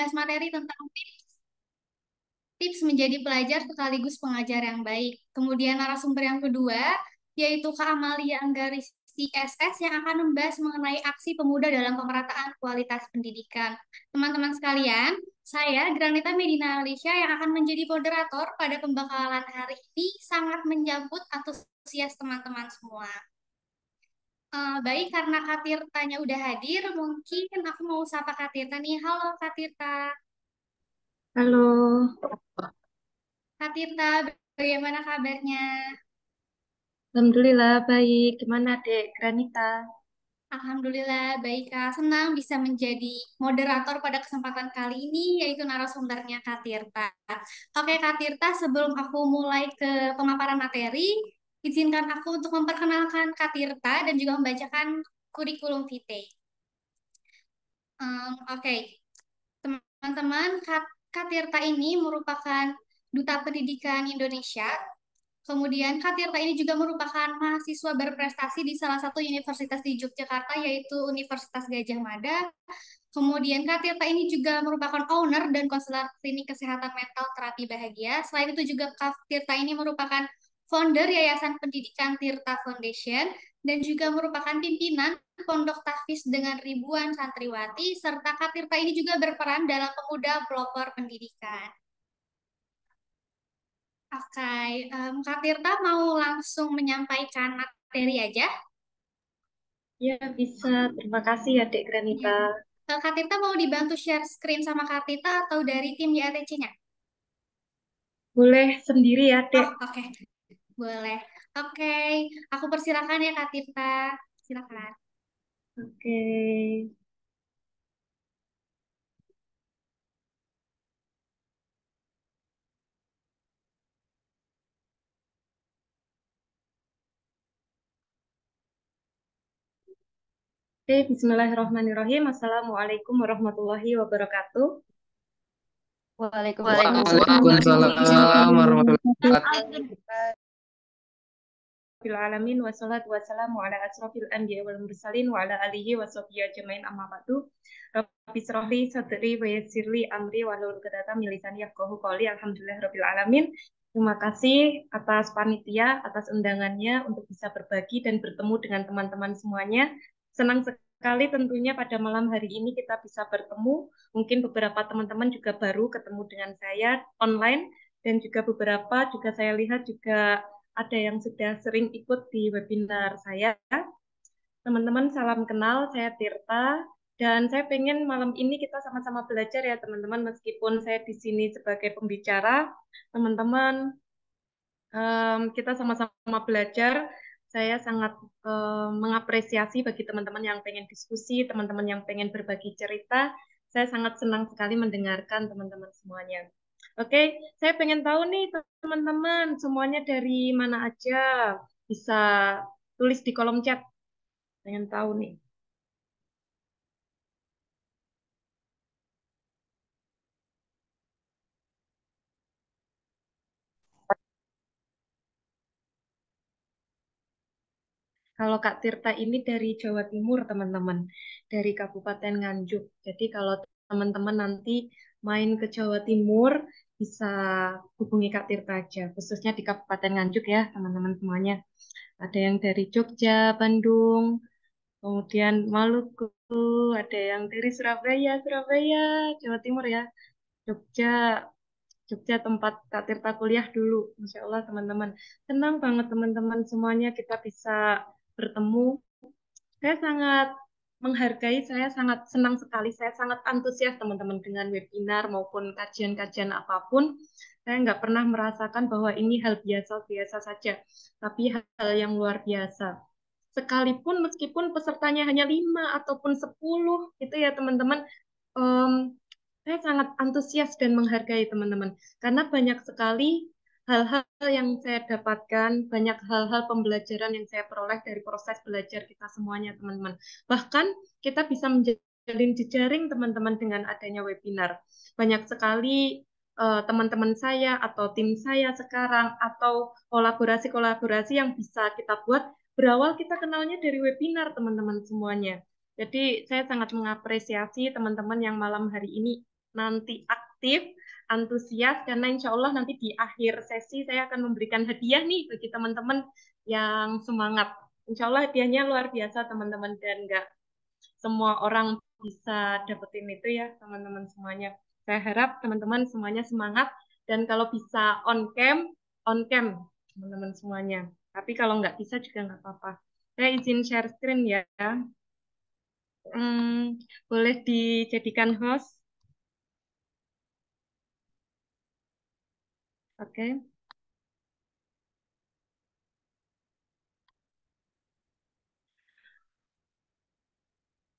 membahas materi tentang tips tips menjadi pelajar sekaligus pengajar yang baik. Kemudian narasumber yang kedua yaitu Kak Amalia Anggaris SS yang akan membahas mengenai aksi pemuda dalam pemerataan kualitas pendidikan. Teman-teman sekalian, saya Granita Medina Alicia yang akan menjadi moderator pada pembekalan hari ini sangat menyambut antusias teman-teman semua. Uh, baik, karena Kak Tirtanya udah hadir, mungkin aku mau sapa Kak Tirta nih. Halo Kak Tirta. Halo. Kak Tirta, bagaimana kabarnya? Alhamdulillah, baik. Gimana dek, Granita? Alhamdulillah, baik Kak. Senang bisa menjadi moderator pada kesempatan kali ini, yaitu narasumbernya Kak Tirta. Oke Kak Tirta, sebelum aku mulai ke pemaparan materi, Izinkan aku untuk memperkenalkan Kak Tirta dan juga membacakan kurikulum vitae. Um, Oke, okay. teman-teman, Kak, Kak Tirta ini merupakan Duta Pendidikan Indonesia. Kemudian Kak Tirta ini juga merupakan mahasiswa berprestasi di salah satu universitas di Yogyakarta, yaitu Universitas Gajah Mada. Kemudian Kak Tirta ini juga merupakan owner dan konselor klinik kesehatan mental terapi bahagia. Selain itu juga Kak Tirta ini merupakan founder Yayasan Pendidikan Tirta Foundation, dan juga merupakan pimpinan Pondok Tafis dengan ribuan santriwati, serta Kak Tirta ini juga berperan dalam pemuda pelopor pendidikan. Oke, okay. um, Kak Tirta mau langsung menyampaikan materi aja? Ya, bisa. Terima kasih ya, Dek Granita. Ya. Eh, Kak Tirta mau dibantu share screen sama Kak Tirta atau dari tim YATC-nya? Boleh sendiri ya, Dek. Oh, Oke, okay. Boleh. Oke, okay. aku persilakan ya Kak Tirta. Silakan. Oke. Okay. Oke, okay, bismillahirrahmanirrahim. Assalamualaikum warahmatullahi wabarakatuh. Waalaikumsalam warahmatullahi wabarakatuh rabbil alamin wassalatu wassalamu ala asrofil anbiya wal mursalin wa ala alihi wa sahbihi ajmain amma ba'du rabbi srohli sadri wa yassirli amri wa lul kedata milisan yakohu koli alhamdulillah rabbil alamin terima kasih atas panitia atas undangannya untuk bisa berbagi dan bertemu dengan teman-teman semuanya senang sekali tentunya pada malam hari ini kita bisa bertemu mungkin beberapa teman-teman juga baru ketemu dengan saya online dan juga beberapa juga saya lihat juga ada yang sudah sering ikut di webinar saya. Teman-teman salam kenal, saya Tirta dan saya pengen malam ini kita sama-sama belajar ya teman-teman meskipun saya di sini sebagai pembicara, teman-teman um, kita sama-sama belajar. Saya sangat um, mengapresiasi bagi teman-teman yang pengen diskusi, teman-teman yang pengen berbagi cerita. Saya sangat senang sekali mendengarkan teman-teman semuanya. Oke, saya pengen tahu nih teman-teman semuanya dari mana aja bisa tulis di kolom chat. Pengen tahu nih. Kalau Kak Tirta ini dari Jawa Timur, teman-teman, dari Kabupaten Nganjuk. Jadi kalau teman-teman nanti main ke Jawa Timur, bisa hubungi Kak Tirta aja, khususnya di Kabupaten Nganjuk ya, teman-teman semuanya. Ada yang dari Jogja, Bandung, kemudian Maluku, ada yang dari Surabaya, Surabaya, Jawa Timur ya, Jogja, Jogja tempat Kak Tirta kuliah dulu. Masya Allah teman-teman. Senang banget teman-teman semuanya kita bisa bertemu. Saya sangat menghargai saya sangat senang sekali saya sangat antusias teman-teman dengan webinar maupun kajian-kajian apapun saya nggak pernah merasakan bahwa ini hal biasa-biasa saja tapi hal yang luar biasa sekalipun meskipun pesertanya hanya lima ataupun sepuluh itu ya teman-teman um, saya sangat antusias dan menghargai teman-teman karena banyak sekali hal-hal yang saya dapatkan, banyak hal-hal pembelajaran yang saya peroleh dari proses belajar kita semuanya, teman-teman. Bahkan kita bisa menjalin jejaring teman-teman dengan adanya webinar. Banyak sekali eh, teman-teman uh, saya atau tim saya sekarang atau kolaborasi-kolaborasi yang bisa kita buat berawal kita kenalnya dari webinar, teman-teman semuanya. Jadi saya sangat mengapresiasi teman-teman yang malam hari ini nanti aktif aktif, antusias karena insya Allah nanti di akhir sesi saya akan memberikan hadiah nih bagi teman-teman yang semangat. Insya Allah hadiahnya luar biasa teman-teman dan nggak semua orang bisa dapetin itu ya teman-teman semuanya. Saya harap teman-teman semuanya semangat dan kalau bisa on cam, on cam teman-teman semuanya. Tapi kalau nggak bisa juga nggak apa-apa. Saya izin share screen ya. Hmm, boleh dijadikan host. Okay. Oke,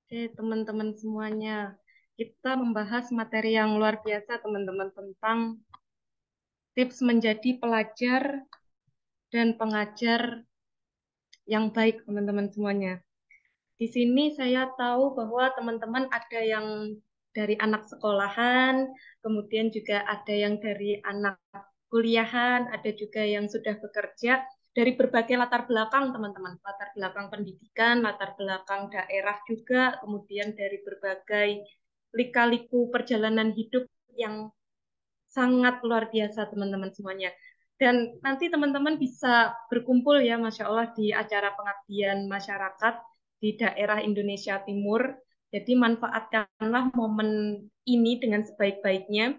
okay, teman-teman semuanya. Kita membahas materi yang luar biasa, teman-teman, tentang tips menjadi pelajar dan pengajar yang baik, teman-teman semuanya. Di sini saya tahu bahwa teman-teman ada yang dari anak sekolahan, kemudian juga ada yang dari anak kuliahan, ada juga yang sudah bekerja dari berbagai latar belakang teman-teman, latar belakang pendidikan, latar belakang daerah juga, kemudian dari berbagai lika-liku perjalanan hidup yang sangat luar biasa teman-teman semuanya. Dan nanti teman-teman bisa berkumpul ya, Masya Allah, di acara pengabdian masyarakat di daerah Indonesia Timur. Jadi manfaatkanlah momen ini dengan sebaik-baiknya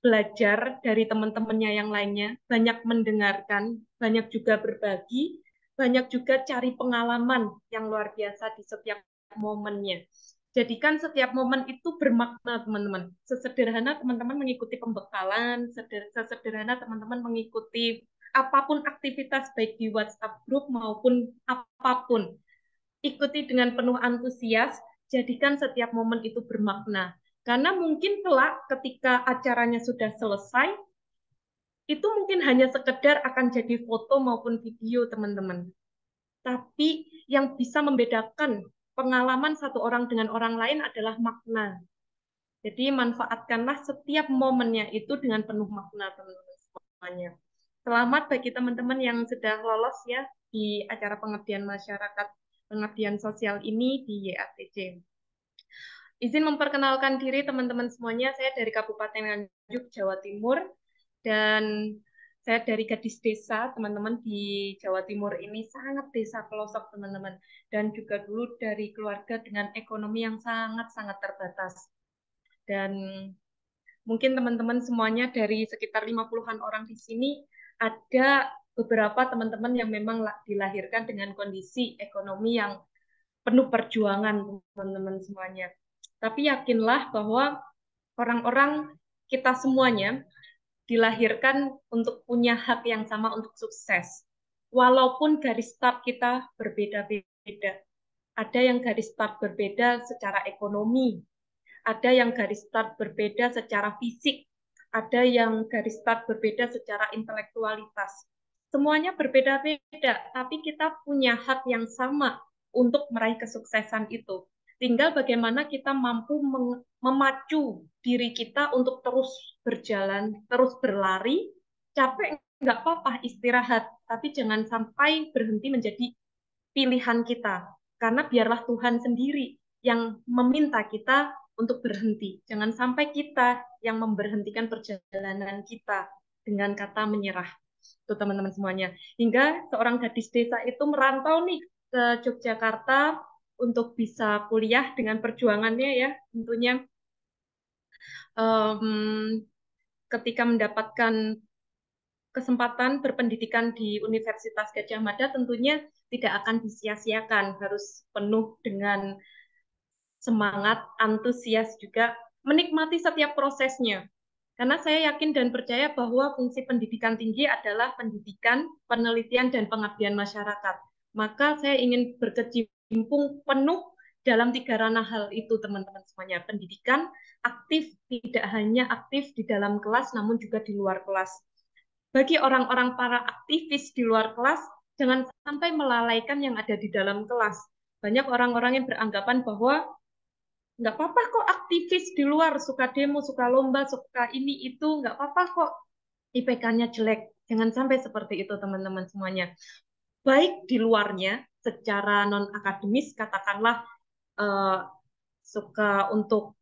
belajar dari teman-temannya yang lainnya, banyak mendengarkan, banyak juga berbagi, banyak juga cari pengalaman yang luar biasa di setiap momennya. Jadikan setiap momen itu bermakna, teman-teman. Sesederhana teman-teman mengikuti pembekalan, sesederhana teman-teman mengikuti apapun aktivitas baik di WhatsApp group maupun apapun. Ikuti dengan penuh antusias, jadikan setiap momen itu bermakna. Karena mungkin kelak ketika acaranya sudah selesai, itu mungkin hanya sekedar akan jadi foto maupun video teman-teman. Tapi yang bisa membedakan pengalaman satu orang dengan orang lain adalah makna. Jadi manfaatkanlah setiap momennya itu dengan penuh makna teman-teman semuanya. Selamat bagi teman-teman yang sudah lolos ya di acara pengabdian masyarakat, pengabdian sosial ini di YATC. Izin memperkenalkan diri teman-teman semuanya, saya dari Kabupaten Nganjuk, Jawa Timur, dan saya dari gadis desa, teman-teman di Jawa Timur ini sangat desa pelosok, teman-teman. Dan juga dulu dari keluarga dengan ekonomi yang sangat-sangat terbatas. Dan mungkin teman-teman semuanya dari sekitar 50-an orang di sini, ada beberapa teman-teman yang memang dilahirkan dengan kondisi ekonomi yang penuh perjuangan teman-teman semuanya. Tapi yakinlah bahwa orang-orang kita semuanya dilahirkan untuk punya hak yang sama untuk sukses. Walaupun garis start kita berbeda-beda. Ada yang garis start berbeda secara ekonomi, ada yang garis start berbeda secara fisik, ada yang garis start berbeda secara intelektualitas. Semuanya berbeda-beda, tapi kita punya hak yang sama untuk meraih kesuksesan itu. Tinggal bagaimana kita mampu memacu diri kita untuk terus berjalan, terus berlari, capek nggak apa-apa istirahat, tapi jangan sampai berhenti menjadi pilihan kita. Karena biarlah Tuhan sendiri yang meminta kita untuk berhenti. Jangan sampai kita yang memberhentikan perjalanan kita dengan kata menyerah. Tuh teman-teman semuanya. Hingga seorang gadis desa itu merantau nih ke Yogyakarta untuk bisa kuliah dengan perjuangannya ya tentunya um, ketika mendapatkan kesempatan berpendidikan di Universitas Gajah Mada tentunya tidak akan disia-siakan harus penuh dengan semangat antusias juga menikmati setiap prosesnya karena saya yakin dan percaya bahwa fungsi pendidikan tinggi adalah pendidikan, penelitian, dan pengabdian masyarakat. Maka saya ingin berkecimpung berkecimpung penuh dalam tiga ranah hal itu teman-teman semuanya. Pendidikan aktif tidak hanya aktif di dalam kelas namun juga di luar kelas. Bagi orang-orang para aktivis di luar kelas, jangan sampai melalaikan yang ada di dalam kelas. Banyak orang-orang yang beranggapan bahwa nggak apa-apa kok aktivis di luar, suka demo, suka lomba, suka ini itu, nggak apa-apa kok IPK-nya jelek. Jangan sampai seperti itu teman-teman semuanya. Baik di luarnya secara non akademis katakanlah uh, suka untuk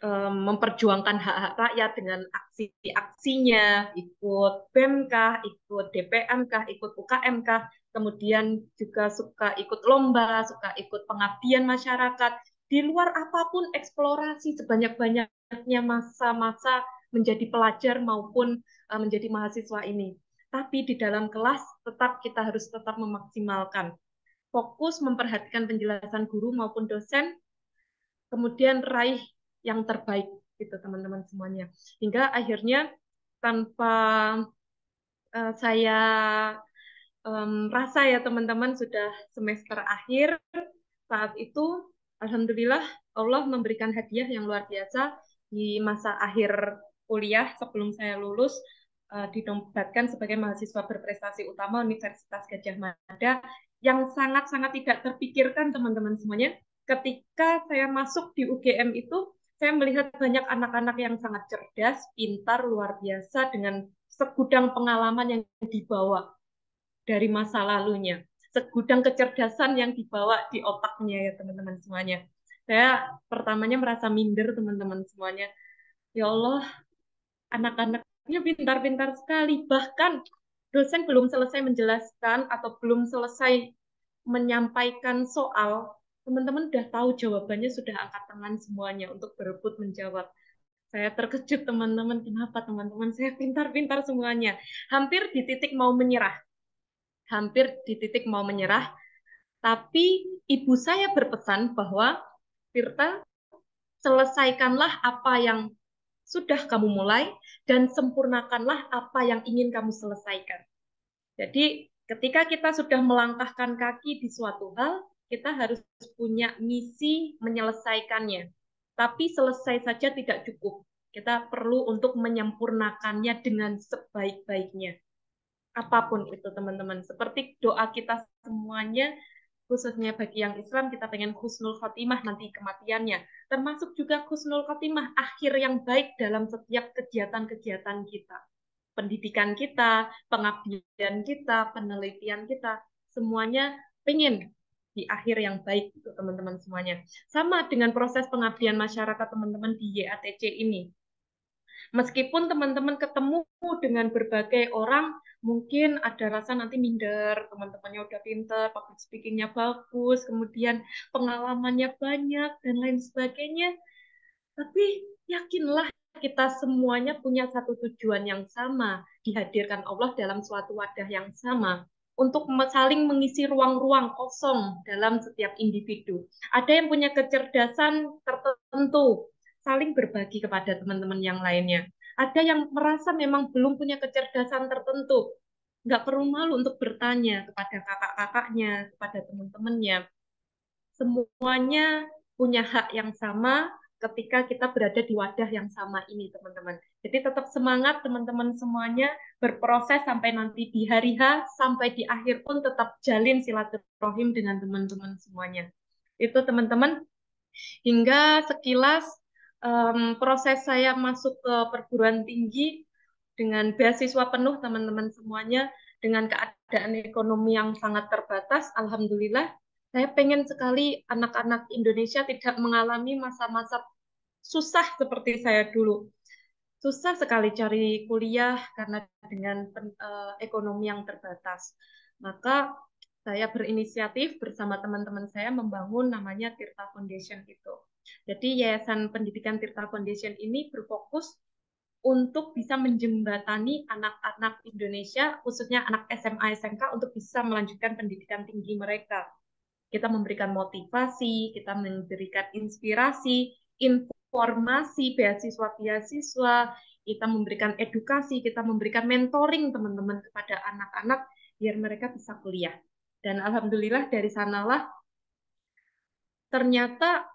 um, memperjuangkan hak-hak rakyat dengan aksi-aksinya, ikut BEM ikut DPMK, ikut UKMK, kemudian juga suka ikut lomba, suka ikut pengabdian masyarakat. Di luar apapun eksplorasi sebanyak-banyaknya masa-masa menjadi pelajar maupun uh, menjadi mahasiswa ini tapi di dalam kelas tetap kita harus tetap memaksimalkan. Fokus memperhatikan penjelasan guru maupun dosen, kemudian raih yang terbaik gitu teman-teman semuanya. Hingga akhirnya tanpa uh, saya um, rasa ya teman-teman sudah semester akhir saat itu alhamdulillah Allah memberikan hadiah yang luar biasa di masa akhir kuliah sebelum saya lulus uh, dinobatkan sebagai mahasiswa berprestasi utama Universitas Gajah Mada yang sangat-sangat tidak terpikirkan teman-teman semuanya. Ketika saya masuk di UGM itu, saya melihat banyak anak-anak yang sangat cerdas, pintar, luar biasa dengan segudang pengalaman yang dibawa dari masa lalunya, segudang kecerdasan yang dibawa di otaknya ya teman-teman semuanya. Saya pertamanya merasa minder teman-teman semuanya. Ya Allah, anak-anak ini pintar-pintar sekali. Bahkan dosen belum selesai menjelaskan atau belum selesai menyampaikan soal, teman-teman sudah tahu jawabannya, sudah angkat tangan semuanya untuk berebut menjawab. Saya terkejut teman-teman, kenapa teman-teman saya pintar-pintar semuanya. Hampir di titik mau menyerah. Hampir di titik mau menyerah. Tapi ibu saya berpesan bahwa Tirta, selesaikanlah apa yang sudah kamu mulai dan sempurnakanlah apa yang ingin kamu selesaikan. Jadi ketika kita sudah melangkahkan kaki di suatu hal, kita harus punya misi menyelesaikannya. Tapi selesai saja tidak cukup. Kita perlu untuk menyempurnakannya dengan sebaik-baiknya. Apapun itu teman-teman. Seperti doa kita semuanya khususnya bagi yang Islam kita pengen khusnul khotimah nanti kematiannya termasuk juga khusnul khotimah akhir yang baik dalam setiap kegiatan-kegiatan kita pendidikan kita pengabdian kita penelitian kita semuanya pengen di akhir yang baik untuk teman-teman semuanya sama dengan proses pengabdian masyarakat teman-teman di YATC ini Meskipun teman-teman ketemu dengan berbagai orang, mungkin ada rasa nanti minder, teman-temannya udah pinter, public speakingnya bagus, kemudian pengalamannya banyak, dan lain sebagainya. Tapi yakinlah kita semuanya punya satu tujuan yang sama, dihadirkan Allah dalam suatu wadah yang sama untuk saling mengisi ruang-ruang kosong dalam setiap individu. Ada yang punya kecerdasan tertentu, saling berbagi kepada teman-teman yang lainnya. Ada yang merasa memang belum punya kecerdasan tertentu, nggak perlu malu untuk bertanya kepada kakak-kakaknya, kepada teman-temannya. Semuanya punya hak yang sama ketika kita berada di wadah yang sama ini, teman-teman. Jadi tetap semangat teman-teman semuanya berproses sampai nanti di hari H, sampai di akhir pun tetap jalin silaturahim dengan teman-teman semuanya. Itu teman-teman, hingga sekilas um, proses saya masuk ke perguruan tinggi dengan beasiswa penuh teman-teman semuanya dengan keadaan ekonomi yang sangat terbatas alhamdulillah saya pengen sekali anak-anak Indonesia tidak mengalami masa-masa susah seperti saya dulu susah sekali cari kuliah karena dengan pen, uh, ekonomi yang terbatas. Maka saya berinisiatif bersama teman-teman saya membangun namanya Tirta Foundation itu. Jadi Yayasan Pendidikan Tirta Foundation ini berfokus untuk bisa menjembatani anak-anak Indonesia, khususnya anak SMA SMK untuk bisa melanjutkan pendidikan tinggi mereka. Kita memberikan motivasi, kita memberikan inspirasi, informasi beasiswa-beasiswa, kita memberikan edukasi, kita memberikan mentoring teman-teman kepada anak-anak biar mereka bisa kuliah. Dan alhamdulillah dari sanalah ternyata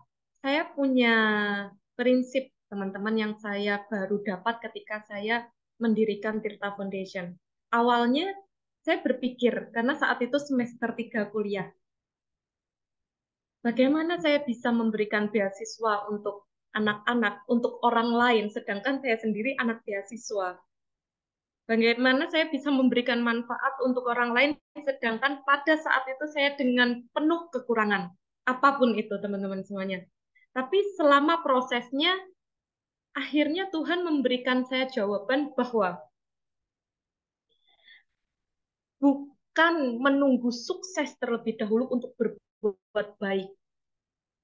saya punya prinsip teman-teman yang saya baru dapat ketika saya mendirikan Tirta Foundation. Awalnya saya berpikir, karena saat itu semester 3 kuliah, bagaimana saya bisa memberikan beasiswa untuk anak-anak, untuk orang lain, sedangkan saya sendiri anak beasiswa. Bagaimana saya bisa memberikan manfaat untuk orang lain, sedangkan pada saat itu saya dengan penuh kekurangan, apapun itu teman-teman semuanya. Tapi selama prosesnya, akhirnya Tuhan memberikan saya jawaban bahwa bukan menunggu sukses terlebih dahulu untuk berbuat baik.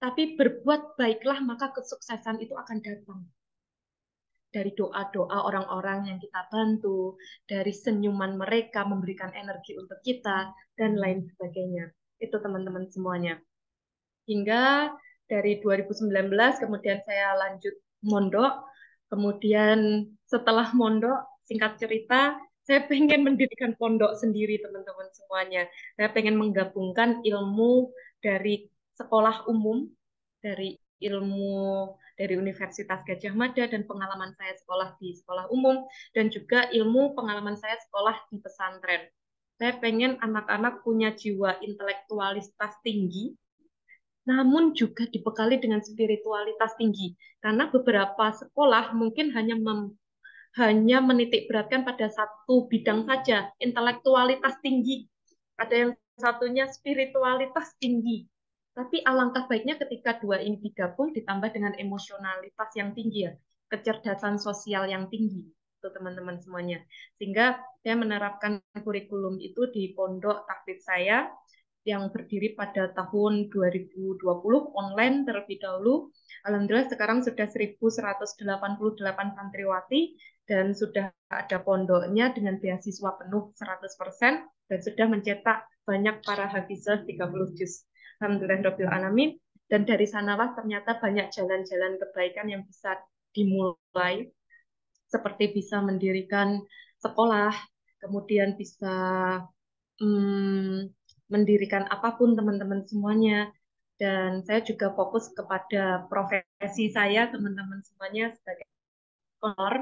Tapi berbuat baiklah maka kesuksesan itu akan datang dari doa-doa orang-orang yang kita bantu, dari senyuman mereka memberikan energi untuk kita, dan lain sebagainya. Itu teman-teman semuanya. Hingga dari 2019 kemudian saya lanjut mondok kemudian setelah mondok singkat cerita saya pengen mendirikan pondok sendiri teman-teman semuanya saya pengen menggabungkan ilmu dari sekolah umum dari ilmu dari Universitas Gajah Mada dan pengalaman saya sekolah di sekolah umum dan juga ilmu pengalaman saya sekolah di pesantren. Saya pengen anak-anak punya jiwa intelektualitas tinggi namun juga dibekali dengan spiritualitas tinggi. Karena beberapa sekolah mungkin hanya mem, hanya menitik beratkan pada satu bidang saja, intelektualitas tinggi. Ada yang satunya spiritualitas tinggi. Tapi alangkah baiknya ketika dua ini digabung ditambah dengan emosionalitas yang tinggi ya, kecerdasan sosial yang tinggi itu teman-teman semuanya. Sehingga saya menerapkan kurikulum itu di pondok tahfidz saya yang berdiri pada tahun 2020 online terlebih dahulu. Alhamdulillah sekarang sudah 1188 santriwati dan sudah ada pondoknya dengan beasiswa penuh 100% dan sudah mencetak banyak para hafizah 30 juz. Alhamdulillah alamin dan dari sanalah ternyata banyak jalan-jalan kebaikan yang bisa dimulai seperti bisa mendirikan sekolah, kemudian bisa hmm, mendirikan apapun teman-teman semuanya dan saya juga fokus kepada profesi saya teman-teman semuanya sebagai konselor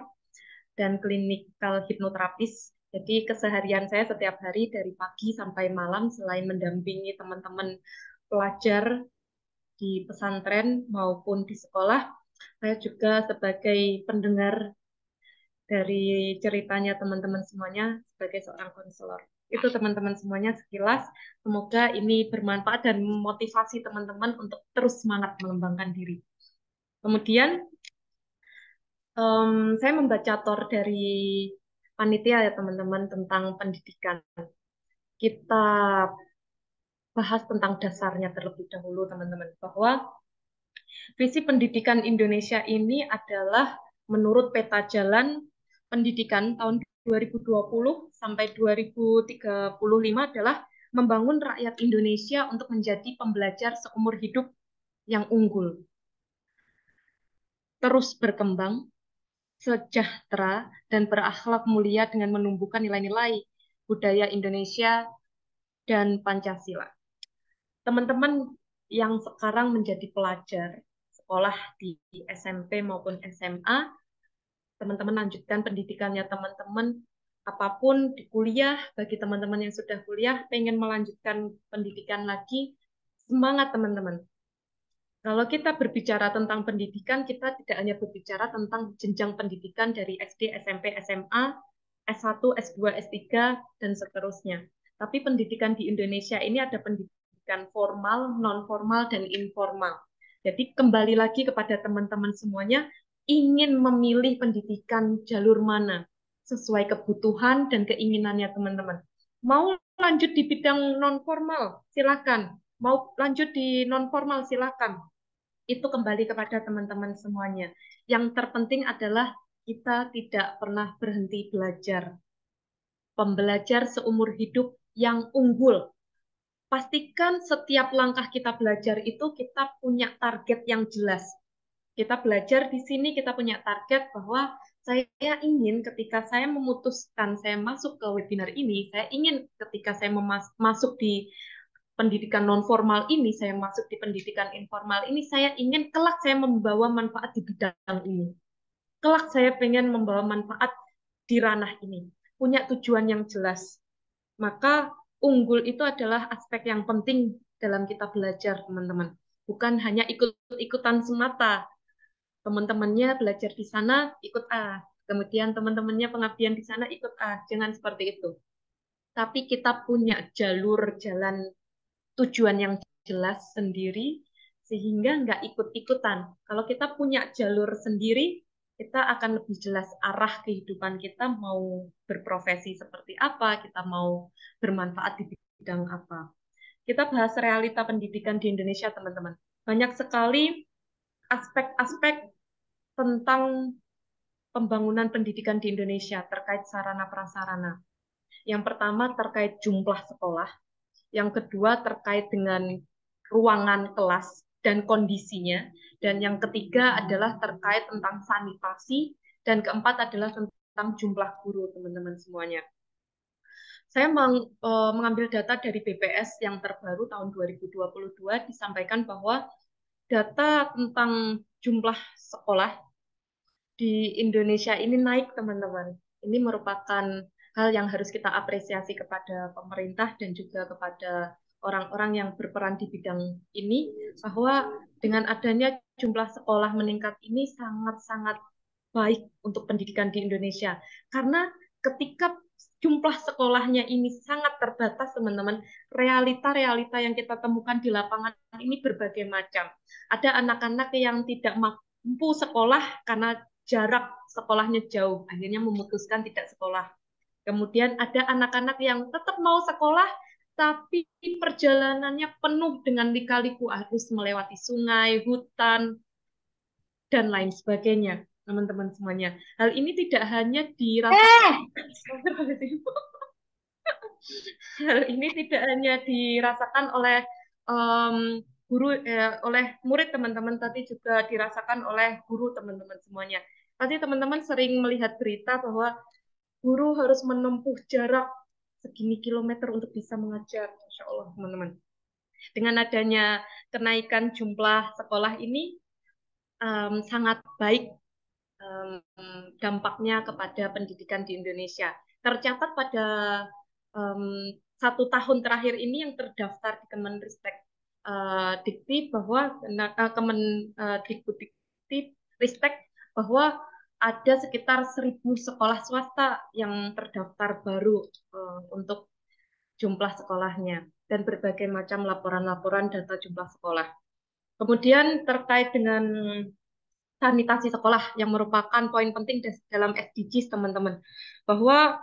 dan klinikal hipnoterapis. Jadi keseharian saya setiap hari dari pagi sampai malam selain mendampingi teman-teman pelajar di pesantren maupun di sekolah, saya juga sebagai pendengar dari ceritanya teman-teman semuanya sebagai seorang konselor itu teman-teman semuanya sekilas. Semoga ini bermanfaat dan memotivasi teman-teman untuk terus semangat mengembangkan diri. Kemudian um, saya membaca tor dari panitia ya teman-teman tentang pendidikan. Kita bahas tentang dasarnya terlebih dahulu teman-teman bahwa visi pendidikan Indonesia ini adalah menurut peta jalan pendidikan tahun 2020 sampai 2035 adalah membangun rakyat Indonesia untuk menjadi pembelajar seumur hidup yang unggul. Terus berkembang, sejahtera, dan berakhlak mulia dengan menumbuhkan nilai-nilai budaya Indonesia dan Pancasila. Teman-teman yang sekarang menjadi pelajar sekolah di SMP maupun SMA, teman-teman lanjutkan pendidikannya teman-teman apapun di kuliah bagi teman-teman yang sudah kuliah pengen melanjutkan pendidikan lagi semangat teman-teman kalau kita berbicara tentang pendidikan kita tidak hanya berbicara tentang jenjang pendidikan dari SD SMP SMA S1 S2 S3 dan seterusnya tapi pendidikan di Indonesia ini ada pendidikan formal non formal dan informal jadi kembali lagi kepada teman-teman semuanya ingin memilih pendidikan jalur mana sesuai kebutuhan dan keinginannya teman-teman. Mau lanjut di bidang non formal, silakan. Mau lanjut di non formal, silakan. Itu kembali kepada teman-teman semuanya. Yang terpenting adalah kita tidak pernah berhenti belajar. Pembelajar seumur hidup yang unggul. Pastikan setiap langkah kita belajar itu kita punya target yang jelas kita belajar di sini kita punya target bahwa saya ingin ketika saya memutuskan saya masuk ke webinar ini, saya ingin ketika saya masuk di pendidikan non formal ini, saya masuk di pendidikan informal ini, saya ingin kelak saya membawa manfaat di bidang ini. Kelak saya pengen membawa manfaat di ranah ini. Punya tujuan yang jelas. Maka unggul itu adalah aspek yang penting dalam kita belajar, teman-teman. Bukan hanya ikut-ikutan semata, teman-temannya belajar di sana ikut A, kemudian teman-temannya pengabdian di sana ikut A, jangan seperti itu. Tapi kita punya jalur jalan tujuan yang jelas sendiri sehingga nggak ikut-ikutan. Kalau kita punya jalur sendiri, kita akan lebih jelas arah kehidupan kita mau berprofesi seperti apa, kita mau bermanfaat di bidang apa. Kita bahas realita pendidikan di Indonesia, teman-teman. Banyak sekali aspek-aspek tentang pembangunan pendidikan di Indonesia terkait sarana prasarana. Yang pertama terkait jumlah sekolah, yang kedua terkait dengan ruangan kelas dan kondisinya, dan yang ketiga adalah terkait tentang sanitasi, dan keempat adalah tentang jumlah guru, teman-teman semuanya. Saya eh, mengambil data dari BPS yang terbaru tahun 2022 disampaikan bahwa data tentang jumlah sekolah di Indonesia ini naik, teman-teman. Ini merupakan hal yang harus kita apresiasi kepada pemerintah dan juga kepada orang-orang yang berperan di bidang ini bahwa dengan adanya jumlah sekolah meningkat ini sangat-sangat baik untuk pendidikan di Indonesia karena ketika jumlah sekolahnya ini sangat terbatas, teman-teman. Realita-realita yang kita temukan di lapangan ini berbagai macam. Ada anak-anak yang tidak mampu sekolah karena jarak sekolahnya jauh, akhirnya memutuskan tidak sekolah. Kemudian ada anak-anak yang tetap mau sekolah, tapi perjalanannya penuh dengan lika harus melewati sungai, hutan, dan lain sebagainya teman-teman semuanya. Hal ini tidak hanya dirasakan eh. Hal ini tidak hanya dirasakan oleh um, guru eh, oleh murid teman-teman tapi juga dirasakan oleh guru teman-teman semuanya. Pasti teman-teman sering melihat berita bahwa guru harus menempuh jarak segini kilometer untuk bisa mengajar. Insya Allah teman-teman. Dengan adanya kenaikan jumlah sekolah ini um, sangat baik um, dampaknya kepada pendidikan di Indonesia. Tercatat pada um, satu tahun terakhir ini yang terdaftar di Kemenristek uh, Dikti bahwa uh, Kemen uh, Dikti Ristek bahwa ada sekitar seribu sekolah swasta yang terdaftar baru uh, untuk jumlah sekolahnya dan berbagai macam laporan-laporan data jumlah sekolah. Kemudian terkait dengan sanitasi sekolah yang merupakan poin penting dalam SDGs teman-teman bahwa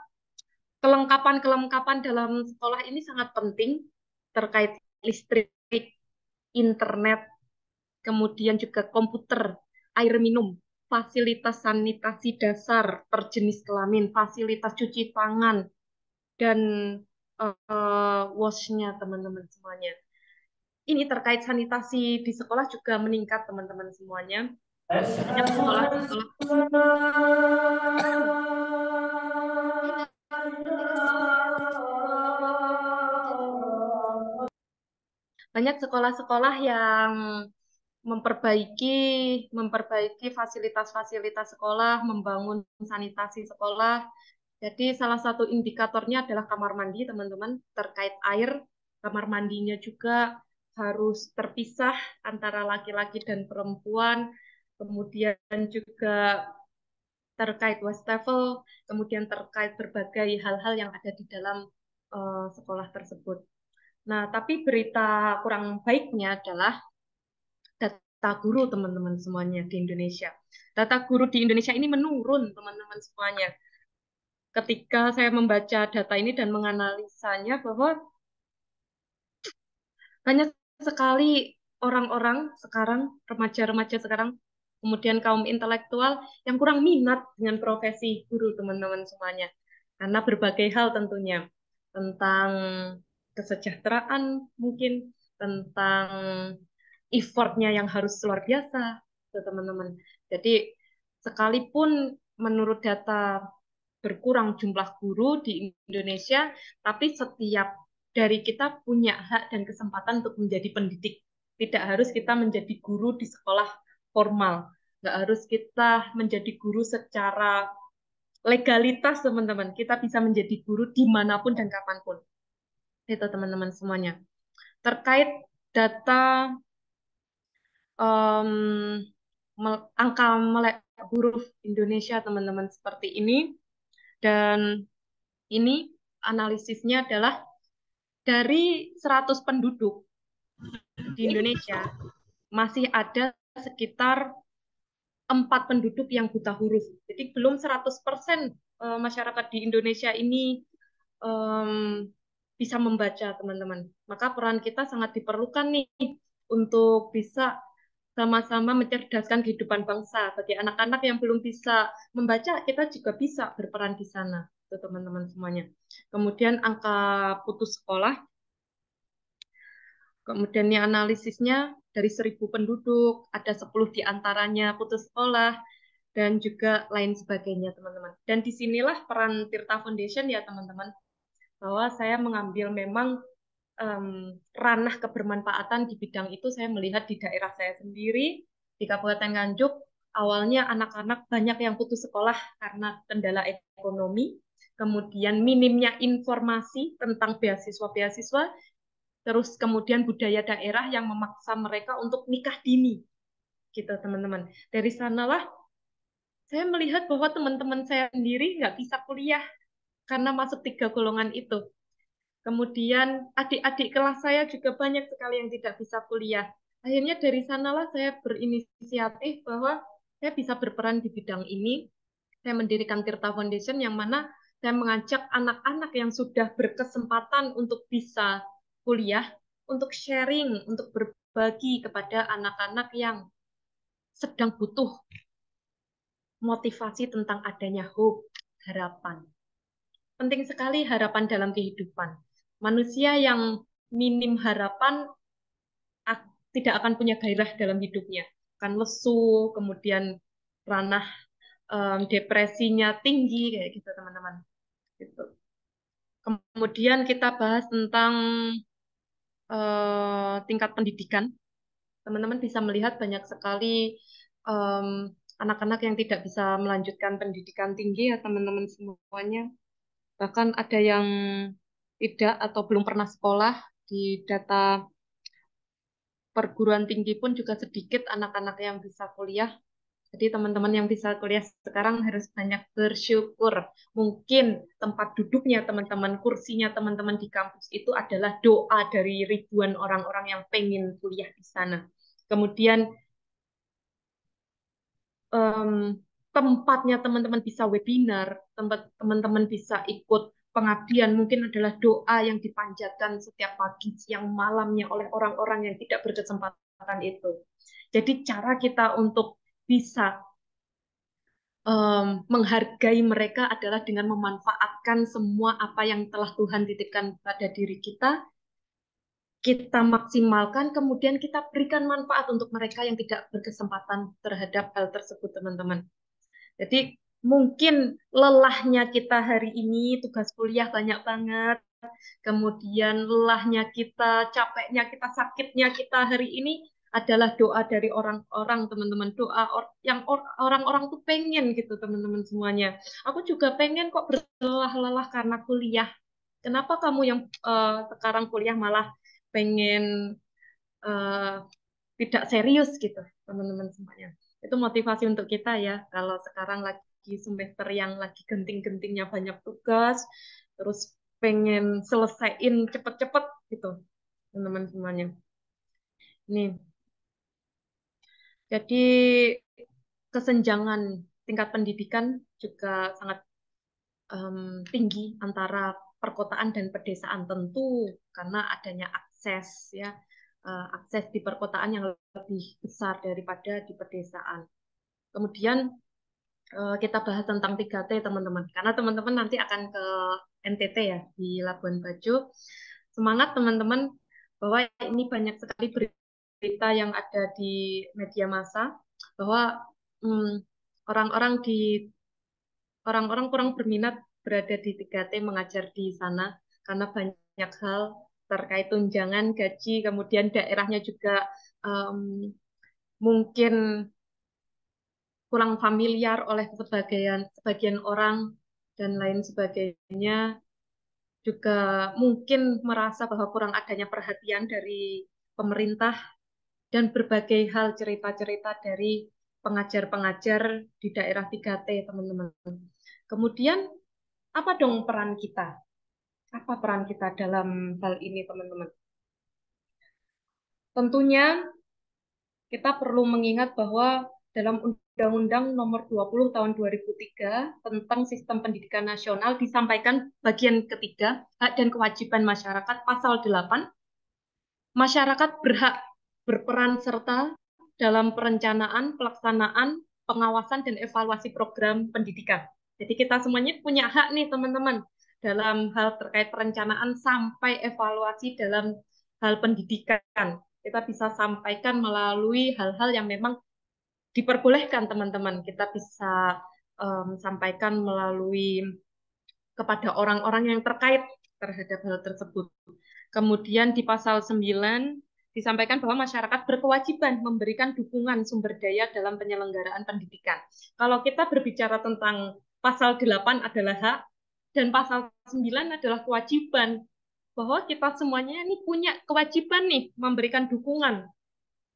kelengkapan-kelengkapan dalam sekolah ini sangat penting terkait listrik, internet, kemudian juga komputer, air minum, fasilitas sanitasi dasar per kelamin, fasilitas cuci tangan dan uh, washnya teman-teman semuanya. Ini terkait sanitasi di sekolah juga meningkat teman-teman semuanya banyak sekolah-sekolah yang memperbaiki memperbaiki fasilitas-fasilitas sekolah, membangun sanitasi sekolah. Jadi salah satu indikatornya adalah kamar mandi, teman-teman, terkait air. Kamar mandinya juga harus terpisah antara laki-laki dan perempuan kemudian juga terkait wastafel, kemudian terkait berbagai hal-hal yang ada di dalam uh, sekolah tersebut. Nah, tapi berita kurang baiknya adalah data guru teman-teman semuanya di Indonesia. Data guru di Indonesia ini menurun teman-teman semuanya. Ketika saya membaca data ini dan menganalisanya bahwa banyak sekali orang-orang sekarang, remaja-remaja sekarang kemudian kaum intelektual yang kurang minat dengan profesi guru teman-teman semuanya karena berbagai hal tentunya tentang kesejahteraan mungkin tentang effortnya yang harus luar biasa teman-teman jadi sekalipun menurut data berkurang jumlah guru di Indonesia tapi setiap dari kita punya hak dan kesempatan untuk menjadi pendidik tidak harus kita menjadi guru di sekolah formal nggak harus kita menjadi guru secara legalitas teman-teman kita bisa menjadi guru dimanapun dan kapanpun itu teman-teman semuanya terkait data um, angka melek huruf Indonesia teman-teman seperti ini dan ini analisisnya adalah dari 100 penduduk di Indonesia masih ada sekitar empat penduduk yang buta huruf. Jadi belum 100% eh, masyarakat di Indonesia ini bisa membaca, teman-teman. Maka peran kita sangat diperlukan nih untuk bisa sama-sama mencerdaskan kehidupan bangsa. Bagi anak-anak yang belum bisa membaca, kita juga bisa berperan di sana, teman-teman semuanya. Kemudian angka putus sekolah kemudiannya analisisnya dari seribu penduduk, ada 10 diantaranya putus sekolah, dan juga lain sebagainya teman-teman. Dan disinilah peran Tirta Foundation ya teman-teman, bahwa saya mengambil memang um, ranah kebermanfaatan di bidang itu saya melihat di daerah saya sendiri, di Kabupaten Nganjuk, awalnya anak-anak banyak yang putus sekolah karena kendala ekonomi, kemudian minimnya informasi tentang beasiswa-beasiswa terus kemudian budaya daerah yang memaksa mereka untuk nikah dini gitu teman-teman dari sanalah saya melihat bahwa teman-teman saya sendiri nggak bisa kuliah karena masuk tiga golongan itu kemudian adik-adik kelas saya juga banyak sekali yang tidak bisa kuliah akhirnya dari sanalah saya berinisiatif bahwa saya bisa berperan di bidang ini saya mendirikan Tirta Foundation yang mana saya mengajak anak-anak yang sudah berkesempatan untuk bisa kuliah untuk sharing, untuk berbagi kepada anak-anak yang sedang butuh motivasi tentang adanya hope, harapan. Penting sekali harapan dalam kehidupan. Manusia yang minim harapan tidak akan punya gairah dalam hidupnya. Akan lesu, kemudian ranah um, depresinya tinggi, kayak gitu teman-teman. Gitu. Kemudian kita bahas tentang Eh, tingkat pendidikan, teman-teman bisa melihat banyak sekali anak-anak yang tidak bisa melanjutkan pendidikan tinggi ya teman-teman semuanya. Bahkan ada yang tidak atau belum pernah sekolah di data perguruan tinggi pun juga sedikit anak-anak yang bisa kuliah. Jadi teman-teman yang bisa kuliah sekarang harus banyak bersyukur. Mungkin tempat duduknya teman-teman, kursinya teman-teman di kampus itu adalah doa dari ribuan orang-orang yang pengen kuliah di sana. Kemudian um, tempatnya teman-teman bisa webinar, tempat teman-teman bisa ikut pengabdian mungkin adalah doa yang dipanjatkan setiap pagi, siang, malamnya oleh orang-orang yang tidak berkesempatan itu. Jadi cara kita untuk bisa um, menghargai mereka adalah dengan memanfaatkan semua apa yang telah Tuhan titipkan pada diri kita. Kita maksimalkan, kemudian kita berikan manfaat untuk mereka yang tidak berkesempatan terhadap hal tersebut, teman-teman. Jadi, mungkin lelahnya kita hari ini, tugas kuliah banyak banget, kemudian lelahnya kita, capeknya kita, sakitnya kita hari ini, adalah doa dari orang-orang teman-teman doa or, yang orang-orang tuh pengen gitu teman-teman semuanya aku juga pengen kok berlelah-lelah karena kuliah kenapa kamu yang uh, sekarang kuliah malah pengen uh, tidak serius gitu teman-teman semuanya itu motivasi untuk kita ya kalau sekarang lagi semester yang lagi genting-gentingnya banyak tugas terus pengen selesaiin cepet-cepet gitu teman-teman semuanya nih jadi kesenjangan tingkat pendidikan juga sangat um, tinggi antara perkotaan dan pedesaan tentu karena adanya akses ya e, akses di perkotaan yang lebih besar daripada di pedesaan. Kemudian e, kita bahas tentang 3T teman-teman karena teman-teman nanti akan ke NTT ya di Labuan Bajo. Semangat teman-teman bahwa ini banyak sekali berita berita yang ada di media massa bahwa hmm, orang-orang hmm, di orang-orang kurang berminat berada di 3T mengajar di sana karena banyak hal terkait tunjangan gaji kemudian daerahnya juga um, mungkin kurang familiar oleh sebagian sebagian orang dan lain sebagainya juga mungkin merasa bahwa kurang adanya perhatian dari pemerintah dan berbagai hal cerita-cerita dari pengajar-pengajar di daerah 3T, teman-teman. Kemudian, apa dong peran kita? Apa peran kita dalam hal ini, teman-teman? Tentunya, kita perlu mengingat bahwa dalam Undang-Undang Nomor 20 Tahun 2003 tentang Sistem Pendidikan Nasional disampaikan bagian ketiga, hak dan kewajiban masyarakat pasal 8. Masyarakat berhak berperan serta dalam perencanaan, pelaksanaan, pengawasan, dan evaluasi program pendidikan. Jadi kita semuanya punya hak nih teman-teman dalam hal terkait perencanaan sampai evaluasi dalam hal pendidikan. Kita bisa sampaikan melalui hal-hal yang memang diperbolehkan teman-teman. Kita bisa um, sampaikan melalui kepada orang-orang yang terkait terhadap hal tersebut. Kemudian di pasal 9 disampaikan bahwa masyarakat berkewajiban memberikan dukungan sumber daya dalam penyelenggaraan pendidikan. Kalau kita berbicara tentang pasal 8 adalah hak dan pasal 9 adalah kewajiban bahwa kita semuanya ini punya kewajiban nih memberikan dukungan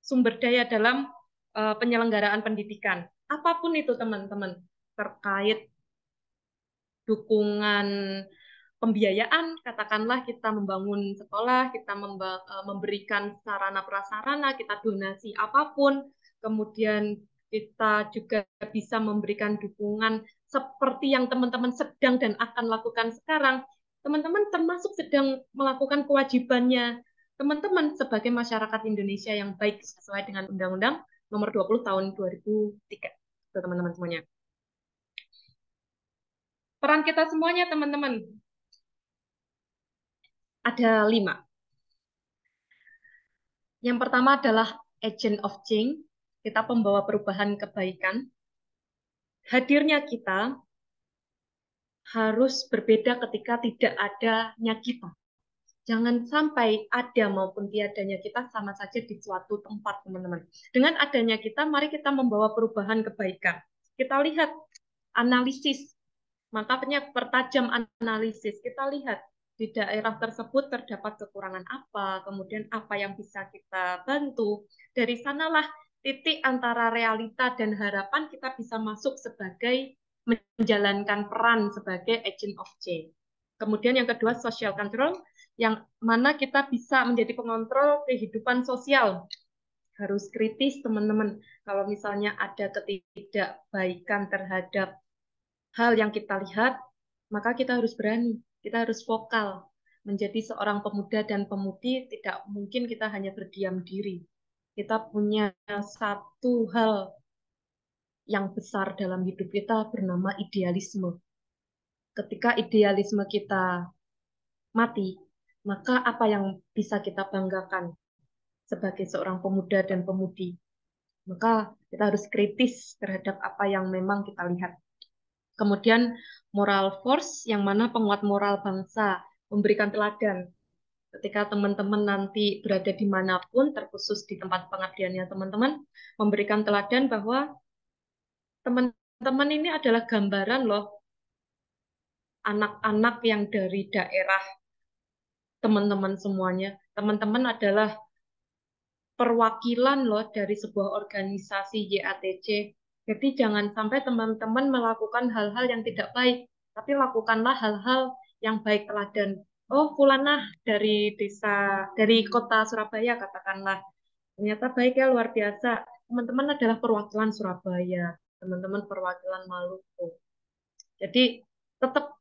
sumber daya dalam uh, penyelenggaraan pendidikan. Apapun itu teman-teman terkait dukungan pembiayaan, katakanlah kita membangun sekolah, kita memba e, memberikan sarana prasarana, kita donasi apapun, kemudian kita juga bisa memberikan dukungan seperti yang teman-teman sedang dan akan lakukan sekarang. Teman-teman termasuk sedang melakukan kewajibannya teman-teman sebagai masyarakat Indonesia yang baik sesuai dengan Undang-Undang Nomor 20 Tahun 2003. teman-teman semuanya. Peran kita semuanya teman-teman ada lima. Yang pertama adalah agent of change, kita pembawa perubahan kebaikan. Hadirnya kita harus berbeda ketika tidak adanya kita. Jangan sampai ada maupun tiadanya kita sama saja di suatu tempat, teman-teman. Dengan adanya kita, mari kita membawa perubahan kebaikan. Kita lihat analisis, makanya pertajam analisis. Kita lihat di daerah tersebut terdapat kekurangan apa, kemudian apa yang bisa kita bantu. Dari sanalah titik antara realita dan harapan kita bisa masuk sebagai menjalankan peran sebagai agent of change. Kemudian yang kedua social control yang mana kita bisa menjadi pengontrol kehidupan sosial. Harus kritis teman-teman kalau misalnya ada ketidakbaikan terhadap hal yang kita lihat, maka kita harus berani kita harus vokal menjadi seorang pemuda dan pemudi tidak mungkin kita hanya berdiam diri. Kita punya satu hal yang besar dalam hidup kita bernama idealisme. Ketika idealisme kita mati, maka apa yang bisa kita banggakan sebagai seorang pemuda dan pemudi? Maka kita harus kritis terhadap apa yang memang kita lihat Kemudian moral force yang mana penguat moral bangsa, memberikan teladan. Ketika teman-teman nanti berada di manapun, terkhusus di tempat pengabdiannya teman-teman, memberikan teladan bahwa teman-teman ini adalah gambaran loh anak-anak yang dari daerah teman-teman semuanya. Teman-teman adalah perwakilan loh dari sebuah organisasi YATC jadi jangan sampai teman-teman melakukan hal-hal yang tidak baik, tapi lakukanlah hal-hal yang baik teladan. Oh, fulanah dari desa, dari kota Surabaya katakanlah. Ternyata baik ya, luar biasa. Teman-teman adalah perwakilan Surabaya, teman-teman perwakilan Maluku. Jadi tetap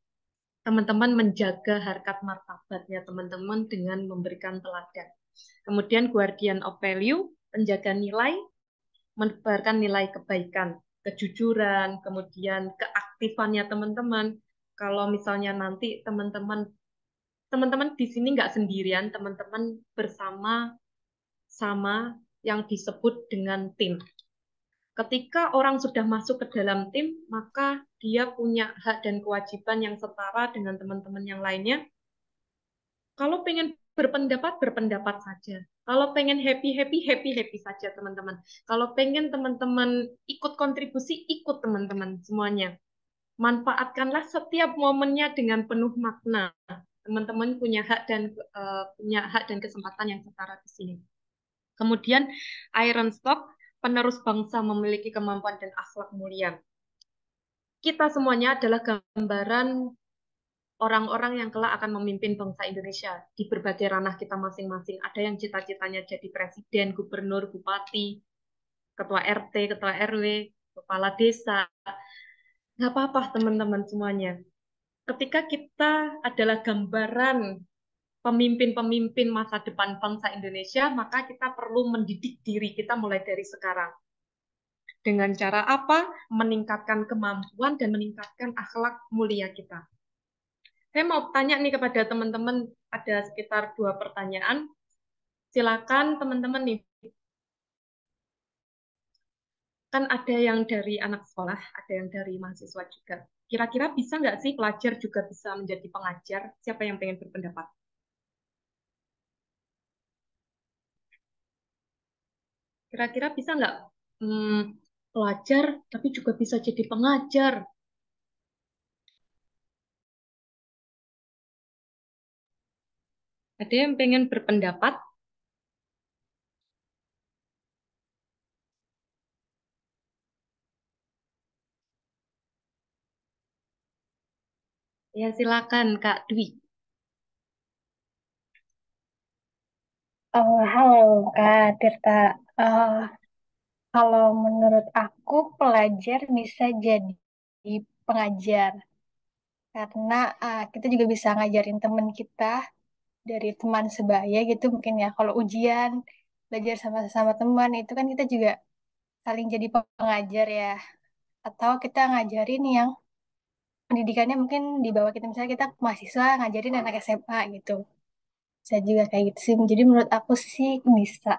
teman-teman menjaga harkat martabatnya teman-teman dengan memberikan teladan. Kemudian guardian of value, penjaga nilai, menebarkan nilai kebaikan, kejujuran, kemudian keaktifannya teman-teman. Kalau misalnya nanti teman-teman teman-teman di sini nggak sendirian, teman-teman bersama sama yang disebut dengan tim. Ketika orang sudah masuk ke dalam tim, maka dia punya hak dan kewajiban yang setara dengan teman-teman yang lainnya. Kalau pengen berpendapat, berpendapat saja. Kalau pengen happy happy happy happy saja teman-teman. Kalau pengen teman-teman ikut kontribusi ikut teman-teman semuanya. Manfaatkanlah setiap momennya dengan penuh makna. Teman-teman punya hak dan uh, punya hak dan kesempatan yang setara di sini. Kemudian Iron Stock, penerus bangsa memiliki kemampuan dan akhlak mulia. Kita semuanya adalah gambaran orang-orang yang kelak akan memimpin bangsa Indonesia di berbagai ranah kita masing-masing. Ada yang cita-citanya jadi presiden, gubernur, bupati, ketua RT, ketua RW, kepala desa. Nggak apa-apa teman-teman semuanya. Ketika kita adalah gambaran pemimpin-pemimpin masa depan bangsa Indonesia, maka kita perlu mendidik diri kita mulai dari sekarang. Dengan cara apa? Meningkatkan kemampuan dan meningkatkan akhlak mulia kita saya mau tanya nih kepada teman-teman ada sekitar dua pertanyaan. Silakan teman-teman nih. Kan ada yang dari anak sekolah, ada yang dari mahasiswa juga. Kira-kira bisa nggak sih pelajar juga bisa menjadi pengajar? Siapa yang pengen berpendapat? Kira-kira bisa nggak hmm, pelajar tapi juga bisa jadi pengajar? Ada yang pengen berpendapat? Ya, silakan Kak Dwi. Oh, halo Kak Tirta. Uh, kalau menurut aku pelajar bisa jadi pengajar karena uh, kita juga bisa ngajarin teman kita dari teman sebaya gitu mungkin ya kalau ujian belajar sama sama teman itu kan kita juga saling jadi pengajar ya atau kita ngajarin yang pendidikannya mungkin di bawah kita misalnya kita mahasiswa ngajarin anak SMA gitu saya juga kayak gitu sih jadi menurut aku sih bisa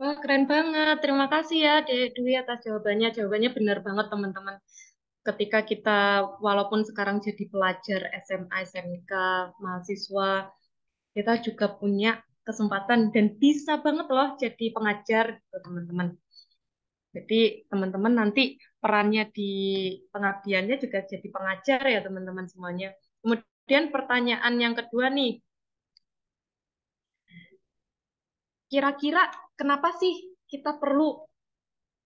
Wah, keren banget. Terima kasih ya, Dewi atas jawabannya. Jawabannya benar banget, teman-teman ketika kita walaupun sekarang jadi pelajar SMA, SMK, mahasiswa, kita juga punya kesempatan dan bisa banget loh jadi pengajar gitu teman-teman. Jadi teman-teman nanti perannya di pengabdiannya juga jadi pengajar ya teman-teman semuanya. Kemudian pertanyaan yang kedua nih. Kira-kira kenapa sih kita perlu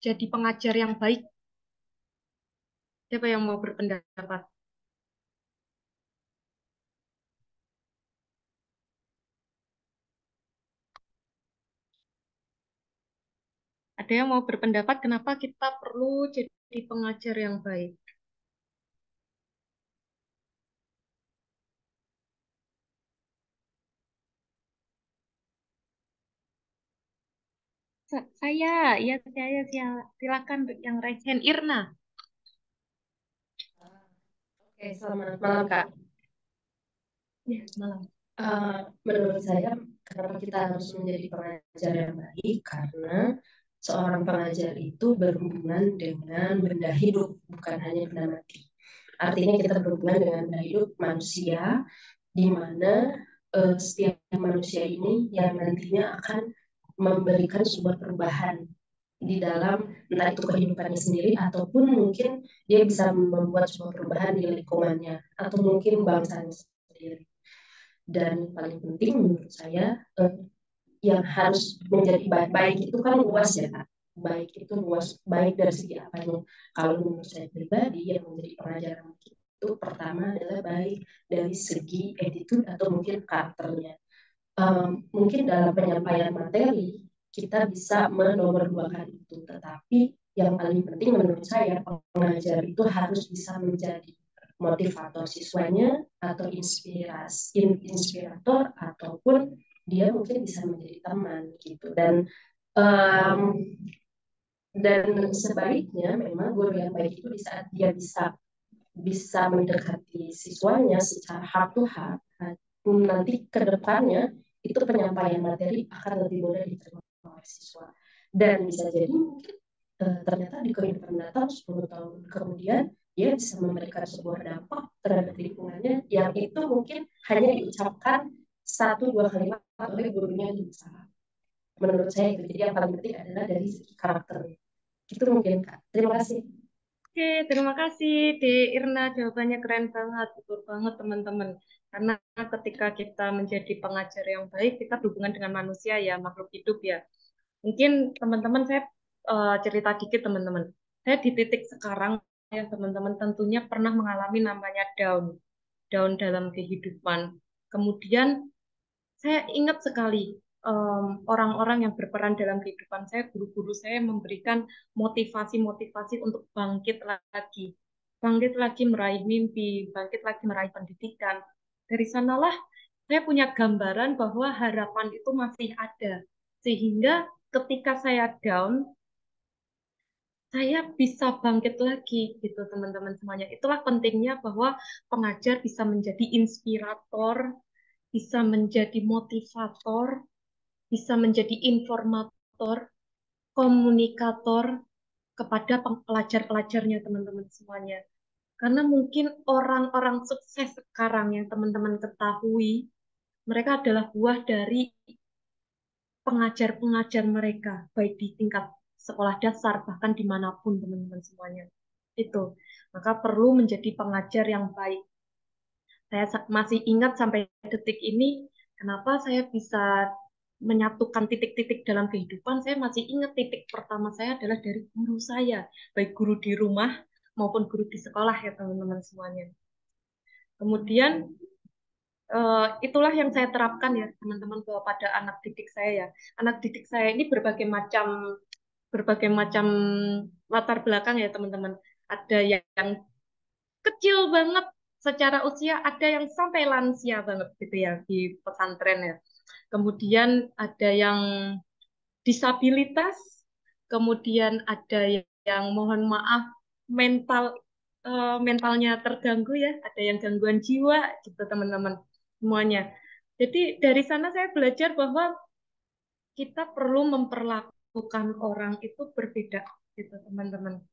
jadi pengajar yang baik Siapa yang mau berpendapat? Ada yang mau berpendapat kenapa kita perlu jadi pengajar yang baik? Iya, saya, ya saya, silakan yang Rejen Irna. Oke, selamat malam Kak. Uh, menurut saya, kenapa kita harus menjadi pengajar yang baik? Karena seorang pengajar itu berhubungan dengan benda hidup, bukan hanya benda mati. Artinya kita berhubungan dengan benda hidup manusia, di mana uh, setiap manusia ini yang nantinya akan memberikan sebuah perubahan di dalam entah itu kehidupannya sendiri ataupun mungkin dia bisa membuat sebuah perubahan di lingkungannya atau mungkin bangsanya sendiri. Dan paling penting menurut saya eh, yang harus menjadi baik, baik itu kan luas ya Kak. Baik itu luas, baik dari segi apa yang kalau menurut saya pribadi yang menjadi pelajaran itu pertama adalah baik dari segi attitude atau mungkin karakternya. Um, mungkin dalam penyampaian materi kita bisa menomorduakan itu. Tetapi yang paling penting menurut saya pengajar itu harus bisa menjadi motivator siswanya atau inspirasi inspirator ataupun dia mungkin bisa menjadi teman gitu dan um, dan sebaiknya memang guru yang baik itu di saat dia bisa bisa mendekati siswanya secara hak to heart nanti kedepannya itu penyampaian materi akan lebih mudah diterima mahasiswa dan bisa jadi mungkin e, ternyata di kehidupan datang 10 tahun kemudian dia bisa memberikan sebuah dampak terhadap lingkungannya yang itu mungkin hanya diucapkan satu dua kalimat oleh gurunya di sana. Menurut saya itu jadi yang paling penting adalah dari segi karakternya. itu mungkin kak. Terima kasih. Oke, terima kasih Di Irna jawabannya keren banget, betul banget teman-teman. Karena ketika kita menjadi pengajar yang baik, kita berhubungan dengan manusia ya, makhluk hidup ya. Mungkin teman-teman saya uh, cerita dikit teman-teman. Saya di titik sekarang ya teman-teman tentunya pernah mengalami namanya down. Down dalam kehidupan. Kemudian saya ingat sekali orang-orang um, yang berperan dalam kehidupan saya, guru-guru saya memberikan motivasi-motivasi untuk bangkit lagi, bangkit lagi meraih mimpi, bangkit lagi meraih pendidikan. Dari sanalah saya punya gambaran bahwa harapan itu masih ada. Sehingga ketika saya down, saya bisa bangkit lagi gitu teman-teman semuanya. Itulah pentingnya bahwa pengajar bisa menjadi inspirator, bisa menjadi motivator, bisa menjadi informator, komunikator kepada pelajar-pelajarnya teman-teman semuanya. Karena mungkin orang-orang sukses sekarang yang teman-teman ketahui, mereka adalah buah dari pengajar-pengajar mereka, baik di tingkat sekolah dasar, bahkan dimanapun teman-teman semuanya. Itu. Maka perlu menjadi pengajar yang baik. Saya masih ingat sampai detik ini, kenapa saya bisa menyatukan titik-titik dalam kehidupan, saya masih ingat titik pertama saya adalah dari guru saya, baik guru di rumah maupun guru di sekolah ya teman-teman semuanya. Kemudian eh, itulah yang saya terapkan ya teman-teman kepada anak didik saya ya. Anak didik saya ini berbagai macam berbagai macam latar belakang ya teman-teman. Ada yang kecil banget secara usia, ada yang sampai lansia banget gitu ya di pesantren ya. Kemudian ada yang disabilitas, kemudian ada yang mohon maaf mental uh, mentalnya terganggu ya, ada yang gangguan jiwa gitu teman-teman semuanya. Jadi dari sana saya belajar bahwa kita perlu memperlakukan orang itu berbeda gitu teman-teman.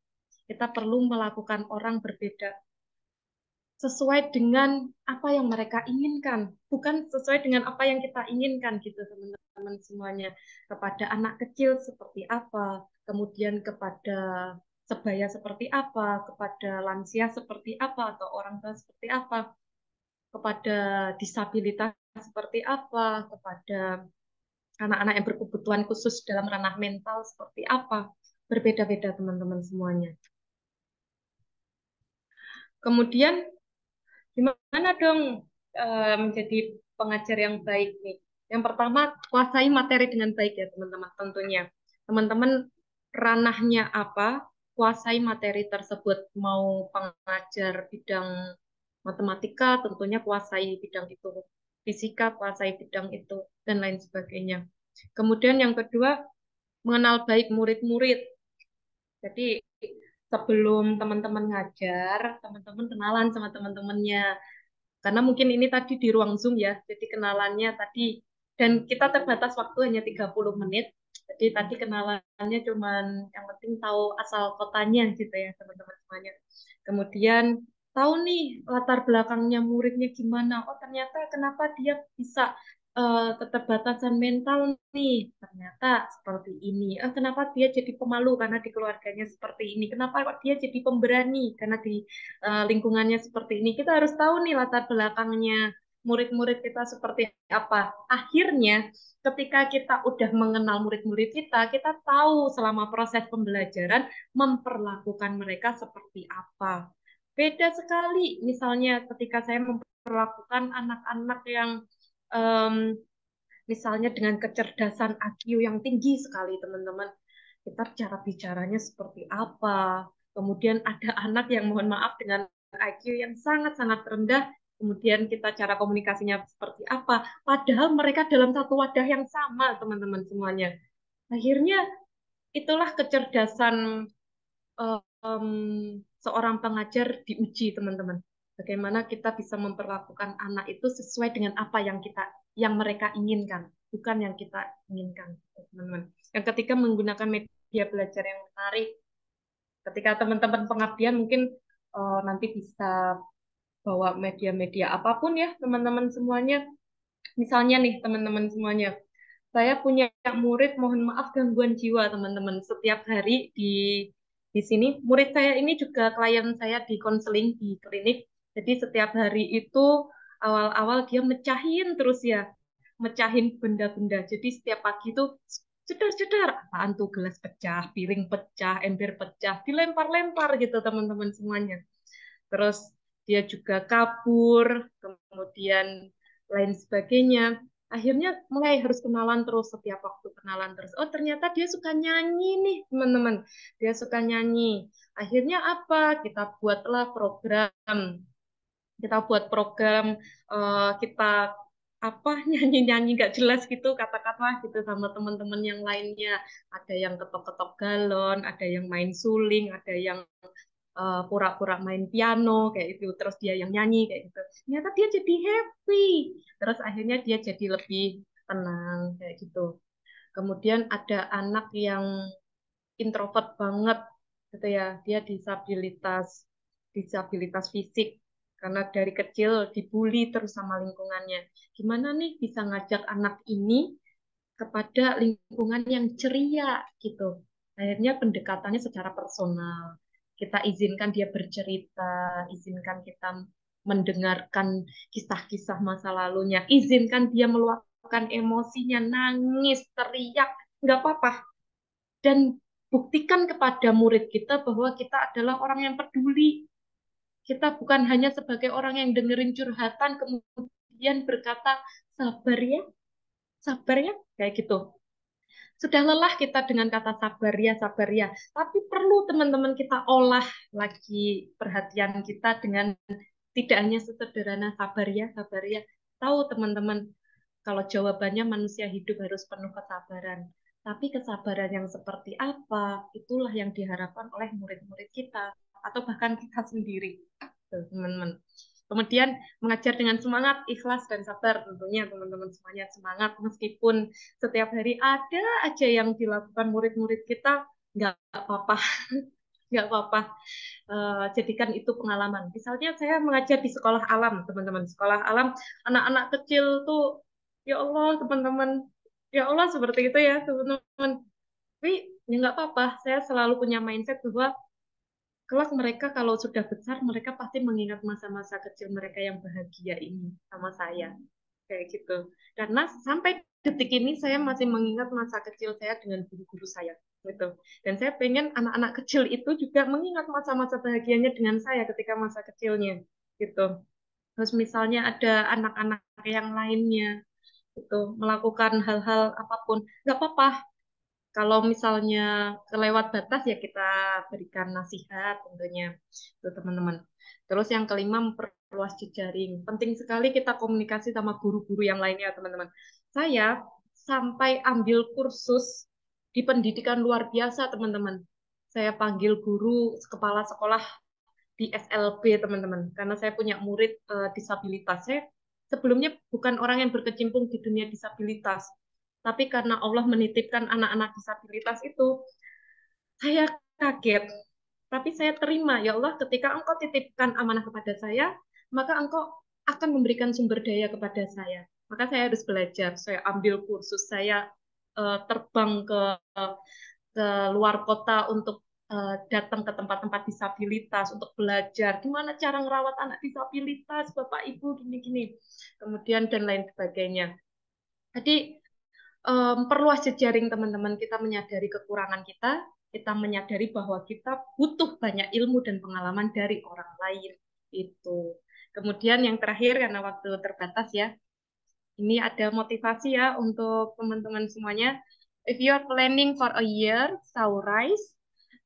Kita perlu melakukan orang berbeda sesuai dengan apa yang mereka inginkan, bukan sesuai dengan apa yang kita inginkan gitu teman-teman semuanya. Kepada anak kecil seperti apa, kemudian kepada sebaya seperti apa, kepada lansia seperti apa, atau orang tua seperti apa, kepada disabilitas seperti apa, kepada anak-anak yang berkebutuhan khusus dalam ranah mental seperti apa. Berbeda-beda teman-teman semuanya. Kemudian, gimana dong eh, menjadi pengajar yang baik nih? Yang pertama, kuasai materi dengan baik ya teman-teman tentunya. Teman-teman ranahnya apa, kuasai materi tersebut mau pengajar bidang matematika tentunya kuasai bidang itu fisika kuasai bidang itu dan lain sebagainya kemudian yang kedua mengenal baik murid-murid jadi sebelum teman-teman ngajar teman-teman kenalan sama teman-temannya karena mungkin ini tadi di ruang zoom ya jadi kenalannya tadi dan kita terbatas waktu hanya 30 menit jadi tadi kenalannya cuman yang penting tahu asal kotanya gitu ya teman-teman semuanya kemudian tahu nih latar belakangnya muridnya gimana oh ternyata kenapa dia bisa uh, eh, keterbatasan mental nih ternyata seperti ini oh, kenapa dia jadi pemalu karena di keluarganya seperti ini kenapa dia jadi pemberani karena di uh, lingkungannya seperti ini kita harus tahu nih latar belakangnya murid-murid kita seperti apa. Akhirnya ketika kita udah mengenal murid-murid kita, kita tahu selama proses pembelajaran memperlakukan mereka seperti apa. Beda sekali misalnya ketika saya memperlakukan anak-anak yang um, misalnya dengan kecerdasan IQ yang tinggi sekali teman-teman. Kita cara bicaranya seperti apa. Kemudian ada anak yang mohon maaf dengan IQ yang sangat-sangat rendah, kemudian kita cara komunikasinya seperti apa. Padahal mereka dalam satu wadah yang sama, teman-teman semuanya. Akhirnya itulah kecerdasan um, seorang pengajar diuji, teman-teman. Bagaimana kita bisa memperlakukan anak itu sesuai dengan apa yang kita yang mereka inginkan, bukan yang kita inginkan, teman-teman. Yang ketika menggunakan media belajar yang menarik. Ketika teman-teman pengabdian mungkin uh, nanti bisa bahwa media-media apapun ya teman-teman semuanya misalnya nih teman-teman semuanya saya punya murid mohon maaf gangguan jiwa teman-teman setiap hari di di sini murid saya ini juga klien saya di konseling di klinik jadi setiap hari itu awal-awal dia mecahin terus ya mecahin benda-benda jadi setiap pagi itu cedar-cedar apaan tuh gelas pecah piring pecah ember pecah dilempar-lempar gitu teman-teman semuanya terus dia juga kabur, kemudian lain sebagainya. Akhirnya mulai harus kenalan terus setiap waktu kenalan terus. Oh ternyata dia suka nyanyi nih teman-teman. Dia suka nyanyi. Akhirnya apa? Kita buatlah program. Kita buat program. Uh, kita apa nyanyi-nyanyi gak jelas gitu kata-kata gitu sama teman-teman yang lainnya ada yang ketok-ketok galon ada yang main suling ada yang Eh, pura-pura uh, main piano kayak itu terus dia yang nyanyi kayak gitu ternyata dia jadi happy terus akhirnya dia jadi lebih tenang kayak gitu kemudian ada anak yang introvert banget gitu ya dia disabilitas disabilitas fisik karena dari kecil dibully terus sama lingkungannya gimana nih bisa ngajak anak ini kepada lingkungan yang ceria gitu akhirnya pendekatannya secara personal kita izinkan dia bercerita, izinkan kita mendengarkan kisah-kisah masa lalunya, izinkan dia meluapkan emosinya, nangis, teriak, nggak apa-apa. Dan buktikan kepada murid kita bahwa kita adalah orang yang peduli. Kita bukan hanya sebagai orang yang dengerin curhatan, kemudian berkata, sabar ya, sabar ya, kayak gitu. Sudah lelah kita dengan kata sabar ya, sabar ya. Tapi perlu teman-teman kita olah lagi perhatian kita dengan tidak hanya sesederhana sabar ya, sabar ya. Tahu teman-teman, kalau jawabannya manusia hidup harus penuh kesabaran. Tapi kesabaran yang seperti apa, itulah yang diharapkan oleh murid-murid kita atau bahkan kita sendiri. Teman-teman. Kemudian mengajar dengan semangat, ikhlas, dan sabar tentunya teman-teman semuanya semangat meskipun setiap hari ada aja yang dilakukan murid-murid kita nggak apa-apa nggak apa-apa uh, jadikan itu pengalaman. Misalnya saya mengajar di sekolah alam teman-teman sekolah alam anak-anak kecil tuh ya Allah teman-teman ya Allah seperti itu ya teman-teman tapi ya nggak apa-apa saya selalu punya mindset bahwa kelak mereka kalau sudah besar mereka pasti mengingat masa-masa kecil mereka yang bahagia ini sama saya hmm. kayak gitu karena sampai detik ini saya masih mengingat masa kecil saya dengan guru-guru saya gitu dan saya pengen anak-anak kecil itu juga mengingat masa-masa bahagianya dengan saya ketika masa kecilnya gitu terus misalnya ada anak-anak yang lainnya gitu melakukan hal-hal apapun nggak apa-apa kalau misalnya kelewat batas ya kita berikan nasihat tentunya itu teman-teman. Terus yang kelima memperluas jejaring. Penting sekali kita komunikasi sama guru-guru yang lainnya teman-teman. Saya sampai ambil kursus di pendidikan luar biasa teman-teman. Saya panggil guru kepala sekolah di SLB teman-teman karena saya punya murid uh, disabilitas. Saya sebelumnya bukan orang yang berkecimpung di dunia disabilitas tapi karena Allah menitipkan anak-anak disabilitas itu, saya kaget. Tapi saya terima, ya Allah, ketika engkau titipkan amanah kepada saya, maka engkau akan memberikan sumber daya kepada saya. Maka saya harus belajar, saya ambil kursus, saya uh, terbang ke ke luar kota untuk uh, datang ke tempat-tempat disabilitas untuk belajar gimana cara merawat anak disabilitas bapak ibu gini-gini kemudian dan lain sebagainya jadi um, perluas jejaring teman-teman kita menyadari kekurangan kita kita menyadari bahwa kita butuh banyak ilmu dan pengalaman dari orang lain itu kemudian yang terakhir karena waktu terbatas ya ini ada motivasi ya untuk teman-teman semuanya if you are planning for a year sunrise.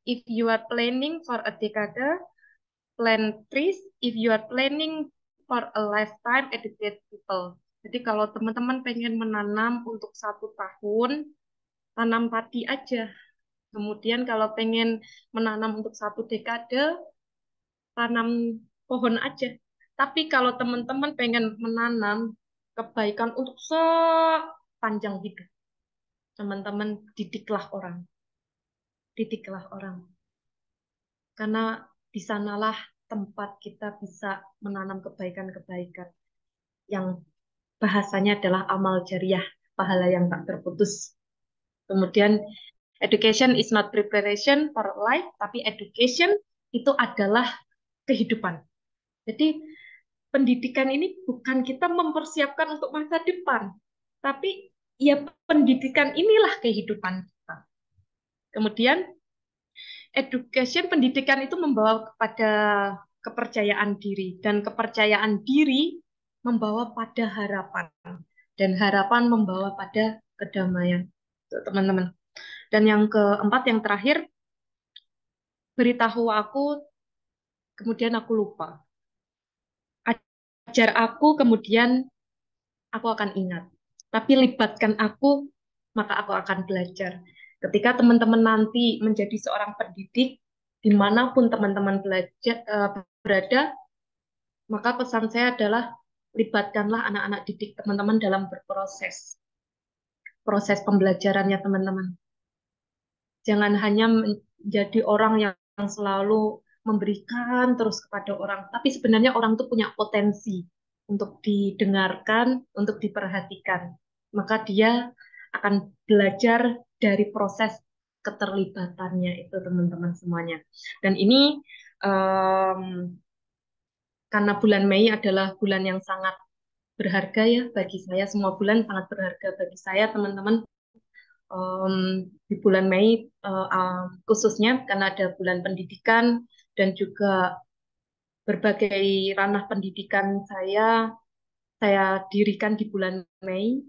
if you are planning for a decade plant trees if you are planning for a lifetime educate people jadi kalau teman-teman pengen menanam untuk satu tahun, tanam padi aja. Kemudian kalau pengen menanam untuk satu dekade, tanam pohon aja. Tapi kalau teman-teman pengen menanam kebaikan untuk sepanjang hidup, teman-teman didiklah orang. Didiklah orang. Karena di sanalah tempat kita bisa menanam kebaikan-kebaikan yang bahasanya adalah amal jariah, pahala yang tak terputus. Kemudian education is not preparation for life, tapi education itu adalah kehidupan. Jadi pendidikan ini bukan kita mempersiapkan untuk masa depan, tapi ya pendidikan inilah kehidupan kita. Kemudian education pendidikan itu membawa kepada kepercayaan diri dan kepercayaan diri membawa pada harapan dan harapan membawa pada kedamaian teman-teman dan yang keempat yang terakhir beritahu aku kemudian aku lupa ajar aku kemudian aku akan ingat tapi libatkan aku maka aku akan belajar ketika teman-teman nanti menjadi seorang pendidik dimanapun teman-teman belajar eh, berada maka pesan saya adalah libatkanlah anak-anak didik teman-teman dalam berproses proses pembelajarannya teman-teman. Jangan hanya menjadi orang yang selalu memberikan terus kepada orang, tapi sebenarnya orang itu punya potensi untuk didengarkan, untuk diperhatikan. Maka dia akan belajar dari proses keterlibatannya itu teman-teman semuanya. Dan ini um, karena bulan Mei adalah bulan yang sangat berharga ya bagi saya semua bulan sangat berharga bagi saya teman-teman um, di bulan Mei uh, um, khususnya karena ada bulan pendidikan dan juga berbagai ranah pendidikan saya saya dirikan di bulan Mei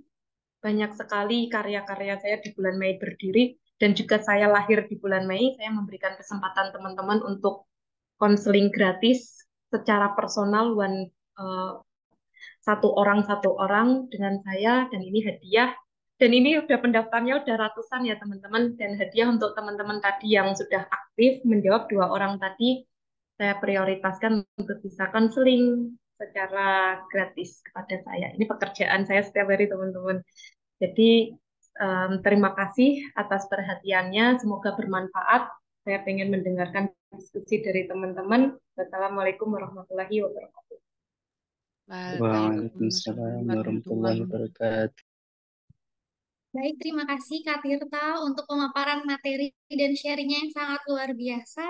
banyak sekali karya-karya saya di bulan Mei berdiri dan juga saya lahir di bulan Mei saya memberikan kesempatan teman-teman untuk konseling gratis secara personal one uh, satu orang satu orang dengan saya dan ini hadiah dan ini udah pendaftarnya udah ratusan ya teman-teman dan hadiah untuk teman-teman tadi yang sudah aktif menjawab dua orang tadi saya prioritaskan untuk bisa konseling secara gratis kepada saya ini pekerjaan saya setiap hari teman-teman jadi um, terima kasih atas perhatiannya semoga bermanfaat saya ingin mendengarkan diskusi dari teman-teman. Wassalamualaikum warahmatullahi wabarakatuh. Waalaikumsalam warahmatullahi wabarakatuh. Baik, terima kasih Kak Tirta untuk pemaparan materi dan sharingnya yang sangat luar biasa.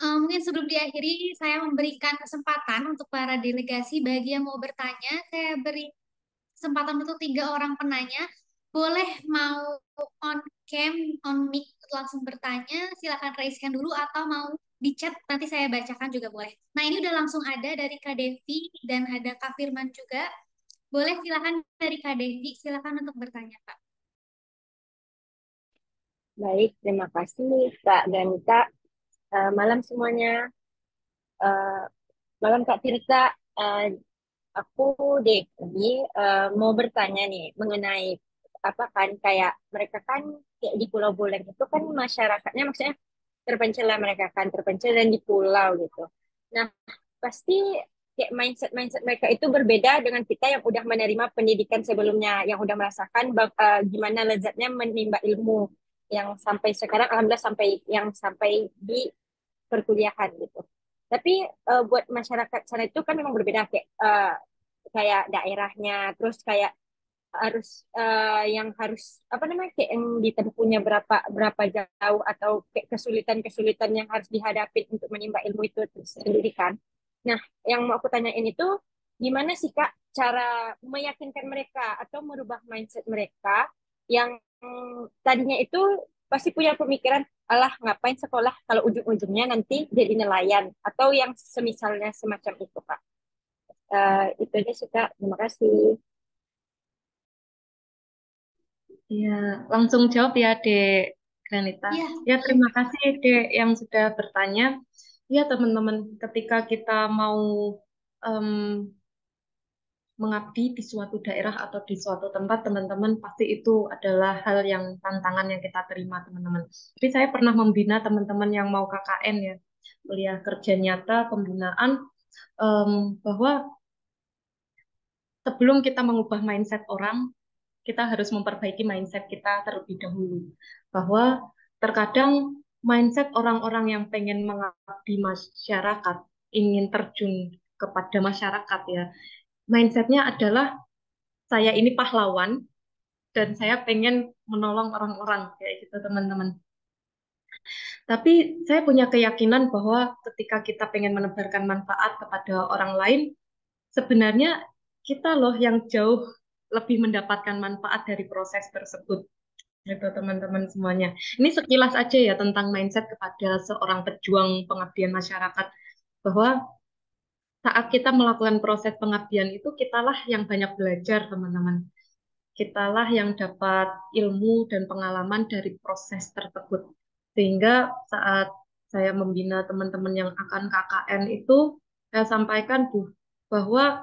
Um, mungkin sebelum diakhiri, saya memberikan kesempatan untuk para delegasi bagi yang mau bertanya. Saya beri kesempatan untuk tiga orang penanya. Boleh mau on cam, on mic langsung bertanya, silakan raise hand dulu atau mau di chat nanti saya bacakan juga boleh. Nah, ini udah langsung ada dari Kak Devi dan ada Kak Firman juga. Boleh silakan dari Kak Devi, silakan untuk bertanya, Pak. Baik, terima kasih Kak Ganita. Uh, eh, malam semuanya. Uh, malam Kak Tirta. Uh, eh, aku Devi uh, mau bertanya nih mengenai apa kan kayak mereka kan kayak di Pulau Buleng itu kan masyarakatnya maksudnya terpencil lah mereka kan terpencil dan di pulau gitu nah pasti kayak mindset mindset mereka itu berbeda dengan kita yang udah menerima pendidikan sebelumnya yang udah merasakan uh, gimana lezatnya menimba ilmu yang sampai sekarang alhamdulillah sampai yang sampai di perkuliahan gitu tapi uh, buat masyarakat sana itu kan memang berbeda kayak uh, kayak daerahnya terus kayak harus uh, yang harus apa namanya kayak yang ditempuhnya berapa berapa jauh atau kesulitan-kesulitan yang harus dihadapi untuk menimba ilmu itu sendiri kan. Nah, yang mau aku tanyain itu gimana sih Kak cara meyakinkan mereka atau merubah mindset mereka yang tadinya itu pasti punya pemikiran alah ngapain sekolah kalau ujung-ujungnya nanti jadi nelayan atau yang semisalnya semacam itu Kak. Uh, itu aja sih Kak. Terima kasih. Iya, langsung jawab ya, Dek Granita. Ya, ya terima kasih Dek yang sudah bertanya. Ya, teman-teman, ketika kita mau um, mengabdi di suatu daerah atau di suatu tempat, teman-teman, pasti itu adalah hal yang tantangan yang kita terima, teman-teman. Jadi saya pernah membina teman-teman yang mau KKN ya, kuliah kerja nyata, pembinaan, um, bahwa sebelum kita mengubah mindset orang, kita harus memperbaiki mindset kita terlebih dahulu bahwa terkadang mindset orang-orang yang pengen mengabdi masyarakat ingin terjun kepada masyarakat ya mindsetnya adalah saya ini pahlawan dan saya pengen menolong orang-orang kayak gitu teman-teman tapi saya punya keyakinan bahwa ketika kita pengen menebarkan manfaat kepada orang lain sebenarnya kita loh yang jauh lebih mendapatkan manfaat dari proses tersebut itu teman-teman semuanya. Ini sekilas aja ya tentang mindset kepada seorang pejuang pengabdian masyarakat bahwa saat kita melakukan proses pengabdian itu kitalah yang banyak belajar teman-teman. Kitalah yang dapat ilmu dan pengalaman dari proses tersebut. Sehingga saat saya membina teman-teman yang akan KKN itu saya sampaikan Bu bahwa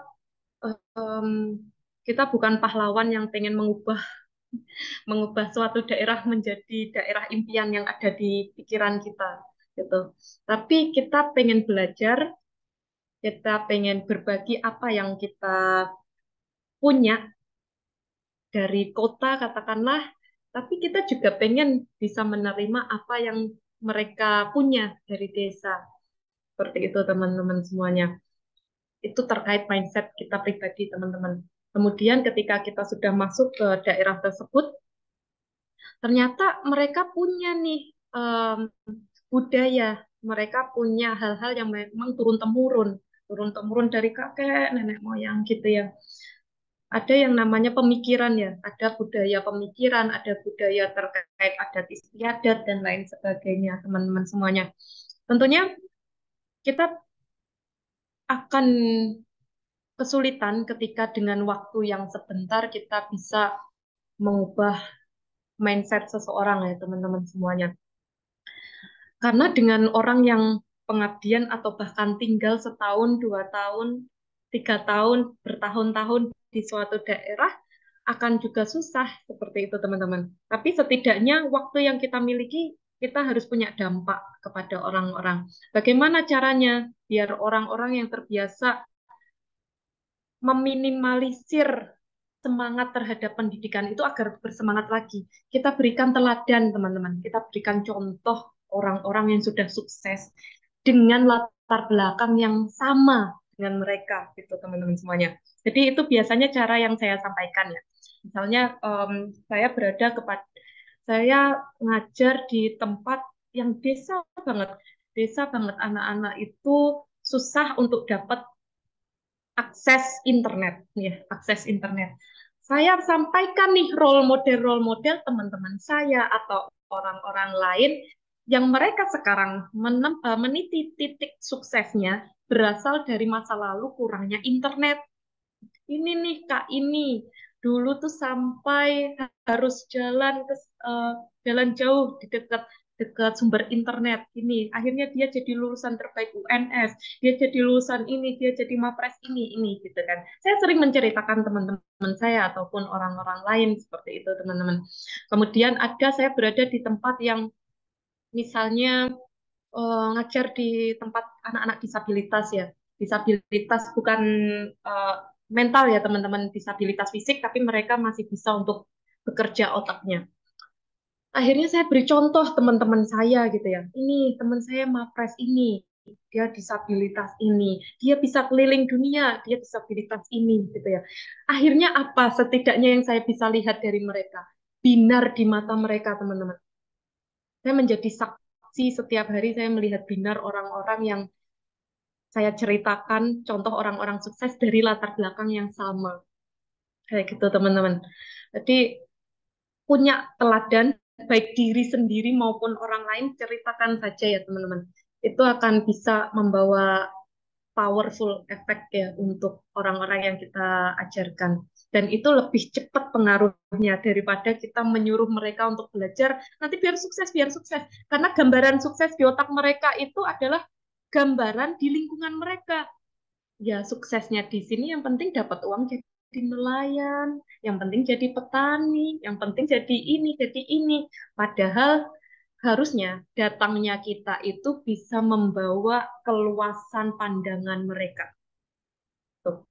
kita bukan pahlawan yang pengen mengubah mengubah suatu daerah menjadi daerah impian yang ada di pikiran kita gitu. Tapi kita pengen belajar, kita pengen berbagi apa yang kita punya dari kota katakanlah, tapi kita juga pengen bisa menerima apa yang mereka punya dari desa. Seperti itu teman-teman semuanya. Itu terkait mindset kita pribadi teman-teman. Kemudian ketika kita sudah masuk ke daerah tersebut, ternyata mereka punya nih um, budaya, mereka punya hal-hal yang memang turun temurun, turun temurun dari kakek nenek moyang gitu ya. Ada yang namanya pemikiran ya, ada budaya pemikiran, ada budaya terkait adat istiadat dan lain sebagainya, teman-teman semuanya. Tentunya kita akan kesulitan ketika dengan waktu yang sebentar kita bisa mengubah mindset seseorang ya teman-teman semuanya. Karena dengan orang yang pengabdian atau bahkan tinggal setahun, dua tahun, tiga tahun, bertahun-tahun di suatu daerah akan juga susah seperti itu teman-teman. Tapi setidaknya waktu yang kita miliki kita harus punya dampak kepada orang-orang. Bagaimana caranya biar orang-orang yang terbiasa meminimalisir semangat terhadap pendidikan itu agar bersemangat lagi. Kita berikan teladan, teman-teman. Kita berikan contoh orang-orang yang sudah sukses dengan latar belakang yang sama dengan mereka, gitu, teman-teman semuanya. Jadi itu biasanya cara yang saya sampaikan ya. Misalnya um, saya berada kepada saya ngajar di tempat yang desa banget, desa banget anak-anak itu susah untuk dapat akses internet ya akses internet saya sampaikan nih role model role model teman-teman saya atau orang-orang lain yang mereka sekarang menem, eh, meniti titik suksesnya berasal dari masa lalu kurangnya internet ini nih kak ini dulu tuh sampai harus jalan ke uh, jalan jauh di dekat dekat sumber internet ini akhirnya dia jadi lulusan terbaik UNS dia jadi lulusan ini dia jadi mapres ini ini gitu kan saya sering menceritakan teman-teman saya ataupun orang-orang lain seperti itu teman-teman kemudian ada saya berada di tempat yang misalnya uh, ngajar di tempat anak-anak disabilitas ya disabilitas bukan uh, mental ya teman-teman disabilitas fisik tapi mereka masih bisa untuk bekerja otaknya akhirnya saya beri contoh teman-teman saya gitu ya ini teman saya mapres ini dia disabilitas ini dia bisa keliling dunia dia disabilitas ini gitu ya akhirnya apa setidaknya yang saya bisa lihat dari mereka binar di mata mereka teman-teman saya menjadi saksi setiap hari saya melihat binar orang-orang yang saya ceritakan contoh orang-orang sukses dari latar belakang yang sama kayak gitu teman-teman jadi punya teladan baik diri sendiri maupun orang lain ceritakan saja ya teman-teman itu akan bisa membawa powerful efek ya untuk orang-orang yang kita ajarkan dan itu lebih cepat pengaruhnya daripada kita menyuruh mereka untuk belajar nanti biar sukses biar sukses karena gambaran sukses di otak mereka itu adalah gambaran di lingkungan mereka ya suksesnya di sini yang penting dapat uang jadi jadi nelayan, yang penting jadi petani, yang penting jadi ini, jadi ini. Padahal harusnya datangnya kita itu bisa membawa keluasan pandangan mereka. Tuh.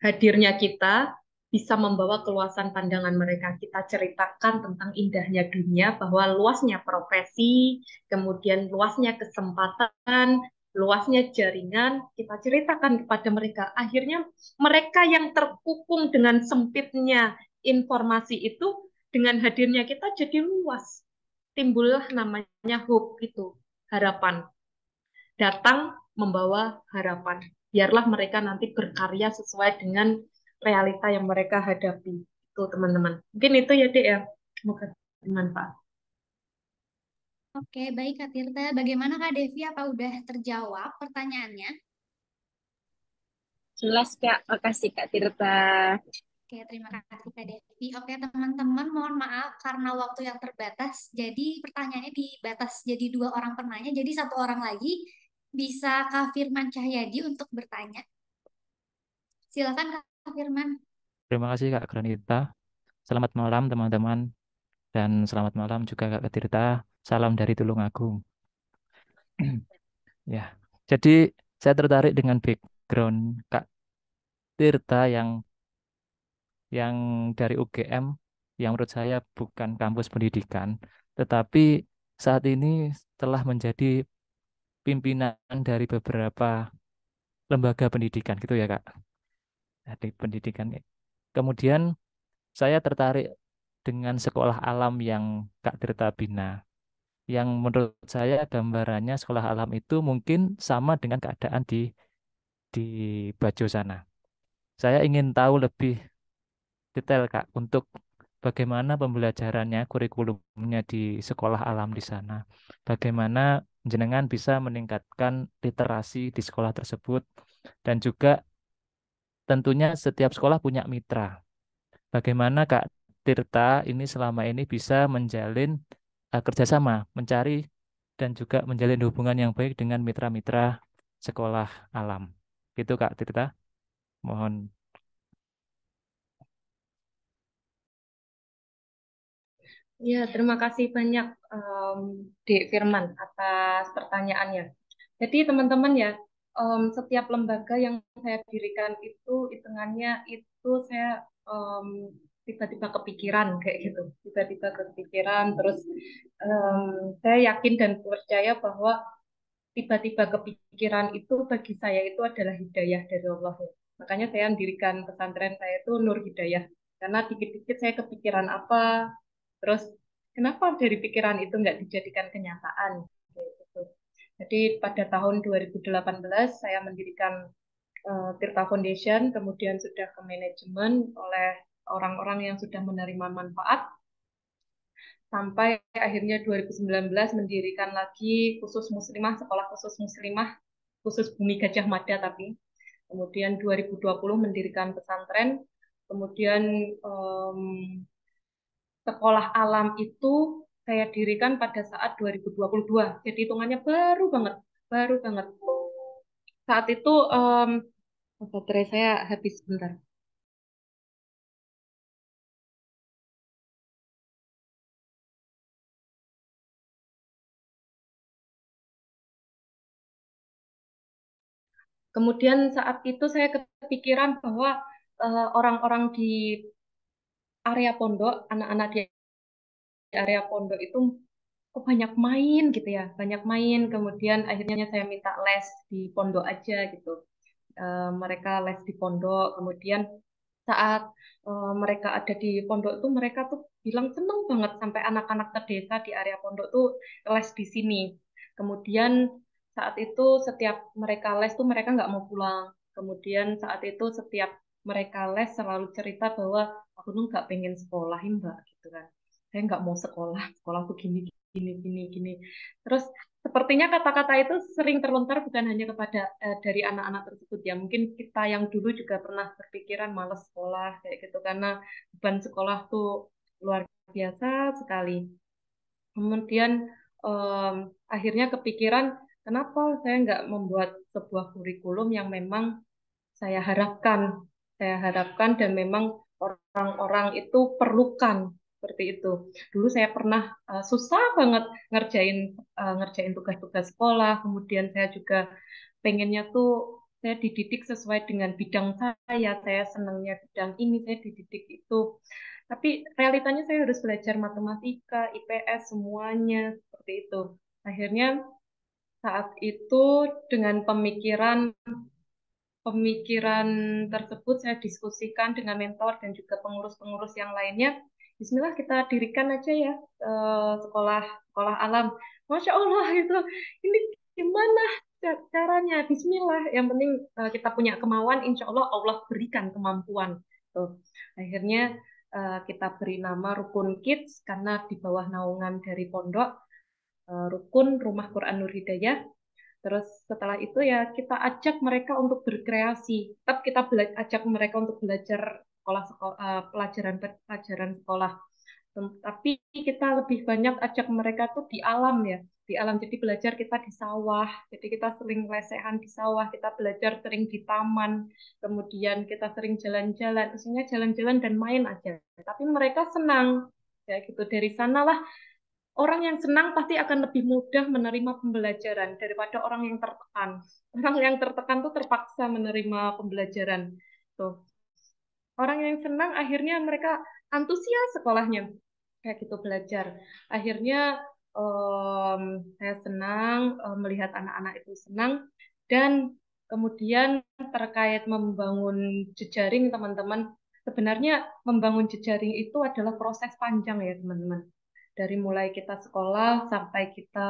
Hadirnya kita bisa membawa keluasan pandangan mereka. Kita ceritakan tentang indahnya dunia, bahwa luasnya profesi, kemudian luasnya kesempatan, luasnya jaringan kita ceritakan kepada mereka. Akhirnya mereka yang terkukung dengan sempitnya informasi itu dengan hadirnya kita jadi luas. Timbullah namanya hope itu, harapan. Datang membawa harapan. Biarlah mereka nanti berkarya sesuai dengan realita yang mereka hadapi. Itu teman-teman. Mungkin itu ya Dek ya. Semoga bermanfaat. Oke, baik Kak Tirta. Bagaimana Kak Devi, apa udah terjawab pertanyaannya? Jelas Kak, kasih Kak Tirta. Oke, terima kasih Kak Devi. Oke, teman-teman, mohon maaf karena waktu yang terbatas. Jadi pertanyaannya dibatas jadi dua orang penanya, jadi satu orang lagi bisa Kak Firman Cahyadi untuk bertanya. Silakan Kak Firman. Terima kasih Kak Granita. Selamat malam teman-teman dan selamat malam juga Kak Tirta. Salam dari Tulungagung. ya, jadi saya tertarik dengan background Kak Tirta yang yang dari UGM yang menurut saya bukan kampus pendidikan, tetapi saat ini telah menjadi pimpinan dari beberapa lembaga pendidikan gitu ya Kak. Dari pendidikan. Kemudian saya tertarik dengan sekolah alam yang Kak Tirta bina yang menurut saya gambarannya sekolah alam itu mungkin sama dengan keadaan di di Bajo sana. Saya ingin tahu lebih detail Kak untuk bagaimana pembelajarannya, kurikulumnya di sekolah alam di sana. Bagaimana jenengan bisa meningkatkan literasi di sekolah tersebut dan juga tentunya setiap sekolah punya mitra. Bagaimana Kak Tirta ini selama ini bisa menjalin uh, kerjasama, mencari dan juga menjalin hubungan yang baik dengan mitra-mitra sekolah alam. Gitu Kak Tirta. Mohon Ya, terima kasih banyak um, Dek Firman atas pertanyaannya. Jadi teman-teman ya, um, setiap lembaga yang saya dirikan itu hitungannya itu saya um, tiba-tiba kepikiran kayak gitu tiba-tiba kepikiran terus um, saya yakin dan percaya bahwa tiba-tiba kepikiran itu bagi saya itu adalah hidayah dari Allah ya. makanya saya mendirikan pesantren saya itu Nur Hidayah karena dikit-dikit saya kepikiran apa terus kenapa dari pikiran itu nggak dijadikan kenyataan gitu jadi pada tahun 2018 saya mendirikan eh, Tirta Foundation kemudian sudah ke manajemen oleh orang-orang yang sudah menerima manfaat sampai akhirnya 2019 mendirikan lagi khusus muslimah, sekolah khusus muslimah, khusus Bumi Gajah Mada tapi. Kemudian 2020 mendirikan pesantren, kemudian um, sekolah alam itu saya dirikan pada saat 2022. Jadi hitungannya baru banget, baru banget. Saat itu um, baterai saya habis sebentar Kemudian saat itu saya kepikiran bahwa eh, orang-orang uh, di area pondok, anak-anak di area pondok itu kok banyak main gitu ya, banyak main. Kemudian akhirnya saya minta les di pondok aja gitu. Uh, mereka les di pondok, kemudian saat uh, mereka ada di pondok itu mereka tuh bilang seneng banget sampai anak-anak terdesa di area pondok tuh les di sini. Kemudian saat itu setiap mereka les tuh mereka nggak mau pulang. Kemudian saat itu setiap mereka les selalu cerita bahwa aku tuh nggak pengen sekolah mbak gitu kan. Saya nggak mau sekolah, sekolah tuh gini gini gini gini. Terus sepertinya kata-kata itu sering terlontar bukan hanya kepada eh, dari anak-anak tersebut ya mungkin kita yang dulu juga pernah berpikiran males sekolah kayak gitu karena beban sekolah tuh luar biasa sekali kemudian um, akhirnya kepikiran Kenapa saya nggak membuat sebuah kurikulum yang memang saya harapkan, saya harapkan dan memang orang-orang itu perlukan seperti itu. Dulu saya pernah uh, susah banget ngerjain uh, ngerjain tugas-tugas sekolah, kemudian saya juga pengennya tuh saya dididik sesuai dengan bidang saya, saya senangnya bidang ini, saya dididik itu. Tapi realitanya saya harus belajar matematika, IPS, semuanya seperti itu. Akhirnya saat itu dengan pemikiran pemikiran tersebut saya diskusikan dengan mentor dan juga pengurus-pengurus yang lainnya. Bismillah kita dirikan aja ya eh, sekolah sekolah alam. Masya Allah itu ini gimana caranya? Bismillah. Yang penting eh, kita punya kemauan, insya Allah Allah berikan kemampuan. Tuh. Akhirnya eh, kita beri nama Rukun Kids karena di bawah naungan dari pondok Eh, rukun Rumah Quran Nur Hidayah. Terus setelah itu ya kita ajak mereka untuk berkreasi. Tetap kita ajak mereka untuk belajar sekolah, sekolah eh, pelajaran pelajaran sekolah. Tapi kita lebih banyak ajak mereka tuh di alam ya, di alam. Jadi belajar kita di sawah. Jadi kita sering lesehan di sawah, kita belajar sering di taman, kemudian kita sering jalan-jalan. Isinya jalan-jalan dan main aja. Tapi mereka senang ya gitu. Dari sanalah orang yang senang pasti akan lebih mudah menerima pembelajaran daripada orang yang tertekan. Orang yang tertekan tuh terpaksa menerima pembelajaran. Tuh. Orang yang senang akhirnya mereka antusias sekolahnya. Kayak gitu belajar. Akhirnya um, saya senang um, melihat anak-anak itu senang dan kemudian terkait membangun jejaring teman-teman sebenarnya membangun jejaring itu adalah proses panjang ya teman-teman dari mulai kita sekolah sampai kita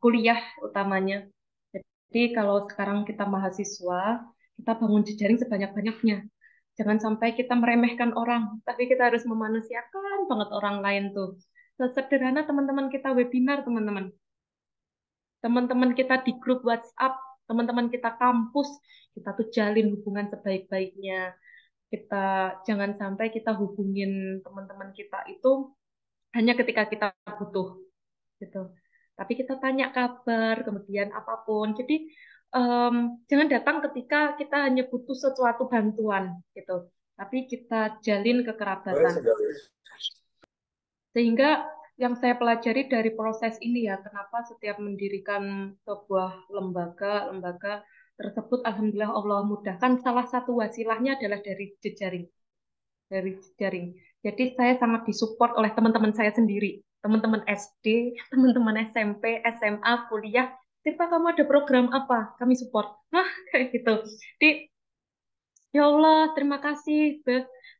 kuliah utamanya. Jadi kalau sekarang kita mahasiswa, kita bangun jejaring sebanyak-banyaknya. Jangan sampai kita meremehkan orang, tapi kita harus memanusiakan banget orang lain tuh. Sederhana teman-teman kita webinar, teman-teman. Teman-teman kita di grup WhatsApp, teman-teman kita kampus, kita tuh jalin hubungan sebaik-baiknya. Kita jangan sampai kita hubungin teman-teman kita itu hanya ketika kita butuh gitu tapi kita tanya kabar kemudian apapun jadi um, jangan datang ketika kita hanya butuh sesuatu bantuan gitu tapi kita jalin kekerabatan sehingga yang saya pelajari dari proses ini ya kenapa setiap mendirikan sebuah lembaga lembaga tersebut alhamdulillah Allah mudahkan salah satu wasilahnya adalah dari jejaring dari jejaring jadi saya sangat disupport oleh teman-teman saya sendiri, teman-teman SD, teman-teman SMP, SMA, kuliah. Tirta kamu ada program apa? Kami support. Nah, kayak gitu. Jadi, ya Allah, terima kasih.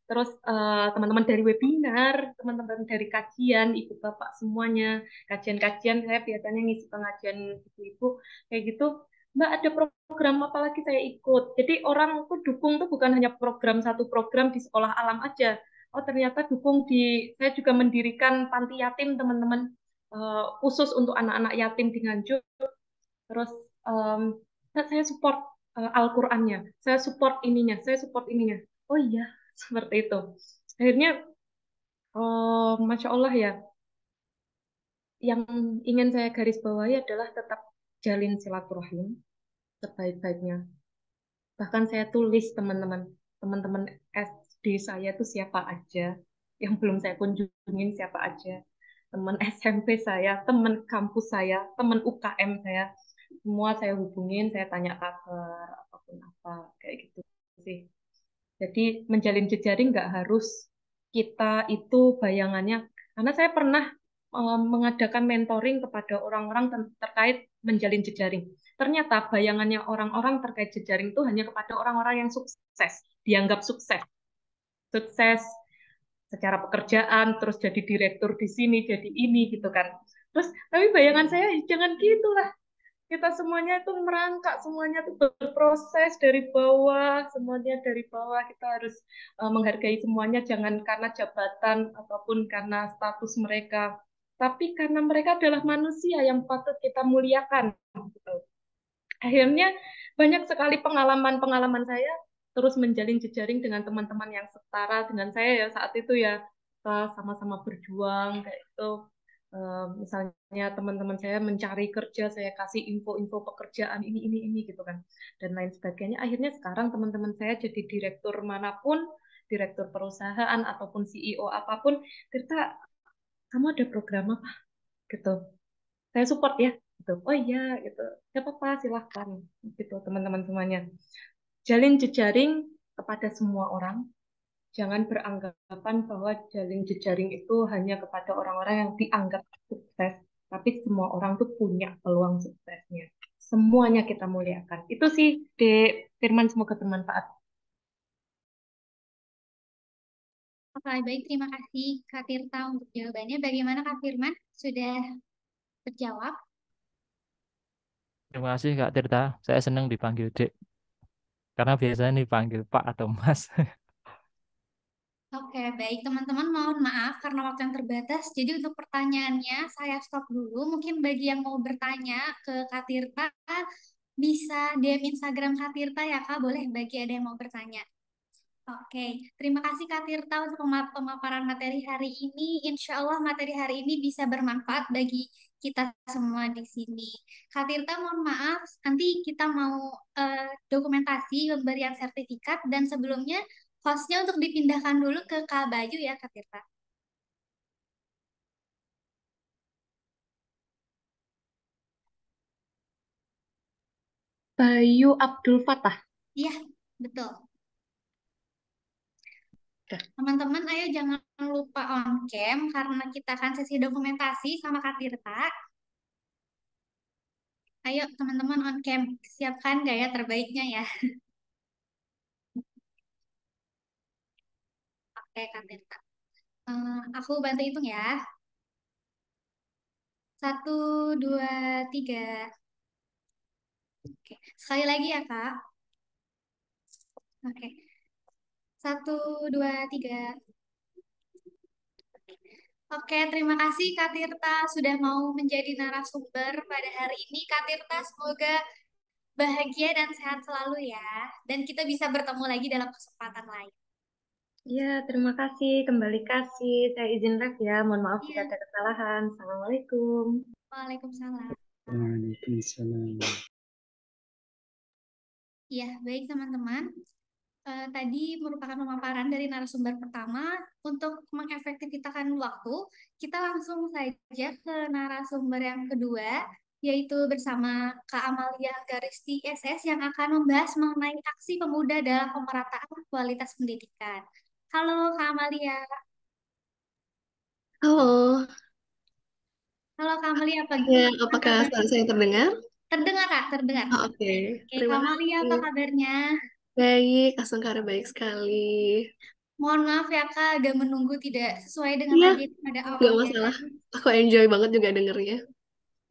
Terus eh, teman-teman uh, dari webinar, teman-teman dari kajian, ibu bapak semuanya, kajian-kajian saya biasanya ngisi pengajian ibu-ibu kayak gitu. Mbak ada program apa lagi saya ikut. Jadi orang tuh dukung tuh bukan hanya program satu program di sekolah alam aja, oh ternyata dukung di saya juga mendirikan panti yatim teman-teman uh, khusus untuk anak-anak yatim di Nganjuk terus um, saya support uh, Al-Qur'annya saya support ininya saya support ininya oh iya seperti itu akhirnya uh, masya Allah ya yang ingin saya garis bawahi adalah tetap jalin silaturahim sebaik-baiknya bahkan saya tulis teman-teman teman-teman SD saya tuh siapa aja, yang belum saya kunjungin siapa aja, teman SMP saya, teman kampus saya, teman UKM saya, semua saya hubungin, saya tanya kabar apapun apa kayak gitu sih. Jadi menjalin jejaring nggak harus kita itu bayangannya, karena saya pernah eh, mengadakan mentoring kepada orang-orang terkait menjalin jejaring. Ternyata bayangannya orang-orang terkait jejaring itu hanya kepada orang-orang yang sukses, dianggap sukses sukses secara pekerjaan, terus jadi direktur di sini, jadi ini gitu kan. Terus tapi bayangan saya jangan gitulah. Kita semuanya itu merangkak, semuanya itu berproses dari bawah, semuanya dari bawah. Kita harus uh, menghargai semuanya jangan karena jabatan ataupun karena status mereka, tapi karena mereka adalah manusia yang patut kita muliakan gitu. Akhirnya banyak sekali pengalaman-pengalaman saya terus menjalin jejaring dengan teman-teman yang setara dengan saya ya saat itu ya kita sama-sama berjuang kayak itu misalnya teman-teman saya mencari kerja saya kasih info-info pekerjaan ini ini ini gitu kan dan lain sebagainya akhirnya sekarang teman-teman saya jadi direktur manapun direktur perusahaan ataupun CEO apapun Tirta kamu ada program apa gitu saya support ya gitu oh iya gitu siapa apa silahkan gitu teman-teman semuanya Jalin jejaring kepada semua orang. Jangan beranggapan bahwa jalin jejaring itu hanya kepada orang-orang yang dianggap sukses, tapi semua orang tuh punya peluang suksesnya. Semuanya kita muliakan. Itu sih, Dek Firman, semoga bermanfaat. Oke, baik. Terima kasih Kak Tirta untuk jawabannya. Bagaimana Kak Firman? Sudah terjawab? Terima kasih Kak Tirta. Saya senang dipanggil Dek. Karena biasanya dipanggil Pak atau Mas. Oke, baik teman-teman mohon maaf karena waktu yang terbatas. Jadi untuk pertanyaannya saya stop dulu. Mungkin bagi yang mau bertanya ke Katirta bisa DM Instagram Katirta ya Kak, boleh bagi ada yang mau bertanya. Oke, terima kasih Kak Tirta untuk pemaparan materi hari ini. Insya Allah materi hari ini bisa bermanfaat bagi kita semua di sini. Kak Tirta mohon maaf, nanti kita mau uh, dokumentasi pemberian sertifikat dan sebelumnya hostnya untuk dipindahkan dulu ke Kak Bayu ya Kak Tirta. Bayu Abdul Fatah. Iya, betul. Teman-teman, ayo jangan lupa on cam karena kita akan sesi dokumentasi sama Kak Tirta. Ayo teman-teman on cam, siapkan gaya terbaiknya ya. Oke Kak Tirta. Uh, aku bantu hitung ya. Satu, dua, tiga. Oke, sekali lagi ya Kak. Oke. Satu, dua, tiga. Oke, terima kasih Kak Tirta sudah mau menjadi narasumber pada hari ini. Kak Tirta, semoga bahagia dan sehat selalu ya. Dan kita bisa bertemu lagi dalam kesempatan lain. Iya, terima kasih. Kembali kasih. Saya izin ya. Mohon maaf iya. jika ya. ada kesalahan. Assalamualaikum. Waalaikumsalam. Waalaikumsalam. Ya, baik teman-teman uh, tadi merupakan pemaparan dari narasumber pertama. Untuk mengefektifkan waktu, kita langsung saja ke narasumber yang kedua, yaitu bersama Kak Amalia Garisti SS yang akan membahas mengenai aksi pemuda dalam pemerataan kualitas pendidikan. Halo Kak Amalia. Halo. Halo Kak Amalia, apa Ya, apakah suara saya terdengar? Terdengar Kak, terdengar. Oh, Oke. Okay. Kak Amalia, apa kabarnya? Baik, Asangkara baik sekali. Mohon maaf ya Kak, agak menunggu tidak sesuai dengan ya, target pada awal. Gak ya, masalah, ya. aku enjoy banget juga dengernya.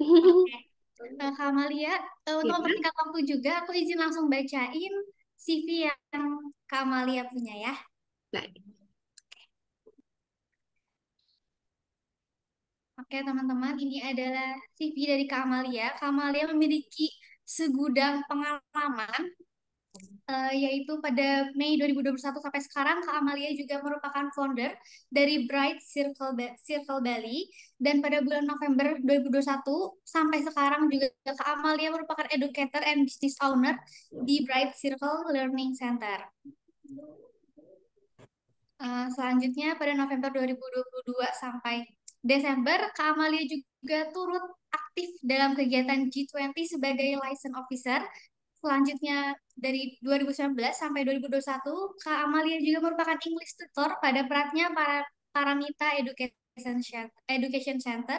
Okay. Nah, Kak Amalia, eh, untuk ya. mempersingkat waktu juga, aku izin langsung bacain CV yang Kak Amalia punya ya. Baik. Oke teman-teman, ini adalah CV dari Kak Amalia. Kak Amalia memiliki segudang pengalaman uh, yaitu pada Mei 2021 sampai sekarang Kak Amalia juga merupakan founder dari Bright Circle ba Circle Bali dan pada bulan November 2021 sampai sekarang juga Kak Amalia merupakan educator and business owner di Bright Circle Learning Center. Uh, selanjutnya pada November 2022 sampai Desember, Kak Amalia juga turut aktif dalam kegiatan G20 sebagai license officer selanjutnya dari 2019 sampai 2021, Kak Amalia juga merupakan English Tutor pada peratnya para Paramita Education Center, Education Center.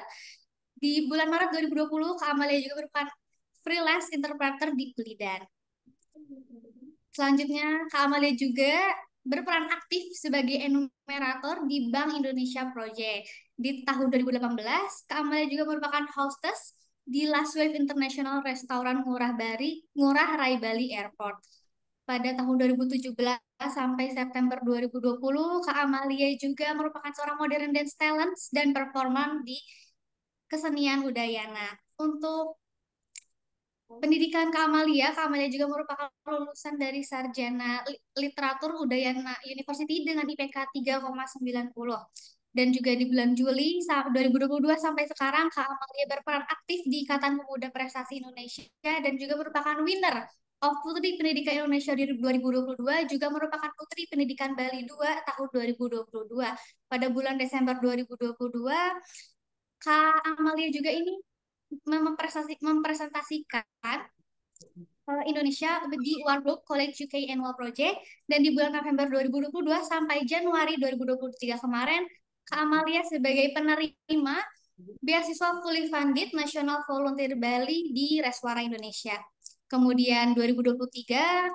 Di bulan Maret 2020, Kak Amalia juga merupakan freelance interpreter di Pelidan. Selanjutnya, Kak Amalia juga berperan aktif sebagai enumerator di Bank Indonesia Project. Di tahun 2018, Kak Amalia juga merupakan hostess di Last Wave International Restoran Ngurah Bali, Ngurah Rai Bali Airport. Pada tahun 2017 sampai September 2020, Kak Amalia juga merupakan seorang modern dance talent dan performan di kesenian Udayana. Untuk pendidikan Kak Amalia, Kak Amalia juga merupakan lulusan dari Sarjana Literatur Udayana University dengan IPK 3,90 dan juga di bulan Juli 2022 sampai sekarang Kak Amalia berperan aktif di Ikatan Pemuda Prestasi Indonesia dan juga merupakan winner of Putri Pendidikan Indonesia di 2022 juga merupakan Putri Pendidikan Bali 2 tahun 2022. Pada bulan Desember 2022, Kak Amalia juga ini mempresentasikan eh, Indonesia di Warburg College UK Annual Project dan di bulan November 2022 sampai Januari 2023 kemarin Kak Amalia sebagai penerima beasiswa fully funded National Volunteer Bali di Reswara Indonesia. Kemudian 2023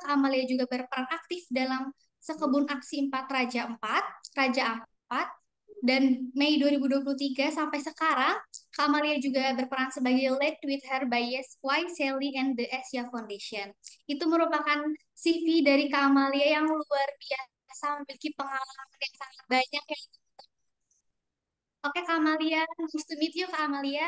Kak Amalia juga berperan aktif dalam Sekebun Aksi 4 Raja 4, Raja 4 dan Mei 2023 sampai sekarang Kak Amalia juga berperan sebagai lead with her bias Y. Sally and the Asia Foundation. Itu merupakan CV dari Kak Amalia yang luar biasa memiliki pengalaman yang sangat banyak yang Oke, okay, Kak Amalia. Nice to meet you, Kak Amalia.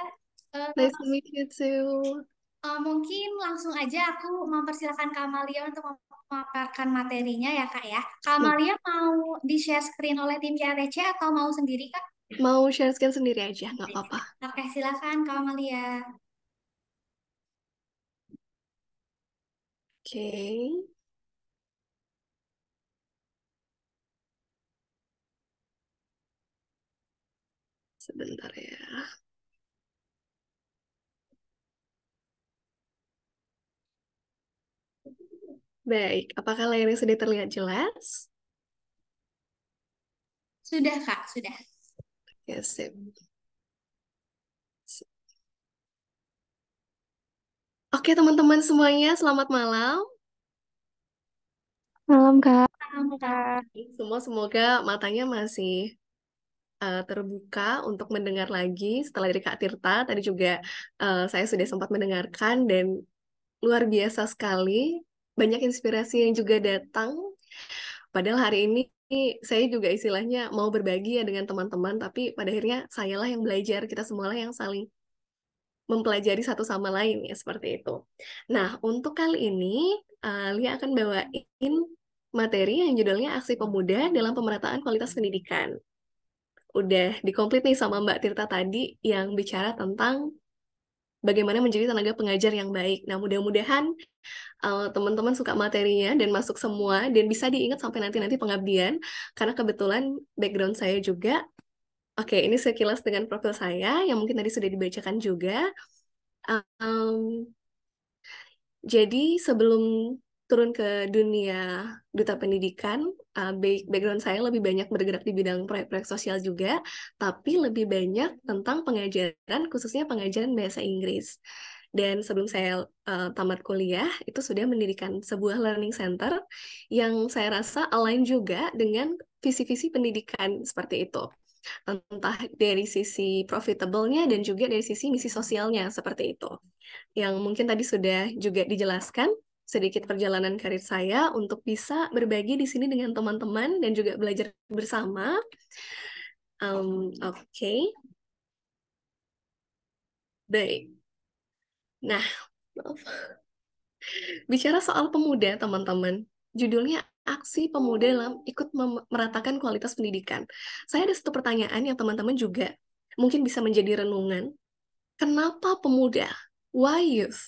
Uh, nice to meet you too. Uh, mungkin langsung aja aku mempersilahkan Kak Amalia untuk memaparkan materinya ya, Kak ya. Kak hmm. Amalia hmm. mau di-share screen oleh tim KRC atau mau sendiri, Kak? Mau share screen sendiri aja, nggak apa-apa. Oke, silakan Kak Amalia. Oke. Okay. Sebentar ya. Baik, apakah layarnya sudah terlihat jelas? Sudah, Kak, sudah. oke ya, sip. Oke, teman-teman semuanya, selamat malam. Malam, Kak. Malam, Kak. Semua semoga matanya masih uh, terbuka untuk mendengar lagi setelah dari Kak Tirta. Tadi juga uh, saya sudah sempat mendengarkan dan luar biasa sekali. Banyak inspirasi yang juga datang. Padahal hari ini saya juga istilahnya mau berbagi ya dengan teman-teman, tapi pada akhirnya sayalah yang belajar, kita semualah yang saling mempelajari satu sama lain ya seperti itu. Nah, untuk kali ini uh, Lia akan bawain materi yang judulnya Aksi Pemuda dalam Pemerataan Kualitas Pendidikan udah dikomplit nih sama Mbak Tirta tadi yang bicara tentang bagaimana menjadi tenaga pengajar yang baik. Nah, mudah-mudahan uh, teman-teman suka materinya dan masuk semua dan bisa diingat sampai nanti-nanti pengabdian karena kebetulan background saya juga Oke, ini sekilas dengan profil saya yang mungkin tadi sudah dibacakan juga. Um, jadi sebelum turun ke dunia duta pendidikan, uh, background saya lebih banyak bergerak di bidang proyek-proyek sosial juga, tapi lebih banyak tentang pengajaran, khususnya pengajaran bahasa Inggris. Dan sebelum saya uh, tamat kuliah, itu sudah mendirikan sebuah learning center yang saya rasa align juga dengan visi-visi pendidikan seperti itu. Entah dari sisi profitable-nya dan juga dari sisi misi sosialnya seperti itu. Yang mungkin tadi sudah juga dijelaskan, sedikit perjalanan karir saya untuk bisa berbagi di sini dengan teman-teman dan juga belajar bersama. Um, Oke. Okay. Baik. Nah, maaf. Bicara soal pemuda, teman-teman. Judulnya Aksi Pemuda dalam ikut meratakan kualitas pendidikan. Saya ada satu pertanyaan yang teman-teman juga mungkin bisa menjadi renungan. Kenapa pemuda? Why youth?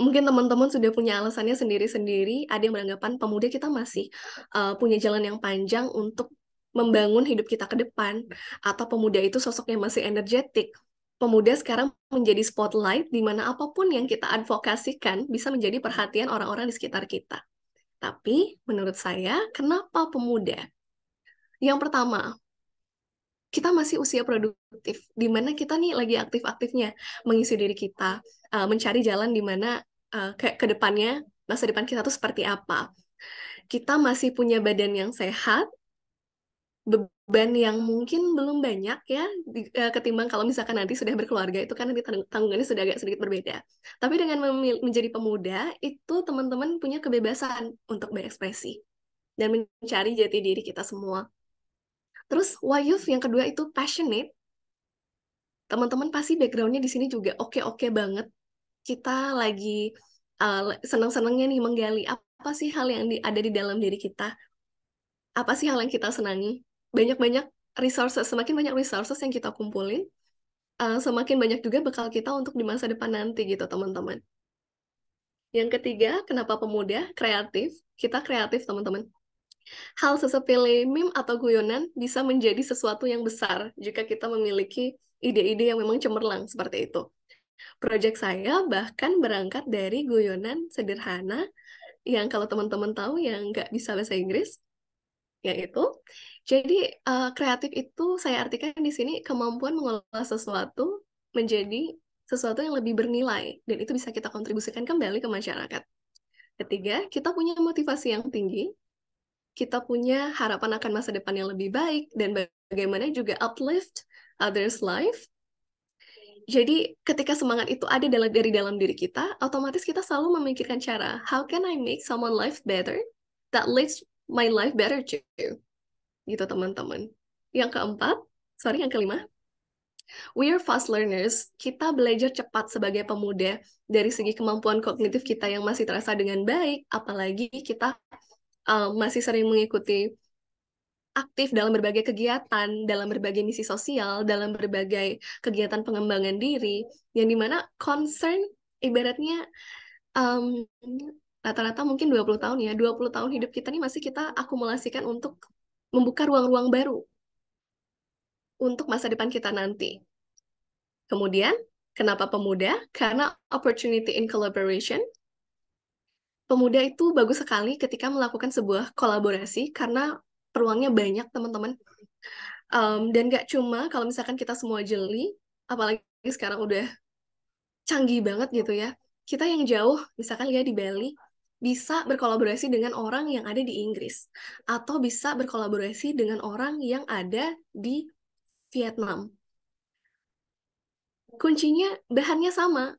mungkin teman-teman sudah punya alasannya sendiri-sendiri. Ada yang beranggapan pemuda kita masih uh, punya jalan yang panjang untuk membangun hidup kita ke depan, atau pemuda itu sosoknya masih energetik. Pemuda sekarang menjadi spotlight di mana apapun yang kita advokasikan bisa menjadi perhatian orang-orang di sekitar kita. Tapi menurut saya, kenapa pemuda? Yang pertama, kita masih usia produktif, di mana kita nih lagi aktif-aktifnya mengisi diri kita, eh, mencari jalan di mana uh, kayak ke depannya masa depan kita tuh seperti apa. Kita masih punya badan yang sehat, beban yang mungkin belum banyak ya di, uh, ketimbang kalau misalkan nanti sudah berkeluarga itu kan nanti tanggungannya sudah agak sedikit berbeda. Tapi dengan menjadi pemuda itu teman-teman punya kebebasan untuk berekspresi dan mencari jati diri kita semua. Terus why yang kedua itu passionate. Teman-teman pasti backgroundnya di sini juga oke-oke banget kita lagi uh, eh, senang-senangnya nih menggali apa sih hal yang di, ada di dalam diri kita apa sih hal yang kita senangi banyak-banyak resources semakin banyak resources yang kita kumpulin uh, semakin banyak juga bekal kita untuk di masa depan nanti gitu teman-teman yang ketiga kenapa pemuda kreatif kita kreatif teman-teman hal sesepele meme atau guyonan bisa menjadi sesuatu yang besar jika kita memiliki ide-ide yang memang cemerlang seperti itu Proyek saya bahkan berangkat dari guyonan sederhana yang kalau teman-teman tahu yang nggak bisa bahasa Inggris, yaitu jadi uh, kreatif itu saya artikan di sini kemampuan mengolah sesuatu menjadi sesuatu yang lebih bernilai dan itu bisa kita kontribusikan kembali ke masyarakat. Ketiga, kita punya motivasi yang tinggi, kita punya harapan akan masa depan yang lebih baik dan bagaimana juga uplift others life jadi ketika semangat itu ada dalam, dari dalam diri kita, otomatis kita selalu memikirkan cara, how can I make someone life better that leads my life better too? Gitu teman-teman. Yang keempat, sorry yang kelima, we are fast learners. Kita belajar cepat sebagai pemuda dari segi kemampuan kognitif kita yang masih terasa dengan baik, apalagi kita uh, masih sering mengikuti aktif dalam berbagai kegiatan, dalam berbagai misi sosial, dalam berbagai kegiatan pengembangan diri, yang dimana concern ibaratnya um, rata-rata mungkin 20 tahun ya, 20 tahun hidup kita ini masih kita akumulasikan untuk membuka ruang-ruang baru untuk masa depan kita nanti. Kemudian, kenapa pemuda? Karena opportunity in collaboration pemuda itu bagus sekali ketika melakukan sebuah kolaborasi karena peluangnya banyak teman-teman um, dan gak cuma kalau misalkan kita semua jeli apalagi sekarang udah canggih banget gitu ya kita yang jauh misalkan ya di Bali bisa berkolaborasi dengan orang yang ada di Inggris atau bisa berkolaborasi dengan orang yang ada di Vietnam. Kuncinya bahannya sama.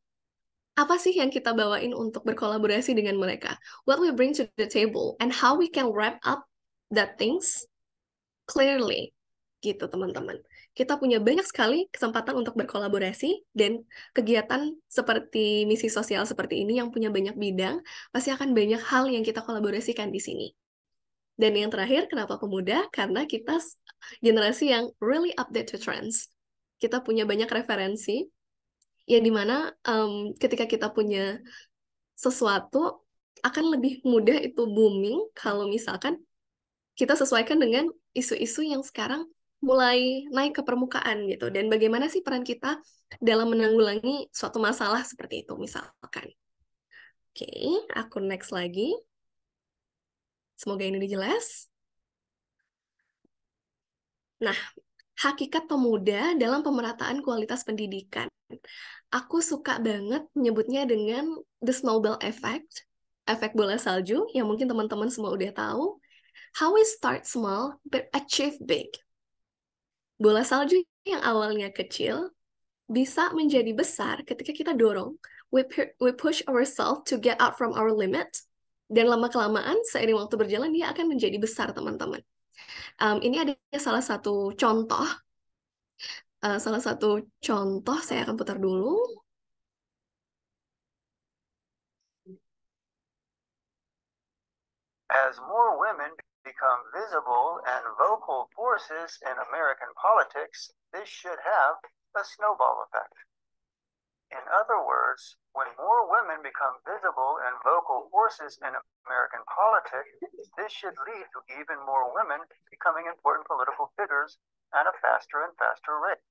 Apa sih yang kita bawain untuk berkolaborasi dengan mereka? What we bring to the table and how we can wrap up that things clearly gitu teman-teman. Kita punya banyak sekali kesempatan untuk berkolaborasi dan kegiatan seperti misi sosial seperti ini yang punya banyak bidang pasti akan banyak hal yang kita kolaborasikan di sini. Dan yang terakhir, kenapa pemuda? Karena kita generasi yang really update to trends. Kita punya banyak referensi, ya dimana um, ketika kita punya sesuatu, akan lebih mudah itu booming kalau misalkan kita sesuaikan dengan isu-isu yang sekarang mulai naik ke permukaan gitu dan bagaimana sih peran kita dalam menanggulangi suatu masalah seperti itu misalkan. Oke, aku next lagi. Semoga ini dijelas Nah, hakikat pemuda dalam pemerataan kualitas pendidikan. Aku suka banget menyebutnya dengan The Snowball Effect, efek bola salju yang mungkin teman-teman semua udah tahu How we start small but achieve big. Bola salju yang awalnya kecil bisa menjadi besar ketika kita dorong. We, we push ourselves to get out from our limit. Dan lama-kelamaan, seiring waktu berjalan, dia akan menjadi besar, teman-teman. Um, ini ada salah satu contoh. Uh, salah satu contoh, saya akan putar dulu. As more women become visible and vocal forces in American politics, this should have a snowball effect. In other words, when more women become visible and vocal forces in American politics, this should lead to even more women becoming important political figures at a faster and faster rate.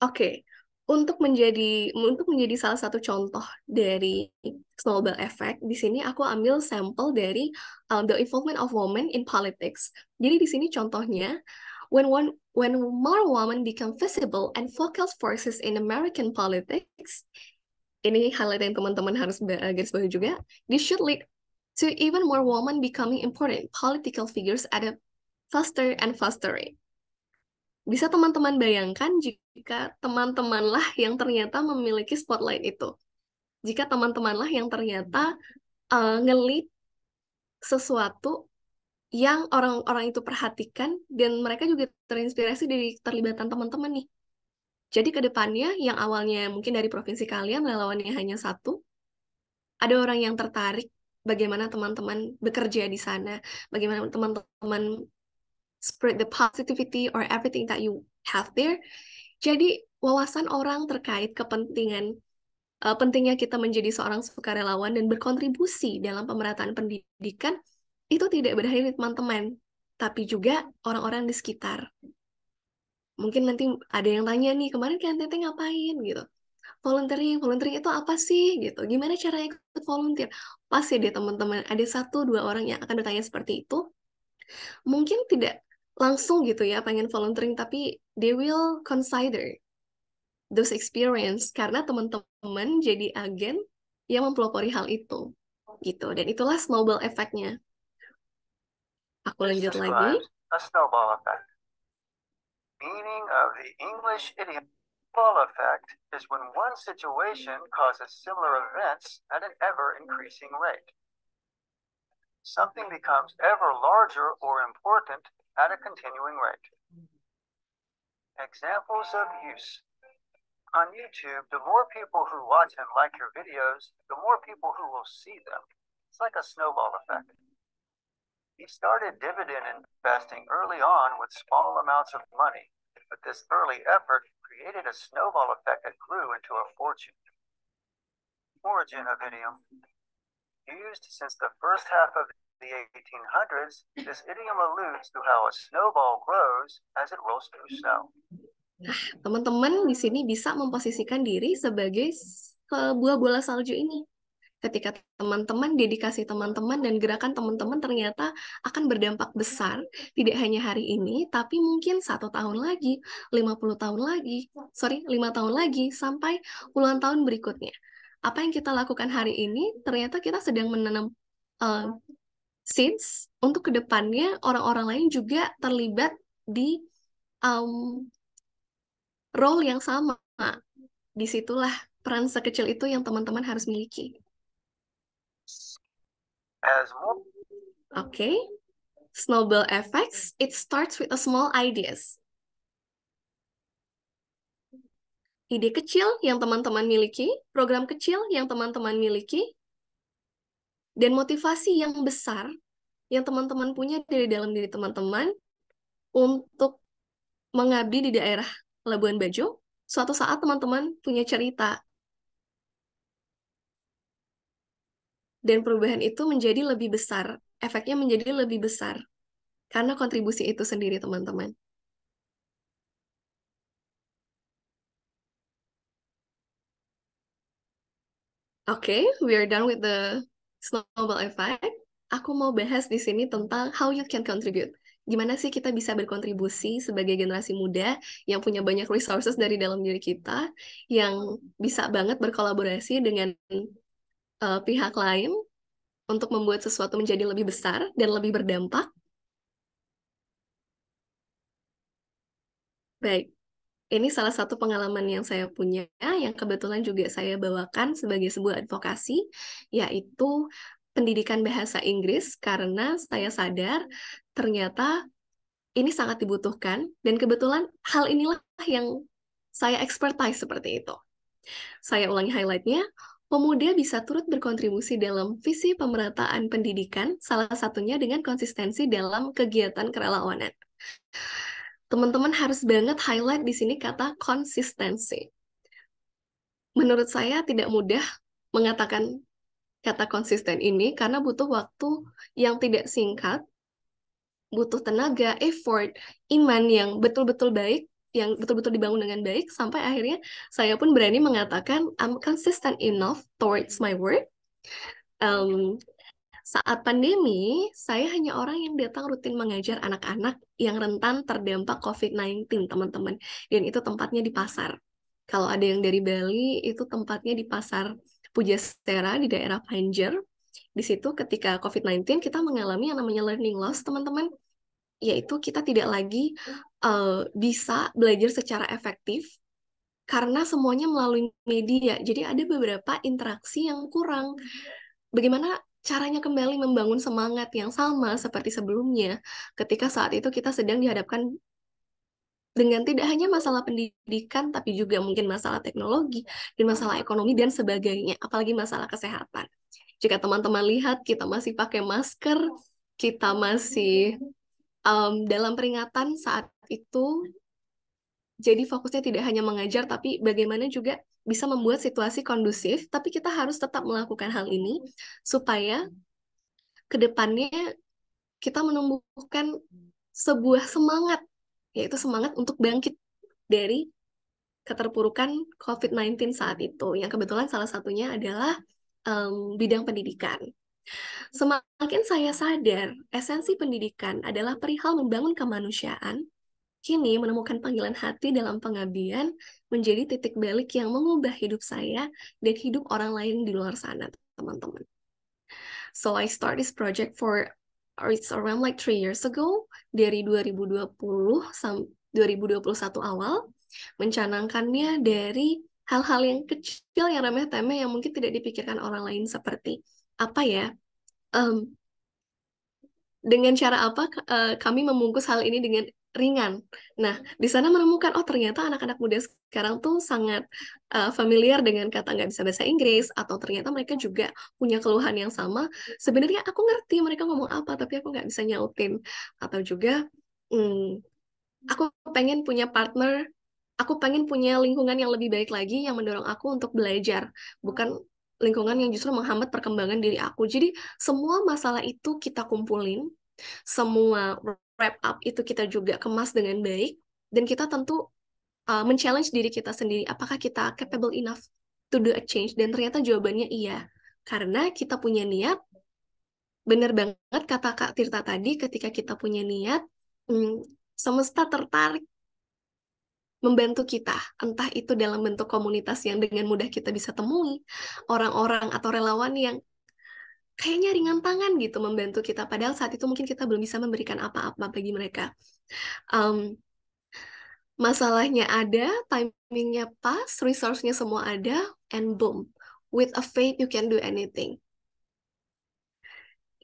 Okay, untuk menjadi untuk menjadi salah satu contoh dari snowball effect di sini aku ambil sampel dari um, the involvement of women in politics. Jadi di sini contohnya when one when more women become visible and vocal forces in American politics ini highlight yang teman-teman harus uh, garis bawahi juga this should lead to even more women becoming important political figures at a faster and faster rate bisa teman-teman bayangkan jika teman-temanlah yang ternyata memiliki spotlight itu. Jika teman-temanlah yang ternyata uh, eh, ngelit sesuatu yang orang-orang itu perhatikan dan mereka juga terinspirasi dari terlibatan teman-teman nih. Jadi ke depannya yang awalnya mungkin dari provinsi kalian relawannya hanya satu, ada orang yang tertarik bagaimana teman-teman bekerja di sana, bagaimana teman-teman spread the positivity or everything that you have there. Jadi wawasan orang terkait kepentingan uh, pentingnya kita menjadi seorang sukarelawan dan berkontribusi dalam pemerataan pendidikan itu tidak berakhir teman-teman, tapi juga orang-orang di sekitar. Mungkin nanti ada yang tanya nih, kemarin kan Tete ngapain gitu. Volunteering, volunteering itu apa sih gitu? Gimana cara ikut volunteer? Pasti deh teman-teman, ada satu dua orang yang akan bertanya seperti itu. Mungkin tidak langsung gitu ya pengen volunteering tapi they will consider those experience karena teman-teman jadi agen yang mempelopori hal itu gitu dan itulah snowball efeknya aku lanjut lagi a snowball effect meaning of the English idiom snowball effect is when one situation causes similar events at an ever increasing rate something becomes ever larger or important at a continuing rate. Examples of use. On YouTube, the more people who watch and like your videos, the more people who will see them. It's like a snowball effect. He started dividend investing early on with small amounts of money, but this early effort created a snowball effect that grew into a fortune. Origin of idiom. Used since the first half of the 1800s, this idiom alludes to how a snowball grows as it rolls through snow. Nah, teman-teman di sini bisa memposisikan diri sebagai sebuah bola salju ini. Ketika teman-teman, dedikasi teman-teman, dan gerakan teman-teman ternyata akan berdampak besar, tidak hanya hari ini, tapi mungkin satu tahun lagi, 50 tahun lagi, sorry, lima tahun lagi, sampai puluhan tahun berikutnya. Apa yang kita lakukan hari ini, ternyata kita sedang menanam uh, since untuk kedepannya orang-orang lain juga terlibat di um, role yang sama. Disitulah peran sekecil itu yang teman-teman harus miliki. Oke, okay. snowball effects. It starts with a small ideas. Ide kecil yang teman-teman miliki, program kecil yang teman-teman miliki, dan motivasi yang besar yang teman-teman punya dari dalam diri teman-teman untuk mengabdi di daerah Labuan Bajo, suatu saat teman-teman punya cerita. Dan perubahan itu menjadi lebih besar, efeknya menjadi lebih besar. Karena kontribusi itu sendiri, teman-teman. Oke, okay, we are done with the Snowball Effect, aku mau bahas di sini tentang how you can contribute. Gimana sih kita bisa berkontribusi sebagai generasi muda yang punya banyak resources dari dalam diri kita, yang bisa banget berkolaborasi dengan uh, pihak lain untuk membuat sesuatu menjadi lebih besar dan lebih berdampak. Baik, ini salah satu pengalaman yang saya punya, yang kebetulan juga saya bawakan sebagai sebuah advokasi, yaitu pendidikan bahasa Inggris, karena saya sadar ternyata ini sangat dibutuhkan, dan kebetulan hal inilah yang saya expertise seperti itu. Saya ulangi highlightnya, pemuda bisa turut berkontribusi dalam visi pemerataan pendidikan, salah satunya dengan konsistensi dalam kegiatan kerelawanan teman-teman harus banget highlight di sini kata konsistensi. Menurut saya tidak mudah mengatakan kata konsisten ini karena butuh waktu yang tidak singkat, butuh tenaga, effort, iman yang betul-betul baik, yang betul-betul dibangun dengan baik sampai akhirnya saya pun berani mengatakan I'm consistent enough towards my work um, saat pandemi, saya hanya orang yang datang rutin mengajar anak-anak yang rentan terdampak COVID-19, teman-teman. Dan itu tempatnya di pasar. Kalau ada yang dari Bali, itu tempatnya di pasar Pujastera di daerah Panjer. Di situ ketika COVID-19 kita mengalami yang namanya learning loss, teman-teman. Yaitu kita tidak lagi uh, bisa belajar secara efektif karena semuanya melalui media. Jadi ada beberapa interaksi yang kurang. Bagaimana caranya kembali membangun semangat yang sama seperti sebelumnya ketika saat itu kita sedang dihadapkan dengan tidak hanya masalah pendidikan tapi juga mungkin masalah teknologi dan masalah ekonomi dan sebagainya apalagi masalah kesehatan jika teman-teman lihat kita masih pakai masker kita masih um, dalam peringatan saat itu jadi fokusnya tidak hanya mengajar tapi bagaimana juga bisa membuat situasi kondusif, tapi kita harus tetap melakukan hal ini supaya kedepannya kita menumbuhkan sebuah semangat, yaitu semangat untuk bangkit dari keterpurukan COVID-19 saat itu, yang kebetulan salah satunya adalah um, bidang pendidikan. Semakin saya sadar, esensi pendidikan adalah perihal membangun kemanusiaan, Kini menemukan panggilan hati dalam pengabdian menjadi titik balik yang mengubah hidup saya dan hidup orang lain di luar sana, teman-teman. So I start this project for it's around like three years ago dari 2020 sampai 2021 awal mencanangkannya dari hal-hal yang kecil yang remeh-temeh yang mungkin tidak dipikirkan orang lain seperti apa ya um, dengan cara apa uh, kami membungkus hal ini dengan ringan. Nah, di sana menemukan oh ternyata anak-anak muda sekarang tuh sangat uh, familiar dengan kata nggak bisa bahasa Inggris atau ternyata mereka juga punya keluhan yang sama. Sebenarnya aku ngerti mereka ngomong apa tapi aku nggak bisa nyautin atau juga hmm, aku pengen punya partner, aku pengen punya lingkungan yang lebih baik lagi yang mendorong aku untuk belajar, bukan lingkungan yang justru menghambat perkembangan diri aku. Jadi semua masalah itu kita kumpulin, semua wrap up itu kita juga kemas dengan baik dan kita tentu uh, men-challenge diri kita sendiri apakah kita capable enough to do a change dan ternyata jawabannya iya. Karena kita punya niat benar banget kata Kak Tirta tadi ketika kita punya niat hmm, semesta tertarik membantu kita, entah itu dalam bentuk komunitas yang dengan mudah kita bisa temui, orang-orang atau relawan yang kayaknya ringan tangan gitu membantu kita, padahal saat itu mungkin kita belum bisa memberikan apa-apa bagi mereka. Um, masalahnya ada, timingnya pas, resource-nya semua ada, and boom, with a faith you can do anything.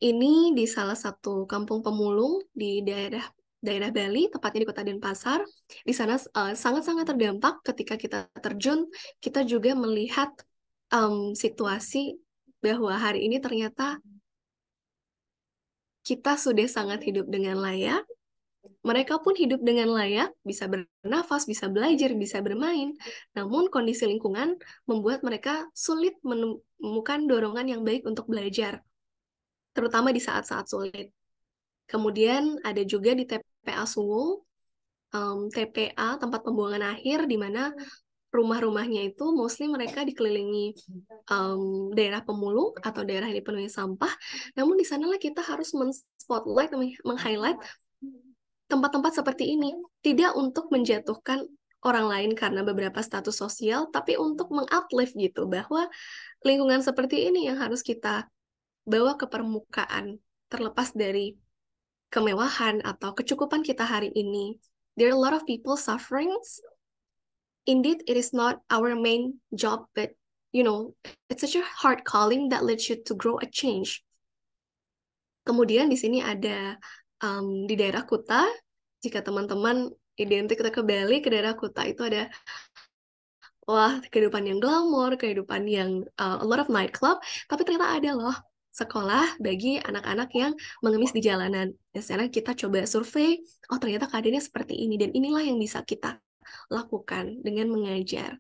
Ini di salah satu kampung pemulung di daerah daerah Bali, tepatnya di kota Denpasar. Di sana eh, sangat-sangat uh, terdampak ketika kita terjun, kita juga melihat um, situasi bahwa hari ini ternyata kita sudah sangat hidup dengan layak. Mereka pun hidup dengan layak, bisa bernafas, bisa belajar, bisa bermain. Namun kondisi lingkungan membuat mereka sulit menemukan dorongan yang baik untuk belajar, terutama di saat-saat sulit. Kemudian ada juga di TPA Sungul, um, TPA tempat pembuangan akhir di mana rumah-rumahnya itu mostly mereka dikelilingi um, daerah pemulung atau daerah yang dipenuhi sampah. Namun di sanalah kita harus men-spotlight, meng-highlight tempat-tempat seperti ini. Tidak untuk menjatuhkan orang lain karena beberapa status sosial, tapi untuk meng-uplift gitu, bahwa lingkungan seperti ini yang harus kita bawa ke permukaan, terlepas dari kemewahan atau kecukupan kita hari ini. There are a lot of people suffering. Indeed, it is not our main job, but you know, it's such a hard calling that leads you to grow a change. Kemudian di sini ada um, di daerah Kuta, jika teman-teman identik ke Bali, ke daerah Kuta itu ada wah kehidupan yang glamor, kehidupan yang uh, a lot of nightclub, tapi ternyata ada loh sekolah bagi anak-anak yang mengemis di jalanan. Dan sekarang kita coba survei, oh ternyata keadaannya seperti ini, dan inilah yang bisa kita lakukan dengan mengajar.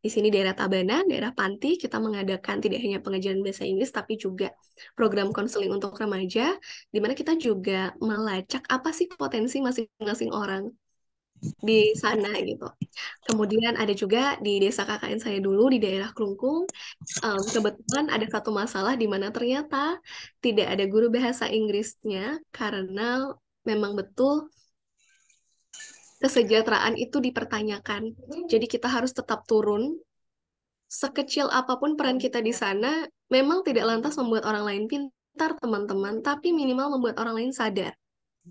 Di sini daerah Tabanan, daerah Panti, kita mengadakan tidak hanya pengajaran bahasa Inggris, tapi juga program konseling untuk remaja, di mana kita juga melacak apa sih potensi masing-masing orang di sana gitu. Kemudian ada juga di desa KKN saya dulu di daerah Klungkung, um, kebetulan ada satu masalah di mana ternyata tidak ada guru bahasa Inggrisnya karena memang betul kesejahteraan itu dipertanyakan. Jadi kita harus tetap turun sekecil apapun peran kita di sana memang tidak lantas membuat orang lain pintar teman-teman, tapi minimal membuat orang lain sadar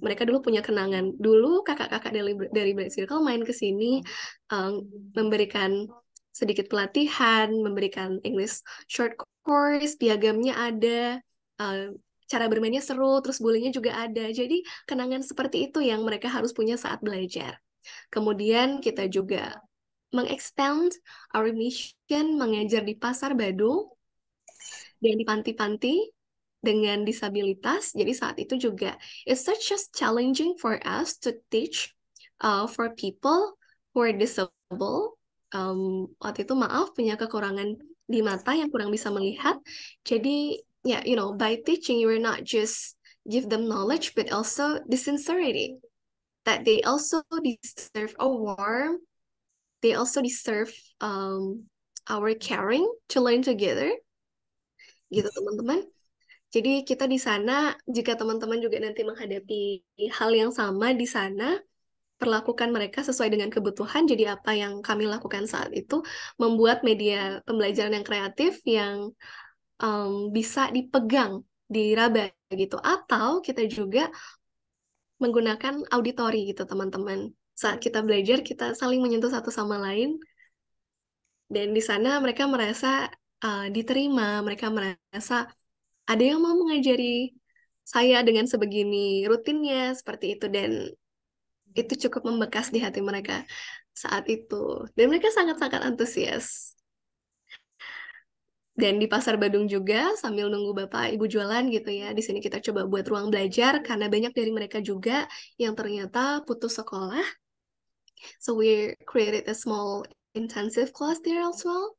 mereka dulu punya kenangan dulu kakak-kakak dari dari Black Circle main ke sini um, memberikan sedikit pelatihan memberikan English short course piagamnya ada um, cara bermainnya seru terus bullyingnya juga ada jadi kenangan seperti itu yang mereka harus punya saat belajar kemudian kita juga mengexpand our mission mengajar di pasar Badung dan di panti-panti dengan disabilitas. Jadi saat itu juga it's such as challenging for us to teach uh, for people who are disabled. Um, waktu itu maaf punya kekurangan di mata yang kurang bisa melihat. Jadi ya yeah, you know by teaching you are not just give them knowledge but also the sincerity that they also deserve a warm they also deserve um, our caring to learn together gitu teman-teman jadi kita di sana, jika teman-teman juga nanti menghadapi hal yang sama di sana, perlakukan mereka sesuai dengan kebutuhan. Jadi apa yang kami lakukan saat itu membuat media pembelajaran yang kreatif yang um, bisa dipegang, diraba gitu. Atau kita juga menggunakan auditori gitu teman-teman. Saat kita belajar kita saling menyentuh satu sama lain dan di sana mereka merasa uh, diterima, mereka merasa ada yang mau mengajari saya dengan sebegini rutinnya seperti itu dan itu cukup membekas di hati mereka saat itu dan mereka sangat-sangat antusias dan di pasar Badung juga sambil nunggu bapak ibu jualan gitu ya di sini kita coba buat ruang belajar karena banyak dari mereka juga yang ternyata putus sekolah so we created a small intensive class there as well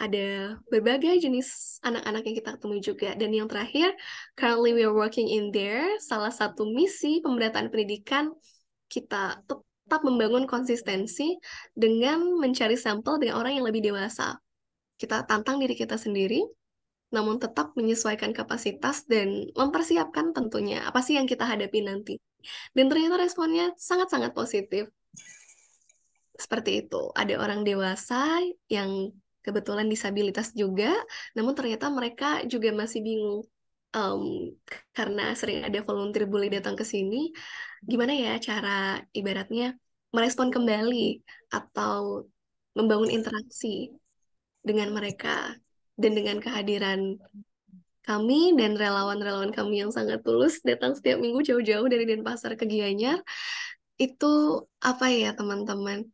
ada berbagai jenis anak-anak yang kita ketemu juga. Dan yang terakhir, currently we are working in there, salah satu misi pemerataan pendidikan kita tetap membangun konsistensi dengan mencari sampel dengan orang yang lebih dewasa. Kita tantang diri kita sendiri, namun tetap menyesuaikan kapasitas dan mempersiapkan tentunya apa sih yang kita hadapi nanti. Dan ternyata responnya sangat-sangat positif seperti itu. Ada orang dewasa yang kebetulan disabilitas juga, namun ternyata mereka juga masih bingung um, karena sering ada volunteer bully datang ke sini. Gimana ya cara ibaratnya merespon kembali atau membangun interaksi dengan mereka dan dengan kehadiran kami dan relawan-relawan kami yang sangat tulus datang setiap minggu jauh-jauh dari Denpasar ke Gianyar itu apa ya teman-teman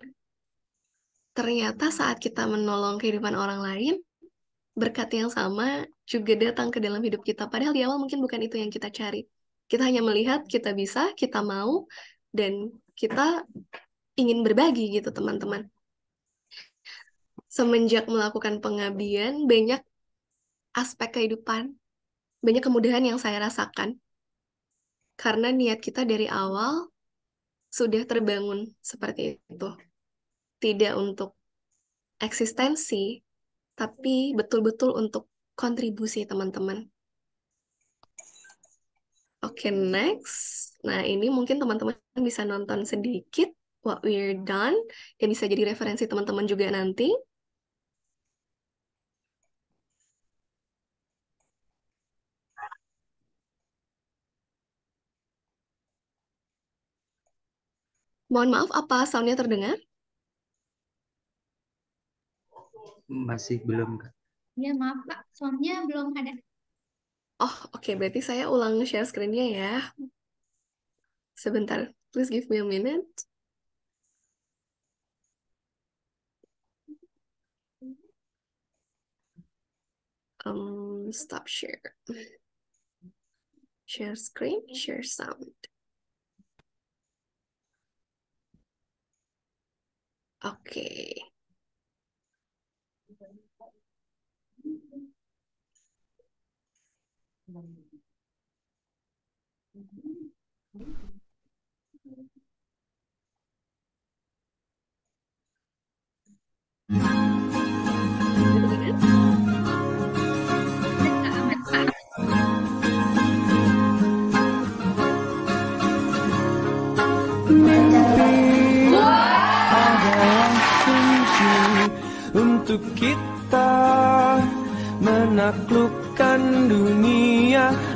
ternyata saat kita menolong kehidupan orang lain, berkat yang sama juga datang ke dalam hidup kita. Padahal di awal mungkin bukan itu yang kita cari. Kita hanya melihat kita bisa, kita mau, dan kita ingin berbagi gitu teman-teman. Semenjak melakukan pengabdian, banyak aspek kehidupan, banyak kemudahan yang saya rasakan. Karena niat kita dari awal sudah terbangun seperti itu tidak untuk eksistensi, tapi betul-betul untuk kontribusi teman-teman. Oke, okay, next. Nah, ini mungkin teman-teman bisa nonton sedikit what we're done, yang bisa jadi referensi teman-teman juga nanti. Mohon maaf, apa soundnya terdengar? Masih belum, Kak. Ya, maaf, Pak. Soalnya belum ada. Oh, oke. Okay. Berarti saya ulang share screen-nya ya. Sebentar. Please give me a minute. Um, stop share. Share screen, share sound. Oke. Okay. untuk kita menaklukkan dunia.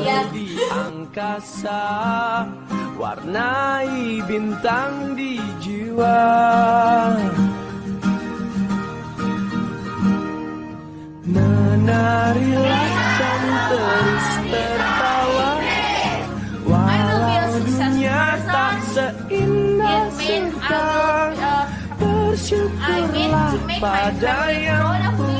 Jadi Angkasa warnai bintang di jiwa. Menarilah dan terus tertawa Walau dunia tak seindah surga uh, Bersyukurlah pada yang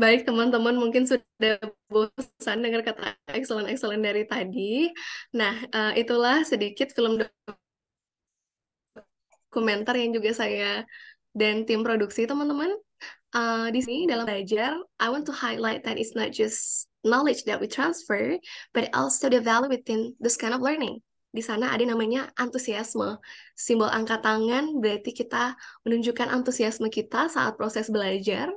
Baik, teman-teman mungkin sudah bosan dengar kata excellent-excellent dari tadi. Nah, uh, itulah sedikit film dokumenter yang juga saya dan tim produksi, teman-teman. Uh, di sini dalam belajar, I want to highlight that it's not just knowledge that we transfer, but also the value within this kind of learning di sana ada namanya antusiasme. Simbol angkat tangan berarti kita menunjukkan antusiasme kita saat proses belajar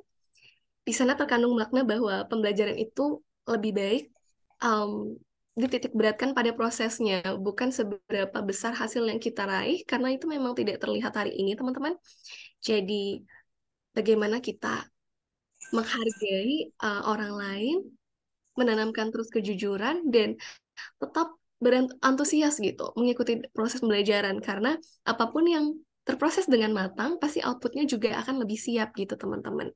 di sana terkandung makna bahwa pembelajaran itu lebih baik um, dititik beratkan pada prosesnya, bukan seberapa besar hasil yang kita raih, karena itu memang tidak terlihat hari ini, teman-teman. Jadi, bagaimana kita menghargai uh, orang lain, menanamkan terus kejujuran, dan tetap berantusias gitu, mengikuti proses pembelajaran, karena apapun yang terproses dengan matang, pasti outputnya juga akan lebih siap gitu, teman-teman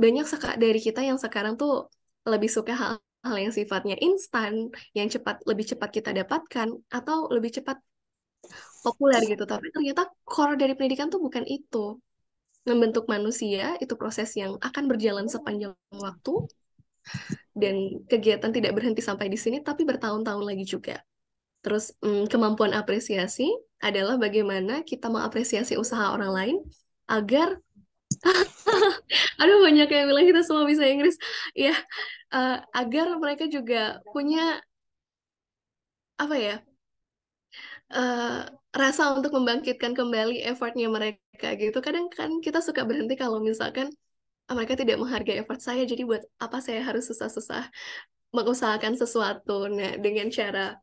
banyak dari kita yang sekarang tuh lebih suka hal hal yang sifatnya instan, yang cepat lebih cepat kita dapatkan atau lebih cepat populer gitu. Tapi ternyata core dari pendidikan tuh bukan itu. Membentuk manusia itu proses yang akan berjalan sepanjang waktu dan kegiatan tidak berhenti sampai di sini tapi bertahun-tahun lagi juga. Terus mmm, kemampuan apresiasi adalah bagaimana kita mengapresiasi usaha orang lain agar Aduh banyak yang bilang kita semua bisa Inggris. Ya, uh, agar mereka juga punya apa ya? Uh, rasa untuk membangkitkan kembali effortnya mereka gitu. Kadang kan kita suka berhenti kalau misalkan ah, mereka tidak menghargai effort saya, jadi buat apa saya harus susah-susah mengusahakan sesuatu. Nah, dengan cara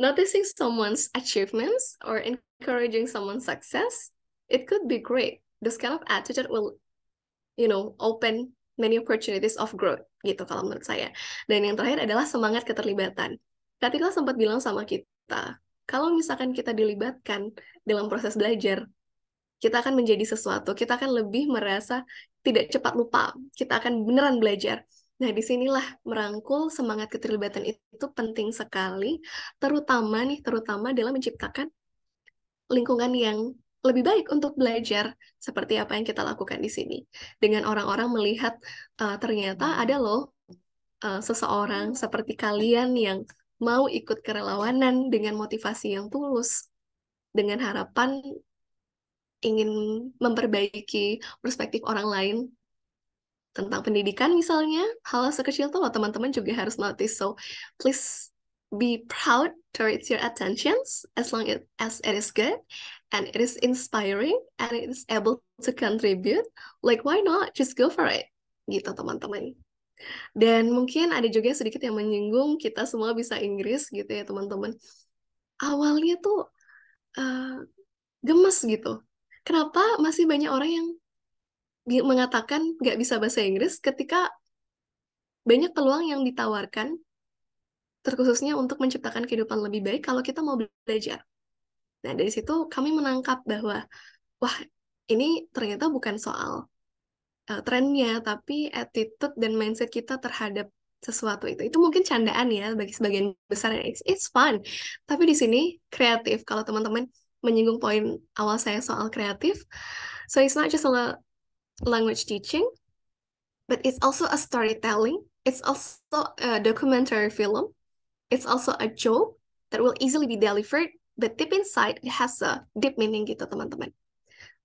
noticing someone's achievements or encouraging someone's success, it could be great this kind of attitude will you know open many opportunities of growth gitu kalau menurut saya dan yang terakhir adalah semangat keterlibatan ketika sempat bilang sama kita kalau misalkan kita dilibatkan dalam proses belajar kita akan menjadi sesuatu kita akan lebih merasa tidak cepat lupa kita akan beneran belajar Nah, disinilah merangkul semangat keterlibatan itu penting sekali, terutama nih, terutama dalam menciptakan lingkungan yang lebih baik untuk belajar seperti apa yang kita lakukan di sini. Dengan orang-orang melihat uh, ternyata ada loh uh, seseorang seperti kalian yang mau ikut kerelawanan dengan motivasi yang tulus, dengan harapan ingin memperbaiki perspektif orang lain tentang pendidikan misalnya, hal sekecil itu loh teman-teman juga harus notice. So, please be proud towards your attentions as long as it is good and it is inspiring and it is able to contribute, like why not just go for it? Gitu teman-teman. Dan mungkin ada juga sedikit yang menyinggung kita semua bisa Inggris gitu ya teman-teman. Awalnya tuh uh, gemes gitu. Kenapa masih banyak orang yang mengatakan nggak bisa bahasa Inggris ketika banyak peluang yang ditawarkan terkhususnya untuk menciptakan kehidupan lebih baik kalau kita mau belajar. Nah, dari situ kami menangkap bahwa, wah, ini ternyata bukan soal uh, trennya, tapi attitude dan mindset kita terhadap sesuatu itu. Itu mungkin candaan ya bagi sebagian besar. It's, it's fun. Tapi di sini kreatif. Kalau teman-teman menyinggung poin awal saya soal kreatif, so it's not just a language teaching, but it's also a storytelling. It's also a documentary film. It's also a joke that will easily be delivered the deep inside has a deep meaning gitu teman-teman.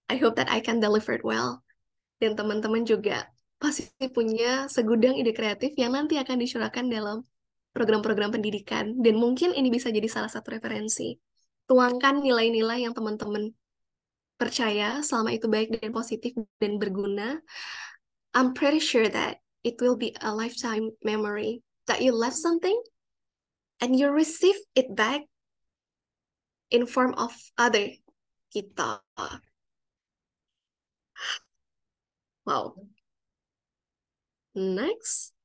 I hope that I can deliver it well. Dan teman-teman juga pasti punya segudang ide kreatif yang nanti akan disurahkan dalam program-program pendidikan. Dan mungkin ini bisa jadi salah satu referensi. Tuangkan nilai-nilai yang teman-teman percaya selama itu baik dan positif dan berguna. I'm pretty sure that it will be a lifetime memory that you left something and you receive it back in form of other kita. Wow. Next.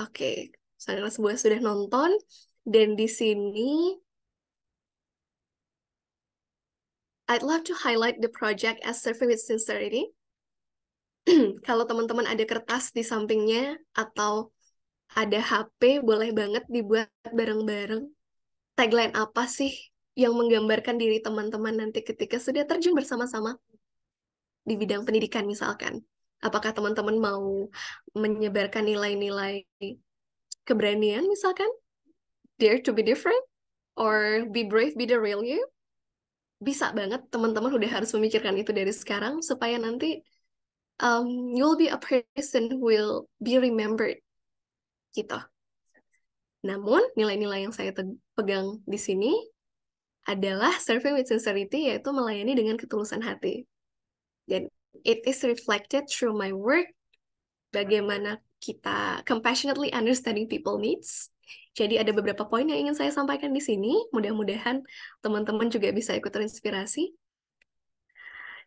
Oke, okay. saudara sebuah sudah nonton dan di sini I'd love to highlight the project as serving with sincerity. Kalau teman-teman ada kertas di sampingnya atau ada HP, boleh banget dibuat bareng-bareng tagline apa sih yang menggambarkan diri teman-teman nanti ketika sudah terjun bersama-sama di bidang pendidikan misalkan? Apakah teman-teman mau menyebarkan nilai-nilai keberanian misalkan? Dare to be different? Or be brave, be the real you? Bisa banget teman-teman udah harus memikirkan itu dari sekarang supaya nanti um, you'll be a person who will be remembered gitu. Namun, nilai-nilai yang saya pegang di sini adalah serving with sincerity, yaitu melayani dengan ketulusan hati. Dan it is reflected through my work, bagaimana kita compassionately understanding people needs. Jadi ada beberapa poin yang ingin saya sampaikan di sini. Mudah-mudahan teman-teman juga bisa ikut terinspirasi.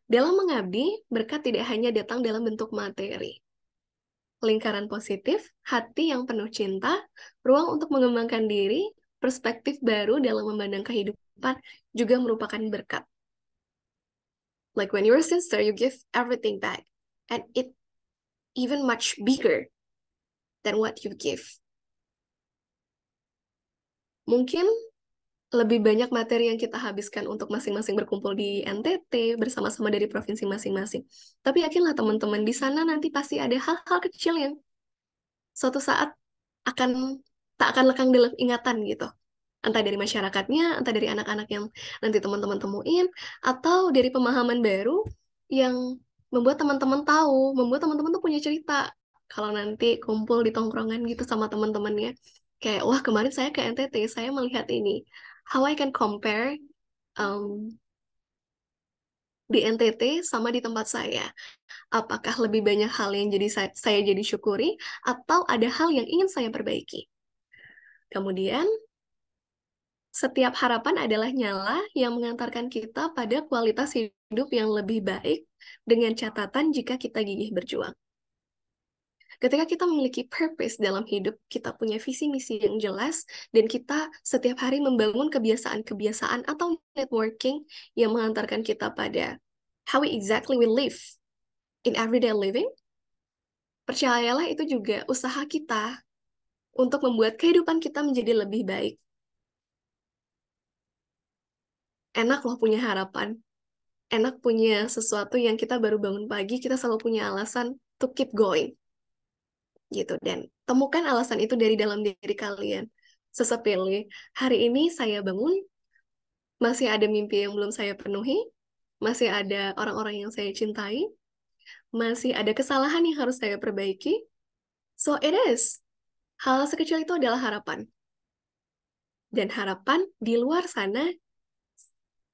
Dalam mengabdi, berkat tidak hanya datang dalam bentuk materi, lingkaran positif, hati yang penuh cinta, ruang untuk mengembangkan diri, perspektif baru dalam memandang kehidupan juga merupakan berkat. Like when you're a sister, you give everything back, and it even much bigger than what you give. Mungkin lebih banyak materi yang kita habiskan untuk masing-masing berkumpul di NTT bersama-sama dari provinsi masing-masing. Tapi yakinlah teman-teman di sana nanti pasti ada hal-hal kecil yang suatu saat akan tak akan lekang dalam ingatan gitu. Entah dari masyarakatnya, entah dari anak-anak yang nanti teman-teman temuin, atau dari pemahaman baru yang membuat teman-teman tahu, membuat teman-teman tuh punya cerita. Kalau nanti kumpul di tongkrongan gitu sama teman-temannya, kayak, wah kemarin saya ke NTT, saya melihat ini how I can compare um, di NTT sama di tempat saya. Apakah lebih banyak hal yang jadi saya, saya jadi syukuri atau ada hal yang ingin saya perbaiki? Kemudian setiap harapan adalah nyala yang mengantarkan kita pada kualitas hidup yang lebih baik dengan catatan jika kita gigih berjuang. Ketika kita memiliki purpose dalam hidup, kita punya visi misi yang jelas, dan kita setiap hari membangun kebiasaan-kebiasaan atau networking yang mengantarkan kita pada how we exactly we live in everyday living, percayalah itu juga usaha kita untuk membuat kehidupan kita menjadi lebih baik. Enak loh punya harapan. Enak punya sesuatu yang kita baru bangun pagi, kita selalu punya alasan to keep going gitu dan temukan alasan itu dari dalam diri kalian sesepele hari ini saya bangun masih ada mimpi yang belum saya penuhi masih ada orang-orang yang saya cintai masih ada kesalahan yang harus saya perbaiki so it is hal sekecil itu adalah harapan dan harapan di luar sana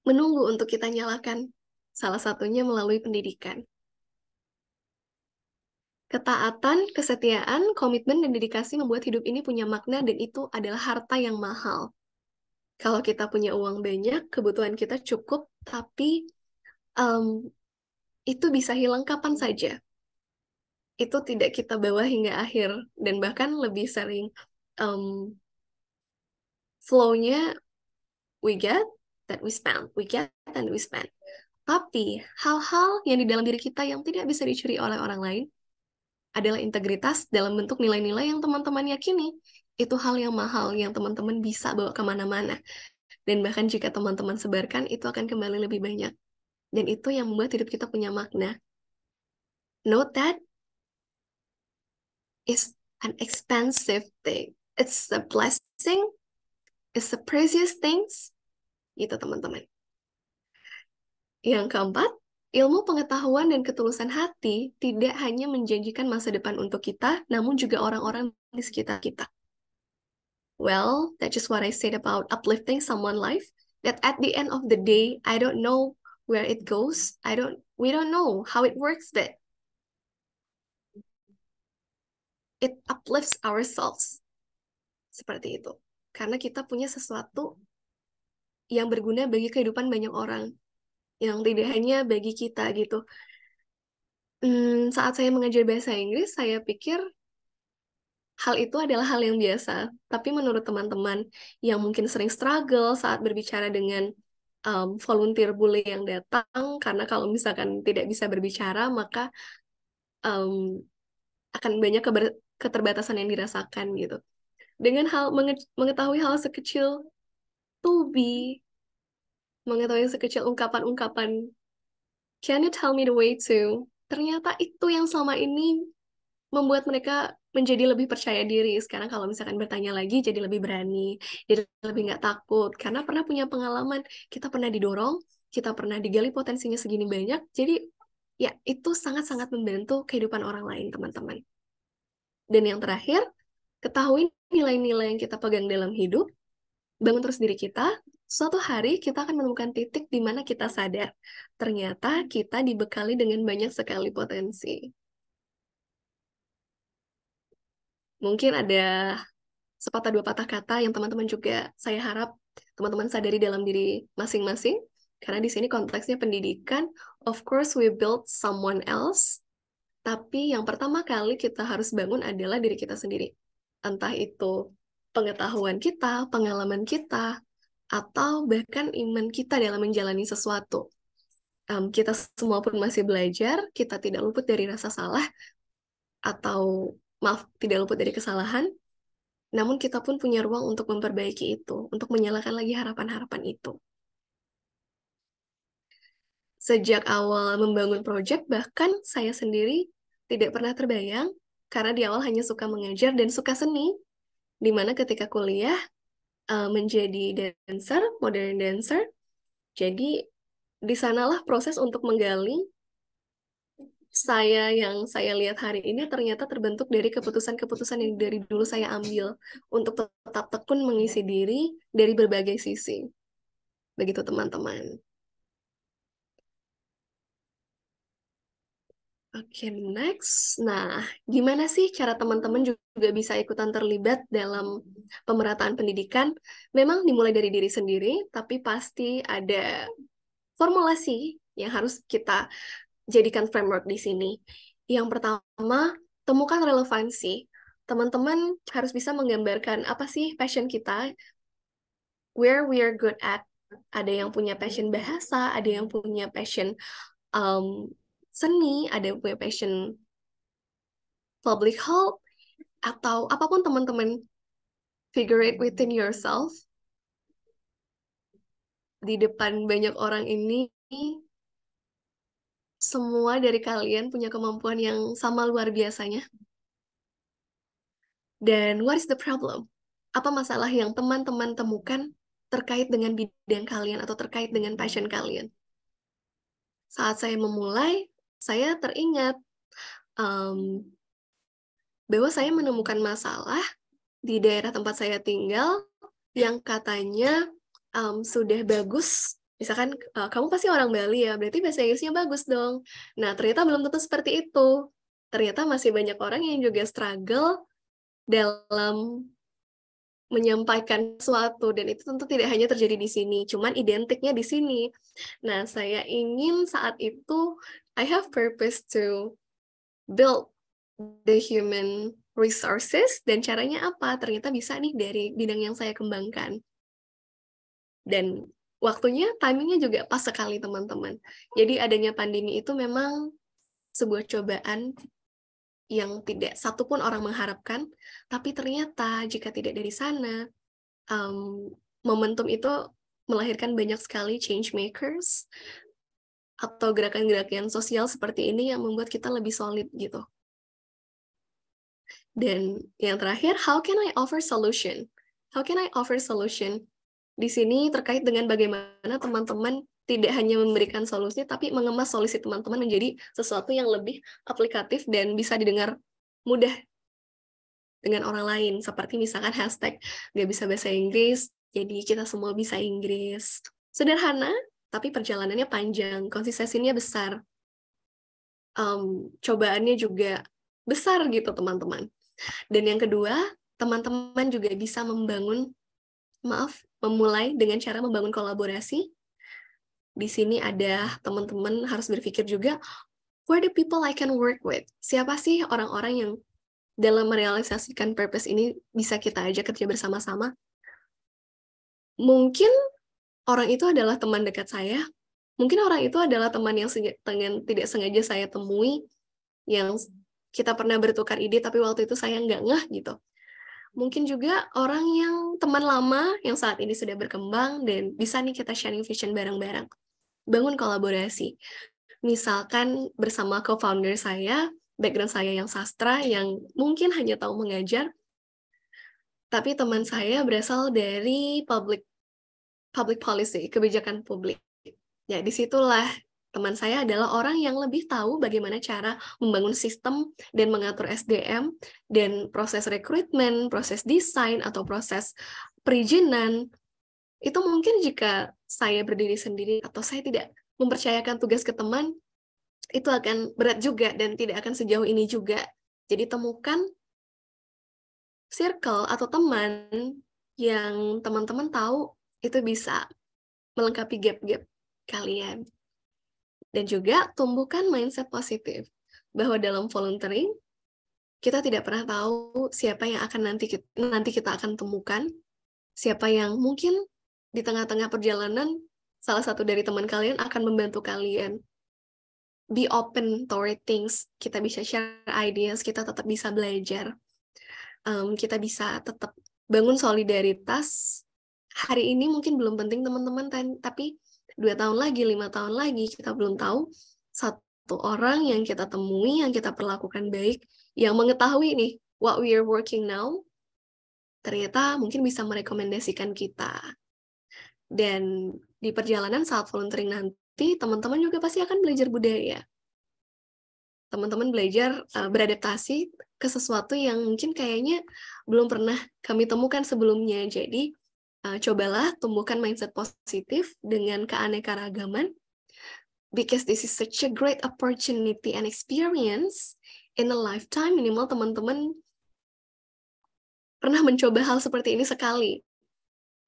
menunggu untuk kita nyalakan salah satunya melalui pendidikan Ketaatan, kesetiaan, komitmen, dan dedikasi membuat hidup ini punya makna dan itu adalah harta yang mahal. Kalau kita punya uang banyak, kebutuhan kita cukup, tapi um, itu bisa hilang kapan saja. Itu tidak kita bawa hingga akhir, dan bahkan lebih sering um, flow-nya we get, that we spend, we get, that we spend. Tapi hal-hal yang di dalam diri kita yang tidak bisa dicuri oleh orang lain, adalah integritas dalam bentuk nilai-nilai yang teman-teman yakini. Itu hal yang mahal yang teman-teman bisa bawa kemana-mana. Dan bahkan jika teman-teman sebarkan, itu akan kembali lebih banyak. Dan itu yang membuat hidup kita punya makna. Note that is an expensive thing. It's a blessing. It's a precious things. Gitu, teman-teman. Yang keempat, Ilmu pengetahuan dan ketulusan hati tidak hanya menjanjikan masa depan untuk kita, namun juga orang-orang di sekitar kita. Well, that's just what I said about uplifting someone's life. That at the end of the day, I don't know where it goes. I don't. We don't know how it works, but it uplifts ourselves. Seperti itu. Karena kita punya sesuatu yang berguna bagi kehidupan banyak orang yang tidak hanya bagi kita gitu. Hmm, saat saya mengajar bahasa Inggris, saya pikir hal itu adalah hal yang biasa. Tapi menurut teman-teman yang mungkin sering struggle saat berbicara dengan um, volunteer bule yang datang, karena kalau misalkan tidak bisa berbicara, maka um, akan banyak keber keterbatasan yang dirasakan gitu. Dengan hal mengetahui hal sekecil to be mengetahui sekecil ungkapan-ungkapan can you tell me the way to ternyata itu yang selama ini membuat mereka menjadi lebih percaya diri sekarang kalau misalkan bertanya lagi jadi lebih berani jadi lebih nggak takut karena pernah punya pengalaman kita pernah didorong kita pernah digali potensinya segini banyak jadi ya itu sangat-sangat membantu kehidupan orang lain teman-teman dan yang terakhir ketahui nilai-nilai yang kita pegang dalam hidup bangun terus diri kita Suatu hari kita akan menemukan titik di mana kita sadar, ternyata kita dibekali dengan banyak sekali potensi. Mungkin ada sepatah dua patah kata yang teman-teman juga saya harap teman-teman sadari dalam diri masing-masing, karena di sini konteksnya pendidikan, of course we build someone else, tapi yang pertama kali kita harus bangun adalah diri kita sendiri. Entah itu pengetahuan kita, pengalaman kita, atau bahkan iman kita dalam menjalani sesuatu. Um, kita semua pun masih belajar, kita tidak luput dari rasa salah atau maaf, tidak luput dari kesalahan. Namun kita pun punya ruang untuk memperbaiki itu, untuk menyalakan lagi harapan-harapan itu. Sejak awal membangun proyek, bahkan saya sendiri tidak pernah terbayang karena di awal hanya suka mengajar dan suka seni. Dimana ketika kuliah, uh, menjadi dancer, modern dancer. Jadi di sanalah proses untuk menggali saya yang saya lihat hari ini ternyata terbentuk dari keputusan-keputusan yang dari dulu saya ambil untuk tetap tekun mengisi diri dari berbagai sisi. Begitu teman-teman. Oke, okay, next. Nah, gimana sih cara teman-teman juga bisa ikutan terlibat dalam pemerataan pendidikan? Memang dimulai dari diri sendiri, tapi pasti ada formulasi yang harus kita jadikan framework di sini. Yang pertama, temukan relevansi. Teman-teman harus bisa menggambarkan apa sih passion kita, where we are good at. Ada yang punya passion bahasa, ada yang punya passion um, seni, ada yang punya passion public health, atau apapun teman-teman figure it within yourself. Di depan banyak orang ini, semua dari kalian punya kemampuan yang sama luar biasanya. Dan what is the problem? Apa masalah yang teman-teman temukan terkait dengan bidang kalian atau terkait dengan passion kalian? Saat saya memulai, saya teringat um, bahwa saya menemukan masalah di daerah tempat saya tinggal yang katanya um, sudah bagus. Misalkan uh, kamu pasti orang Bali ya, berarti bahasa Inggrisnya bagus dong. Nah, ternyata belum tentu seperti itu. Ternyata masih banyak orang yang juga struggle dalam menyampaikan sesuatu dan itu tentu tidak hanya terjadi di sini, cuman identiknya di sini. Nah, saya ingin saat itu I have purpose to build the human resources dan caranya apa? Ternyata bisa nih dari bidang yang saya kembangkan. Dan waktunya, timingnya juga pas sekali teman-teman. Jadi adanya pandemi itu memang sebuah cobaan yang tidak satu pun orang mengharapkan, tapi ternyata jika tidak dari sana, um, momentum itu melahirkan banyak sekali change makers, atau gerakan-gerakan sosial seperti ini yang membuat kita lebih solid gitu. Dan yang terakhir, how can I offer solution? How can I offer solution? Di sini terkait dengan bagaimana teman-teman tidak hanya memberikan solusi, tapi mengemas solusi teman-teman menjadi sesuatu yang lebih aplikatif dan bisa didengar mudah dengan orang lain. Seperti misalkan hashtag, nggak bisa bahasa Inggris, jadi kita semua bisa Inggris. Sederhana, tapi perjalanannya panjang, konsistensinya besar, um, cobaannya juga besar gitu teman-teman. Dan yang kedua, teman-teman juga bisa membangun, maaf, memulai dengan cara membangun kolaborasi. Di sini ada teman-teman harus berpikir juga, where are the people I can work with? Siapa sih orang-orang yang dalam merealisasikan purpose ini bisa kita ajak kerja bersama-sama? Mungkin orang itu adalah teman dekat saya, mungkin orang itu adalah teman yang dengan tidak sengaja saya temui, yang kita pernah bertukar ide tapi waktu itu saya nggak ngeh gitu. Mungkin juga orang yang teman lama yang saat ini sudah berkembang dan bisa nih kita sharing vision bareng-bareng. Bangun kolaborasi. Misalkan bersama co-founder saya, background saya yang sastra yang mungkin hanya tahu mengajar, tapi teman saya berasal dari public public policy, kebijakan publik. Ya, disitulah teman saya adalah orang yang lebih tahu bagaimana cara membangun sistem dan mengatur SDM dan proses rekrutmen, proses desain atau proses perizinan. Itu mungkin jika saya berdiri sendiri atau saya tidak mempercayakan tugas ke teman, itu akan berat juga dan tidak akan sejauh ini juga. Jadi temukan circle atau teman yang teman-teman tahu itu bisa melengkapi gap-gap kalian. Dan juga tumbuhkan mindset positif bahwa dalam volunteering kita tidak pernah tahu siapa yang akan nanti kita, nanti kita akan temukan, siapa yang mungkin di tengah-tengah perjalanan salah satu dari teman kalian akan membantu kalian. Be open toward things. Kita bisa share ideas, kita tetap bisa belajar. Um, kita bisa tetap bangun solidaritas hari ini mungkin belum penting teman-teman, tapi dua tahun lagi, lima tahun lagi kita belum tahu satu orang yang kita temui, yang kita perlakukan baik, yang mengetahui nih what we are working now, ternyata mungkin bisa merekomendasikan kita. Dan di perjalanan saat volunteering nanti, teman-teman juga pasti akan belajar budaya. Teman-teman belajar uh, beradaptasi ke sesuatu yang mungkin kayaknya belum pernah kami temukan sebelumnya. Jadi, uh, cobalah tumbuhkan mindset positif dengan keanekaragaman because this is such a great opportunity and experience in a lifetime minimal teman-teman pernah mencoba hal seperti ini sekali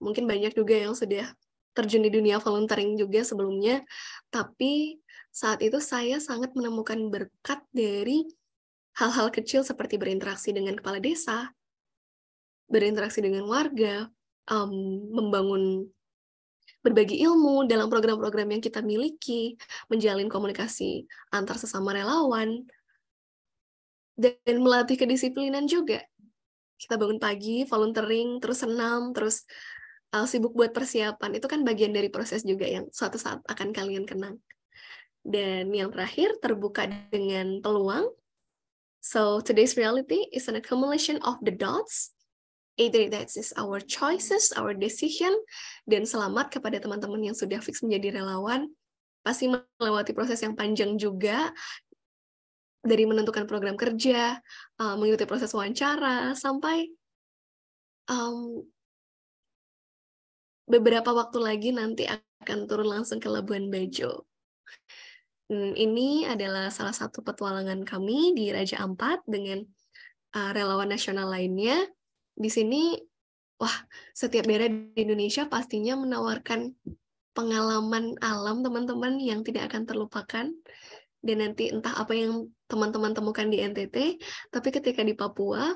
mungkin banyak juga yang sudah terjun di dunia volunteering juga sebelumnya tapi saat itu saya sangat menemukan berkat dari hal-hal kecil seperti berinteraksi dengan kepala desa berinteraksi dengan warga um, membangun berbagi ilmu dalam program-program yang kita miliki, menjalin komunikasi antar sesama relawan, dan melatih kedisiplinan juga. Kita bangun pagi, volunteering, terus senam, terus uh, sibuk buat persiapan. Itu kan bagian dari proses juga yang suatu saat akan kalian kenang. Dan yang terakhir, terbuka dengan peluang. So, today's reality is an accumulation of the dots either that is our choices, our decision, dan selamat kepada teman-teman yang sudah fix menjadi relawan. Pasti melewati proses yang panjang juga, dari menentukan program kerja, uh, mengikuti proses wawancara, sampai um, beberapa waktu lagi nanti akan turun langsung ke Labuan Bajo. Hmm, ini adalah salah satu petualangan kami di Raja Ampat dengan uh, relawan nasional lainnya di sini wah setiap daerah di Indonesia pastinya menawarkan pengalaman alam teman-teman yang tidak akan terlupakan dan nanti entah apa yang teman-teman temukan di NTT tapi ketika di Papua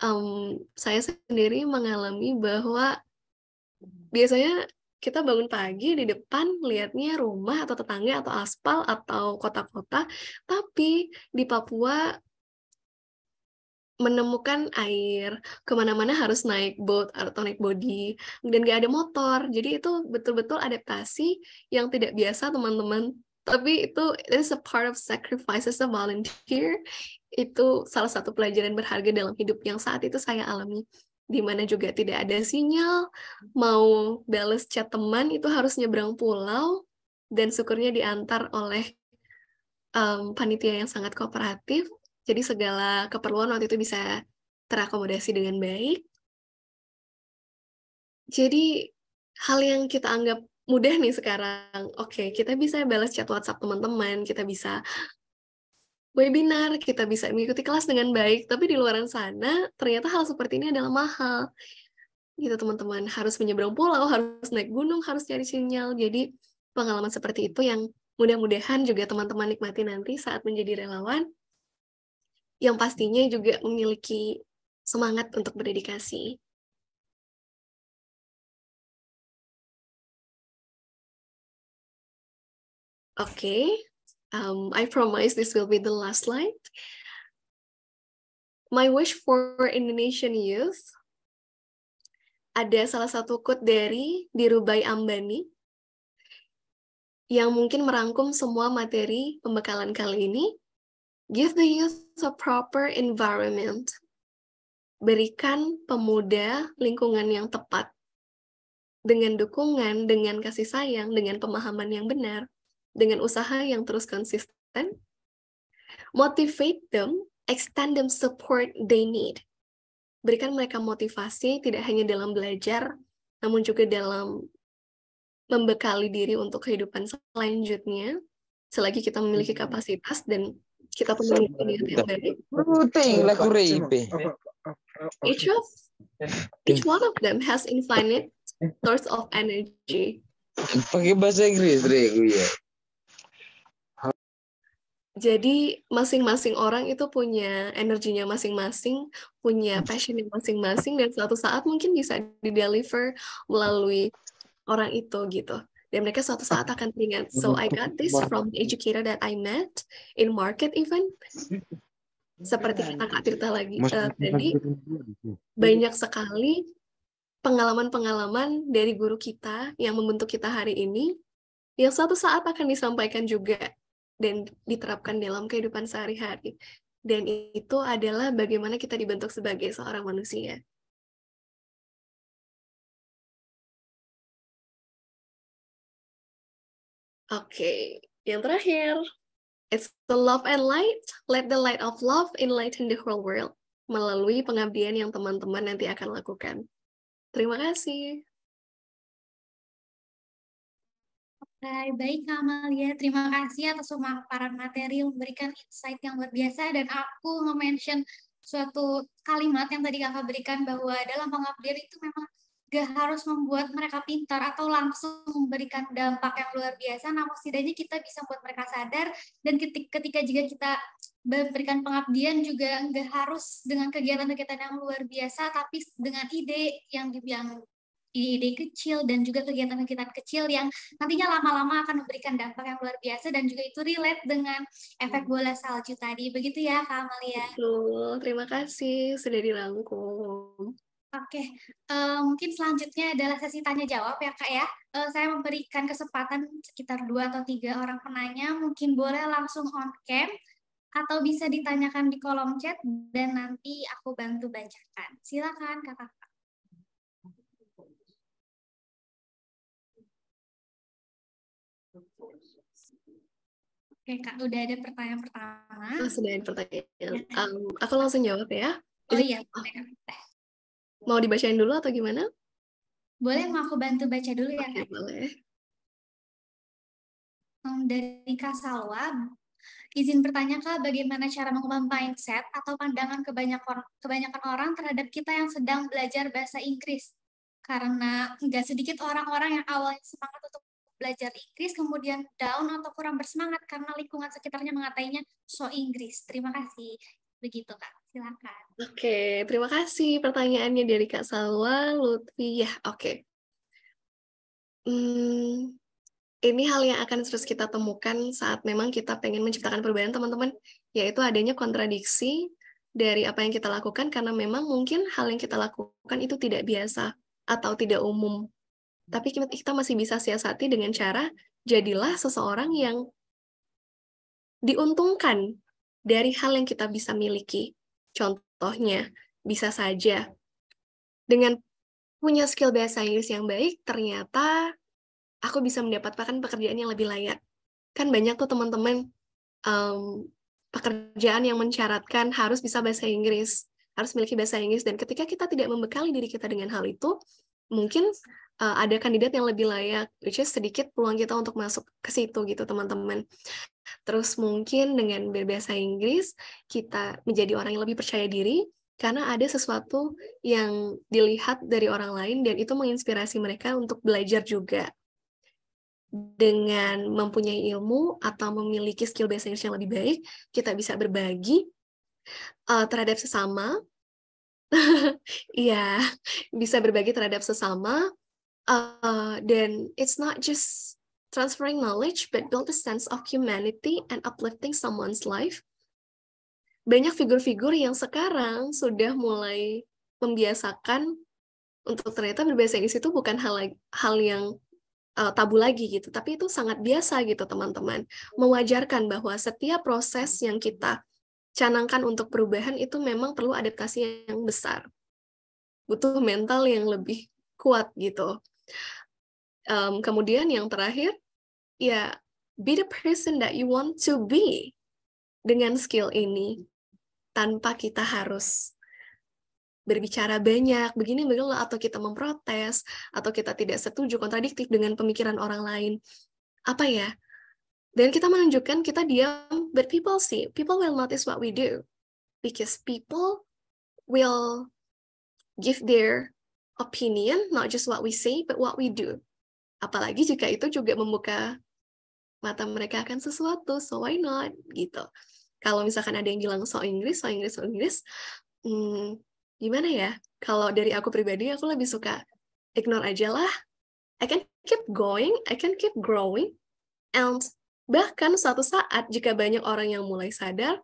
um, saya sendiri mengalami bahwa biasanya kita bangun pagi di depan lihatnya rumah atau tetangga atau aspal atau kota-kota tapi di Papua menemukan air kemana-mana harus naik boat atau naik body dan gak ada motor jadi itu betul-betul adaptasi yang tidak biasa teman-teman tapi itu it is a part of sacrifices a volunteer itu salah satu pelajaran berharga dalam hidup yang saat itu saya alami di mana juga tidak ada sinyal mau balas chat teman itu harus nyebrang pulau dan syukurnya diantar oleh um, panitia yang sangat kooperatif jadi segala keperluan waktu itu bisa terakomodasi dengan baik. Jadi hal yang kita anggap mudah nih sekarang, oke okay, kita bisa balas chat WhatsApp teman-teman, kita bisa webinar, kita bisa mengikuti kelas dengan baik, tapi di luar sana ternyata hal seperti ini adalah mahal. Gitu teman-teman, harus menyeberang pulau, harus naik gunung, harus cari sinyal. Jadi pengalaman seperti itu yang mudah-mudahan juga teman-teman nikmati nanti saat menjadi relawan yang pastinya juga memiliki semangat untuk berdedikasi. Okay, um, I promise this will be the last slide. My wish for Indonesian youth. Ada salah satu quote dari Dirubai Ambani yang mungkin merangkum semua materi pembekalan kali ini. Give the youth a proper environment. Berikan pemuda lingkungan yang tepat. Dengan dukungan, dengan kasih sayang, dengan pemahaman yang benar, dengan usaha yang terus konsisten. Motivate them, extend them support they need. Berikan mereka motivasi tidak hanya dalam belajar, namun juga dalam membekali diri untuk kehidupan selanjutnya selagi kita memiliki iya. kapasitas dan kita penuhi Routing lagu Each of each one of them has infinite source of energy. Pakai bahasa Inggris, ya. Jadi masing-masing orang itu punya energinya masing-masing, punya passionnya masing-masing, dan suatu saat mungkin bisa di deliver melalui orang itu gitu dan mereka suatu saat akan teringat. So I got this from the educator that I met in market even. Seperti kata Kak Tirta lagi uh, eh, tadi, banyak sekali pengalaman-pengalaman dari guru kita yang membentuk kita hari ini, yang suatu saat akan disampaikan juga dan diterapkan dalam kehidupan sehari-hari. Dan itu adalah bagaimana kita dibentuk sebagai seorang manusia. okay. yang terakhir It's the love and light. Let the light of love enlighten the whole world. Melalui pengabdian yang teman-teman nanti akan lakukan. Terima kasih. Oke, baik Amalia. Terima kasih atas semua para materi yang memberikan insight yang luar biasa. Dan aku nge-mention suatu kalimat yang tadi kakak berikan bahwa dalam pengabdian itu memang gak harus membuat mereka pintar atau langsung memberikan dampak yang luar biasa, namun setidaknya kita bisa membuat mereka sadar dan ketika, ketika juga kita memberikan pengabdian juga gak harus dengan kegiatan-kegiatan yang luar biasa, tapi dengan ide yang dibilang ide kecil dan juga kegiatan-kegiatan kecil yang nantinya lama-lama akan memberikan dampak yang luar biasa dan juga itu relate dengan efek hmm. bola salju tadi. Begitu ya, Kak Amalia. Betul. Terima kasih sudah dirangkum. Oke, okay. uh, eh, mungkin selanjutnya adalah sesi tanya jawab ya kak ya. Uh, saya memberikan kesempatan sekitar dua atau tiga orang penanya, mungkin boleh langsung on cam atau bisa ditanyakan di kolom chat dan nanti aku bantu bacakan. Silakan kakak. -kak. Oke kak, udah ada pertanyaan pertama. Oh, sudah ada pertanyaan. Um, aku langsung jawab ya. Oh iya, Oh. Mau dibacain dulu atau gimana? Boleh, mau aku bantu baca dulu ya, Kak? Boleh. Hmm, dari Kak Salwa, izin bertanya Kak, bagaimana cara mengubah mindset atau pandangan kebanyakan, kebanyakan orang terhadap kita yang sedang belajar bahasa Inggris? Karena nggak sedikit orang-orang yang awalnya semangat untuk belajar Inggris, kemudian down atau kurang bersemangat karena lingkungan sekitarnya mengatainya so Inggris. Terima kasih. Begitu, Kak silakan. Oke, okay, terima kasih pertanyaannya dari Kak Salwa Lutfi. Ya, oke. Okay. Hmm, ini hal yang akan terus kita temukan saat memang kita pengen menciptakan perubahan teman-teman, yaitu adanya kontradiksi dari apa yang kita lakukan karena memang mungkin hal yang kita lakukan itu tidak biasa atau tidak umum. Tapi kita masih bisa siasati dengan cara jadilah seseorang yang diuntungkan dari hal yang kita bisa miliki. Contohnya, bisa saja dengan punya skill bahasa Inggris yang baik, ternyata aku bisa mendapatkan pekerjaan yang lebih layak. Kan banyak tuh teman-teman um, pekerjaan yang mensyaratkan harus bisa bahasa Inggris, harus memiliki bahasa Inggris. Dan ketika kita tidak membekali diri kita dengan hal itu, mungkin uh, ada kandidat yang lebih layak, which is sedikit peluang kita untuk masuk ke situ gitu teman-teman. Terus mungkin dengan berbahasa Inggris kita menjadi orang yang lebih percaya diri karena ada sesuatu yang dilihat dari orang lain dan itu menginspirasi mereka untuk belajar juga. Dengan mempunyai ilmu atau memiliki skill bahasa Inggris yang lebih baik, kita bisa berbagi uh, terhadap sesama Iya, bisa berbagi terhadap sesama, uh, then it's not just transferring knowledge, but build a sense of humanity and uplifting someone's life. Banyak figur-figur yang sekarang sudah mulai membiasakan untuk ternyata berbahasa Inggris itu bukan hal hal yang uh, tabu lagi gitu, tapi itu sangat biasa gitu teman-teman. Mewajarkan bahwa setiap proses yang kita canangkan untuk perubahan itu memang perlu adaptasi yang besar. Butuh mental yang lebih kuat gitu. Um, kemudian yang terakhir, ya be the person that you want to be dengan skill ini tanpa kita harus berbicara banyak begini begitu atau kita memprotes atau kita tidak setuju kontradiktif dengan pemikiran orang lain apa ya dan kita menunjukkan kita diam but people see people will notice what we do because people will give their opinion, not just what we say, but what we do. Apalagi jika itu juga membuka mata mereka akan sesuatu, so why not gitu. Kalau misalkan ada yang bilang so Inggris, so Inggris, so Inggris, hmm, gimana ya? Kalau dari aku pribadi, aku lebih suka ignore aja lah. I can keep going, I can keep growing, and bahkan suatu saat jika banyak orang yang mulai sadar,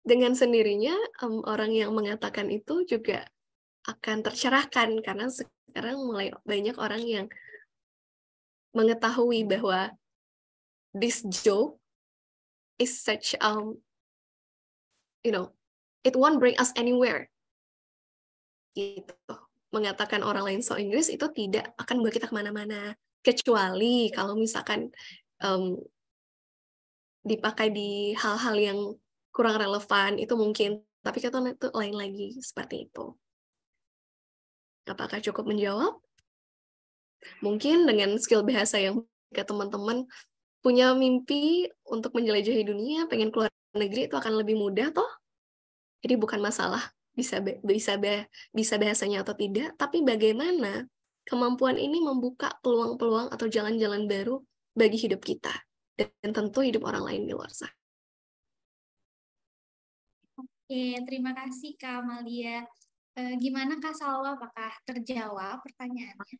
dengan sendirinya um, orang yang mengatakan itu juga akan tercerahkan karena sekarang mulai banyak orang yang mengetahui bahwa this joke is such um you know it won't bring us anywhere gitu mengatakan orang lain so Inggris itu tidak akan membawa kita kemana-mana kecuali kalau misalkan um, dipakai di hal-hal yang kurang relevan itu mungkin tapi itu lain lagi seperti itu Apakah cukup menjawab? Mungkin dengan skill bahasa yang ke teman-teman punya mimpi untuk menjelajahi dunia, pengen keluar negeri itu akan lebih mudah toh. Jadi bukan masalah bisa bisa bisa bahasanya atau tidak, tapi bagaimana kemampuan ini membuka peluang-peluang atau jalan-jalan baru bagi hidup kita dan tentu hidup orang lain di luar sana. Oke, terima kasih Kak Amalia. Eh, gimana Kak Salwa? Apakah terjawab pertanyaannya?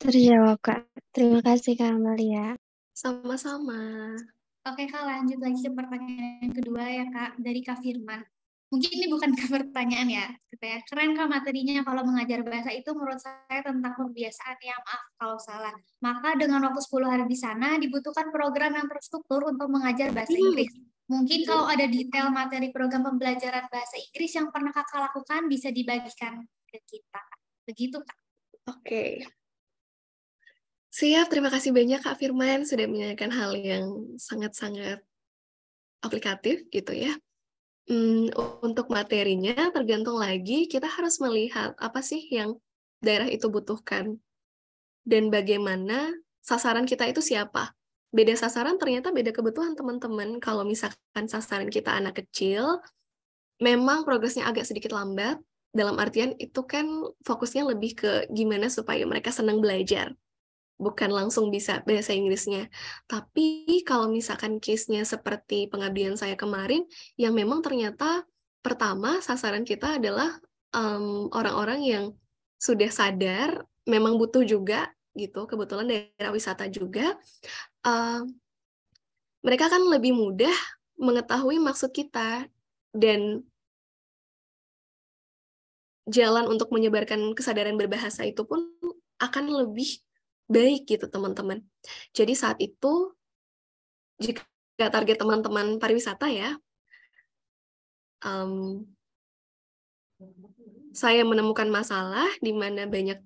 Terjawab Kak. Terima kasih Kak Amalia. Sama-sama. Oke Kak, lanjut lagi ke pertanyaan kedua ya Kak, dari Kak Firman. Mungkin ini bukan ke pertanyaan ya, gitu ya. Keren Kak materinya kalau mengajar bahasa itu menurut saya tentang pembiasaan ya, maaf kalau salah. Maka dengan waktu 10 hari di sana dibutuhkan program yang terstruktur untuk mengajar bahasa hmm. Inggris. Hmm Mungkin gitu. kalau ada detail materi program pembelajaran bahasa Inggris yang pernah kakak lakukan bisa dibagikan ke kita. Begitu, Kak. Oke. Siap, terima kasih banyak Kak Firman sudah menanyakan hal yang sangat-sangat aplikatif gitu ya. Hmm, untuk materinya tergantung lagi kita harus melihat apa sih yang daerah itu butuhkan dan bagaimana sasaran kita itu siapa beda sasaran ternyata beda kebutuhan teman-teman. Kalau misalkan sasaran kita anak kecil, memang progresnya agak sedikit lambat. Dalam artian itu kan fokusnya lebih ke gimana supaya mereka senang belajar. Bukan langsung bisa bahasa Inggrisnya. Tapi kalau misalkan case-nya seperti pengabdian saya kemarin, yang memang ternyata pertama sasaran kita adalah orang mmm, orang-orang yang sudah sadar, memang butuh juga gitu kebetulan daerah wisata juga mereka kan lebih mudah mengetahui maksud kita dan jalan untuk menyebarkan kesadaran berbahasa itu pun akan lebih baik gitu teman-teman. Jadi saat itu jika target teman-teman pariwisata ya, um, saya menemukan masalah di mana banyak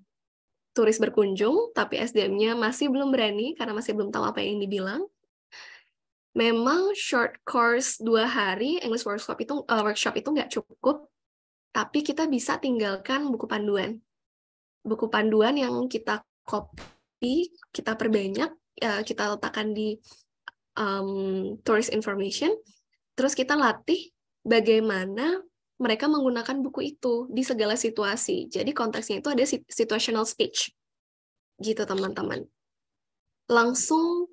turis berkunjung, tapi SDM-nya masih belum berani karena masih belum tahu apa yang dibilang. Memang short course dua hari English workshop itu uh, workshop itu nggak cukup, tapi kita bisa tinggalkan buku panduan. Buku panduan yang kita copy, kita perbanyak, uh, kita letakkan di um, tourist information, terus kita latih bagaimana mereka menggunakan buku itu di segala situasi. Jadi konteksnya itu ada situational speech. Gitu teman-teman. Langsung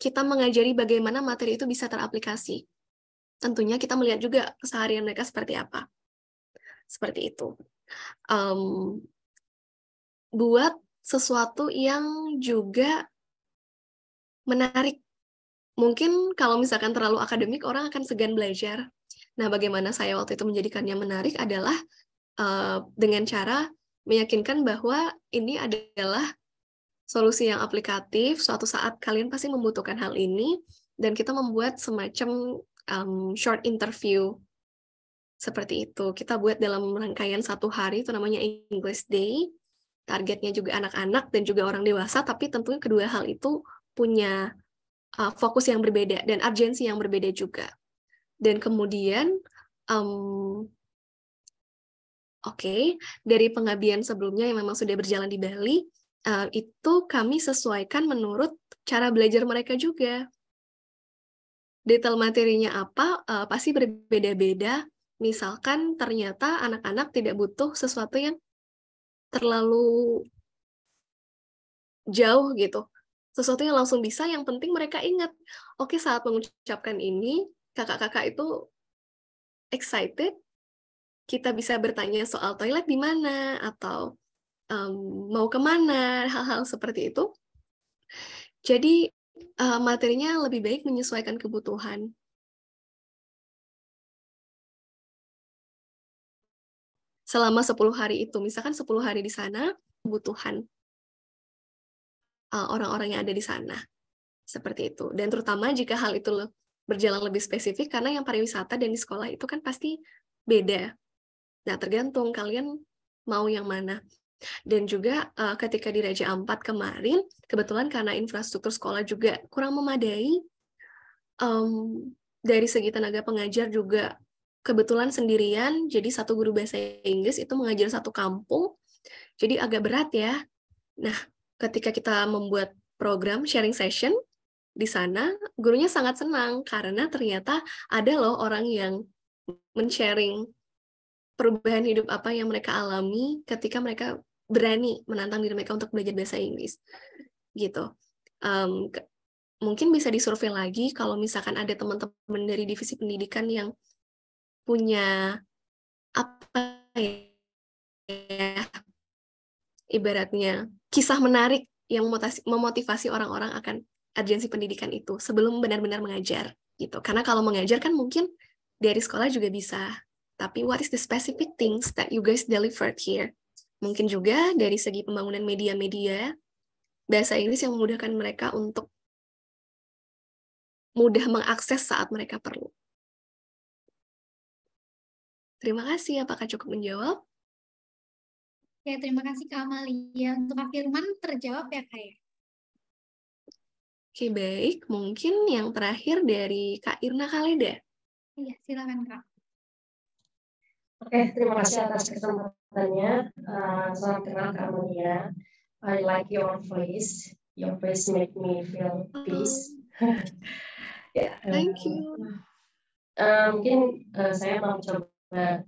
kita mengajari bagaimana materi itu bisa teraplikasi. Tentunya kita melihat juga keseharian mereka seperti apa. Seperti itu. Um, buat sesuatu yang juga menarik. Mungkin kalau misalkan terlalu akademik, orang akan segan belajar Nah, bagaimana saya waktu itu menjadikannya menarik adalah uh, dengan cara meyakinkan bahwa ini adalah solusi yang aplikatif. Suatu saat kalian pasti membutuhkan hal ini, dan kita membuat semacam um, short interview seperti itu. Kita buat dalam rangkaian satu hari, itu namanya English Day. Targetnya juga anak-anak dan juga orang dewasa, tapi tentunya kedua hal itu punya uh, fokus yang berbeda dan urgensi yang berbeda juga dan kemudian um, oke okay, dari pengabdian sebelumnya yang memang sudah berjalan di Bali uh, itu kami sesuaikan menurut cara belajar mereka juga detail materinya apa uh, pasti berbeda-beda misalkan ternyata anak-anak tidak butuh sesuatu yang terlalu jauh gitu sesuatu yang langsung bisa yang penting mereka ingat oke okay, saat mengucapkan ini kakak-kakak itu excited kita bisa bertanya soal toilet di mana atau um, mau kemana hal-hal seperti itu jadi uh, materinya lebih baik menyesuaikan kebutuhan selama 10 hari itu misalkan 10 hari di sana kebutuhan eh, orang-orang uh, yang ada di sana seperti itu dan terutama jika hal itu berjalan lebih spesifik karena yang pariwisata dan di sekolah itu kan pasti beda. Nah, tergantung kalian mau yang mana. Dan juga uh, ketika di Raja Ampat kemarin, kebetulan karena infrastruktur sekolah juga kurang memadai, um, dari segi tenaga pengajar juga kebetulan sendirian, jadi satu guru bahasa Inggris itu mengajar satu kampung, jadi agak berat ya. Nah, ketika kita membuat program sharing session, di sana gurunya sangat senang karena ternyata ada loh orang yang men-sharing perubahan hidup apa yang mereka alami ketika mereka berani menantang diri mereka untuk belajar bahasa Inggris gitu um, ke- mungkin bisa disurvei lagi kalau misalkan ada teman-teman dari divisi pendidikan yang punya apa ya ibaratnya kisah menarik yang memotivasi orang-orang akan urgensi pendidikan itu sebelum benar-benar mengajar gitu. Karena kalau mengajar kan mungkin dari sekolah juga bisa. Tapi what is the specific things that you guys delivered here? Mungkin juga dari segi pembangunan media-media bahasa Inggris yang memudahkan mereka untuk mudah mengakses saat mereka perlu. Terima kasih, apakah cukup menjawab? Ya, terima kasih Kak Amalia. Untuk Pak Firman, terjawab ya Kak ya? Oke, baik. Mungkin yang terakhir dari Kak Irna Kaleda. Iya, silakan Kak. Oke, terima kasih atas kesempatannya. Uh, salam kenal Kak Monia. I like your voice. Your voice make me feel oh. peace. Uh, ya, eh, yeah. Thank you. Uh, mungkin uh, saya mau coba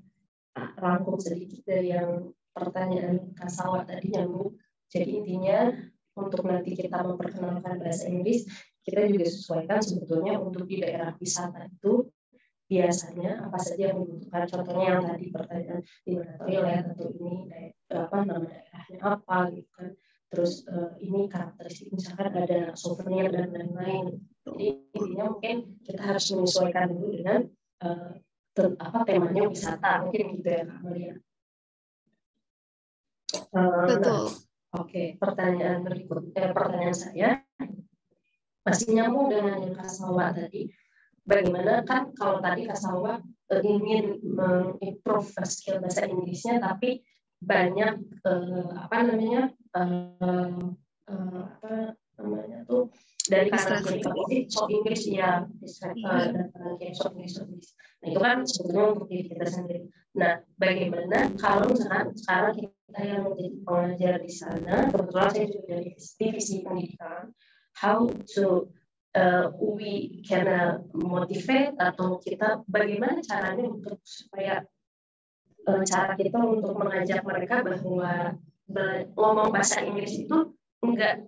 rangkum sedikit dari yang pertanyaan Kak Sawa tadi nyambung. Jadi intinya untuk nanti kita memperkenalkan bahasa Inggris, kita juga sesuaikan sebetulnya untuk di daerah wisata itu biasanya apa saja yang dibutuhkan. Contohnya yang tadi pertanyaan di mana toilet tentu ini eh, apa nama daerahnya apa gitu kan. Terus eh, ini karakteristik misalkan ada souvenir dan lain-lain. Jadi intinya mungkin kita harus menyesuaikan dulu dengan eh, apa temanya wisata mungkin gitu ya Kak Maria. Betul. Nah, Oke, pertanyaan berikut eh, pertanyaan saya masih nyambung dengan yang Kasawa tadi. Bagaimana kan kalau tadi Kasawa eh, ingin mengimprove skill bahasa Inggrisnya tapi banyak eh, apa namanya eh, eh, apa namanya tuh dari kanan kiri kamu Inggris ya datang kiri so Inggris nah itu kan sebetulnya untuk diri kita sendiri nah bagaimana kalau misalkan sekarang kita saya menjadi pengajar di sana kebetulan saya juga dari divisi pendidikan how to uh, we can uh, motivate atau kita bagaimana caranya untuk supaya uh, cara kita untuk mengajak mereka bahwa ngomong bahasa Inggris itu enggak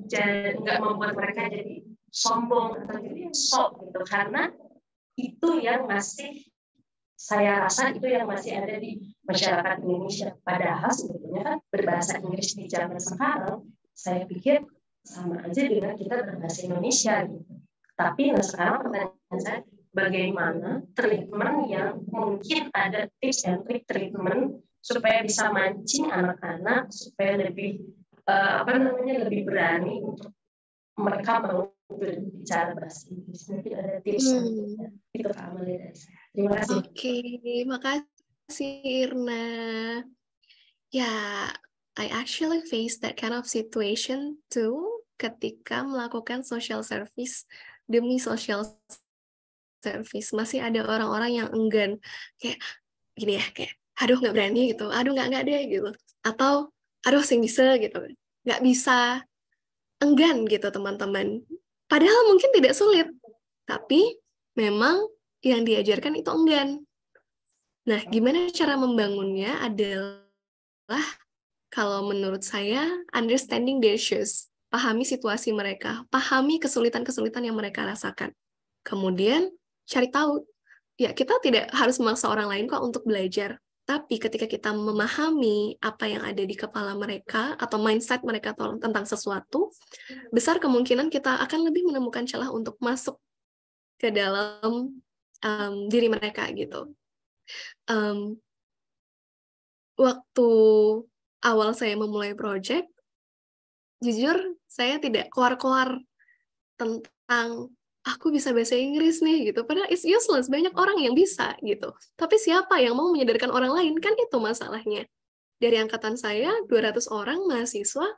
enggak membuat mereka jadi sombong atau jadi sok gitu karena itu yang masih saya rasa itu yang masih ada di masyarakat Indonesia. Padahal sebetulnya kan berbahasa Inggris di zaman sekarang, saya pikir sama aja dengan kita berbahasa Indonesia. Gitu. Tapi nah sekarang pertanyaan saya, bagaimana treatment yang mungkin ada tips and trik treatment supaya bisa mancing anak-anak supaya lebih eh, apa namanya lebih berani untuk mereka mau berbicara bahasa Inggris. Mungkin ada tips hmm. itu Kak dari saya. Terima kasih. Oke, okay, makasih Irna. Ya, I actually face that kind of situation too ketika melakukan social service demi social service. Masih ada orang-orang yang enggan kayak gini ya, kayak aduh nggak berani gitu, aduh nggak nggak deh gitu, atau aduh sih bisa gitu, nggak bisa enggan gitu teman-teman. Padahal mungkin tidak sulit, tapi memang yang diajarkan itu enggan. Nah, oh. gimana cara membangunnya adalah kalau menurut saya understanding their issues, pahami situasi mereka, pahami kesulitan-kesulitan yang mereka rasakan. Kemudian cari tahu. Ya, kita tidak harus memaksa orang lain kok untuk belajar. Tapi ketika kita memahami apa yang ada di kepala mereka atau mindset mereka tentang sesuatu, hmm. besar kemungkinan kita akan lebih menemukan celah untuk masuk ke dalam um, diri mereka gitu. Um, waktu awal saya memulai project, jujur saya tidak keluar-keluar tentang aku bisa bahasa Inggris nih gitu. Padahal it's useless, banyak orang yang bisa gitu. Tapi siapa yang mau menyadarkan orang lain kan itu masalahnya. Dari angkatan saya 200 orang mahasiswa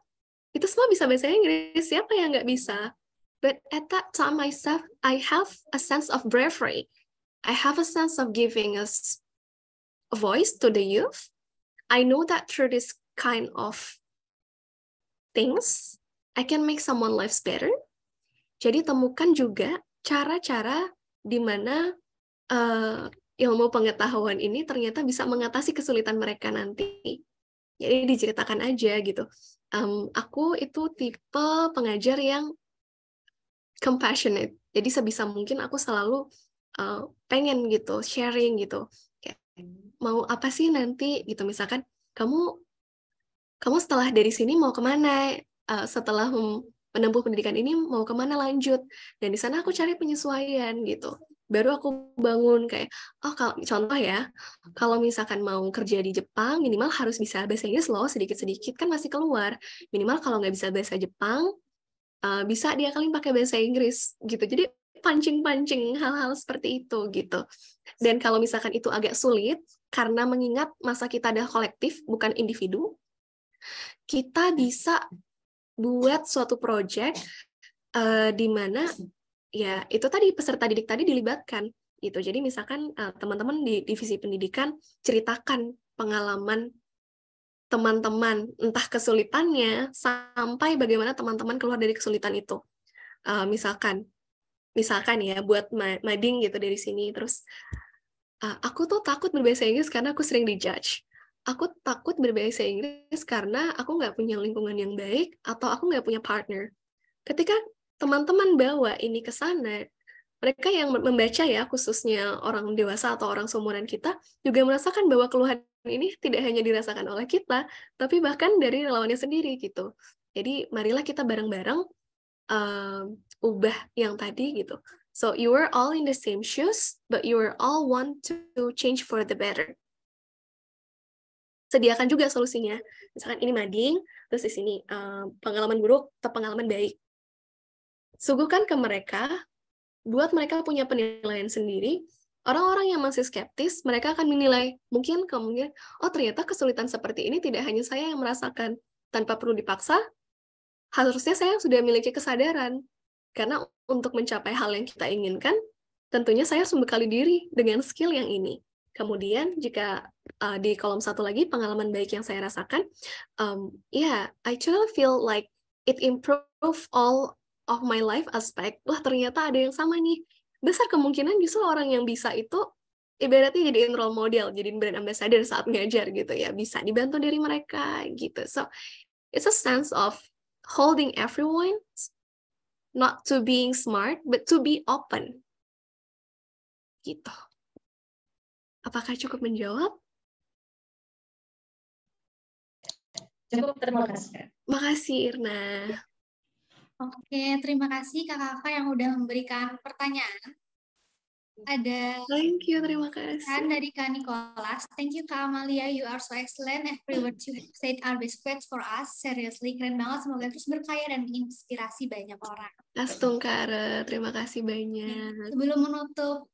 itu semua bisa bahasa Inggris, siapa yang nggak bisa? But at that time myself, I have a sense of bravery I have a sense of giving a voice to the youth. I know that through this kind of things, I can make someone lives better. Jadi temukan juga cara-cara di mana uh, ilmu pengetahuan ini ternyata bisa mengatasi kesulitan mereka nanti. Jadi diceritakan aja gitu. Um, aku itu tipe pengajar yang compassionate. Jadi sebisa mungkin aku selalu uh, pengen gitu sharing gitu kayak mau apa sih nanti gitu misalkan kamu kamu setelah dari sini mau kemana uh, setelah menempuh pendidikan ini mau kemana lanjut dan di sana aku cari penyesuaian gitu baru aku bangun kayak oh kalau contoh ya kalau misalkan mau kerja di Jepang minimal harus bisa bahasa Inggris loh sedikit sedikit kan masih keluar minimal kalau nggak bisa bahasa Jepang uh, bisa dia kali pakai bahasa Inggris gitu jadi pancing-pancing hal-hal seperti itu gitu. Dan kalau misalkan itu agak sulit karena mengingat masa kita adalah kolektif bukan individu, kita bisa buat suatu project uh, di mana ya itu tadi peserta didik tadi dilibatkan gitu. Jadi misalkan eh, teman-teman uh, di divisi pendidikan ceritakan pengalaman teman-teman entah kesulitannya sampai bagaimana teman-teman keluar dari kesulitan itu. Uh, misalkan misalkan ya buat mading gitu dari sini terus uh, aku tuh takut berbahasa Inggris karena aku sering dijudge aku takut berbahasa Inggris karena aku nggak punya lingkungan yang baik atau aku nggak punya partner. Ketika teman-teman bawa ini ke sana, mereka yang membaca ya khususnya orang dewasa atau orang seumuran kita juga merasakan bahwa keluhan ini tidak hanya dirasakan oleh kita, tapi bahkan dari lawannya sendiri gitu. Jadi marilah kita bareng-bareng ubah yang tadi gitu. So you were all in the same shoes, but you were all want to change for the better. Sediakan juga solusinya. Misalkan ini mading, terus di sini uh, pengalaman buruk atau pengalaman baik. Suguhkan ke mereka, buat mereka punya penilaian sendiri, orang-orang yang masih skeptis, mereka akan menilai, mungkin kemungkinan. oh ternyata kesulitan seperti ini tidak hanya saya yang merasakan, tanpa perlu dipaksa, harusnya saya sudah memiliki kesadaran. Karena untuk mencapai hal yang kita inginkan, tentunya saya harus membekali diri dengan skill yang ini. Kemudian jika uh, di kolom satu lagi pengalaman baik yang saya rasakan, um, yeah, I actually feel like it improve all of my life aspect. Wah ternyata ada yang sama nih. Besar kemungkinan justru orang yang bisa itu ibaratnya jadi role model, jadi brand ambassador saat ngajar gitu ya. Bisa dibantu dari mereka gitu. So it's a sense of holding everyone's not to being smart, but to be open. Gitu. Apakah cukup menjawab? Cukup, terima kasih. Makasih, Irna. Oke, terima kasih kakak-kakak yang udah memberikan pertanyaan ada thank you terima kasih kan dari Kak Nicholas thank you Kak Amalia you are so excellent every word you said are best words for us seriously keren banget semoga terus berkaya dan menginspirasi banyak orang Astung kak terima kasih banyak sebelum menutup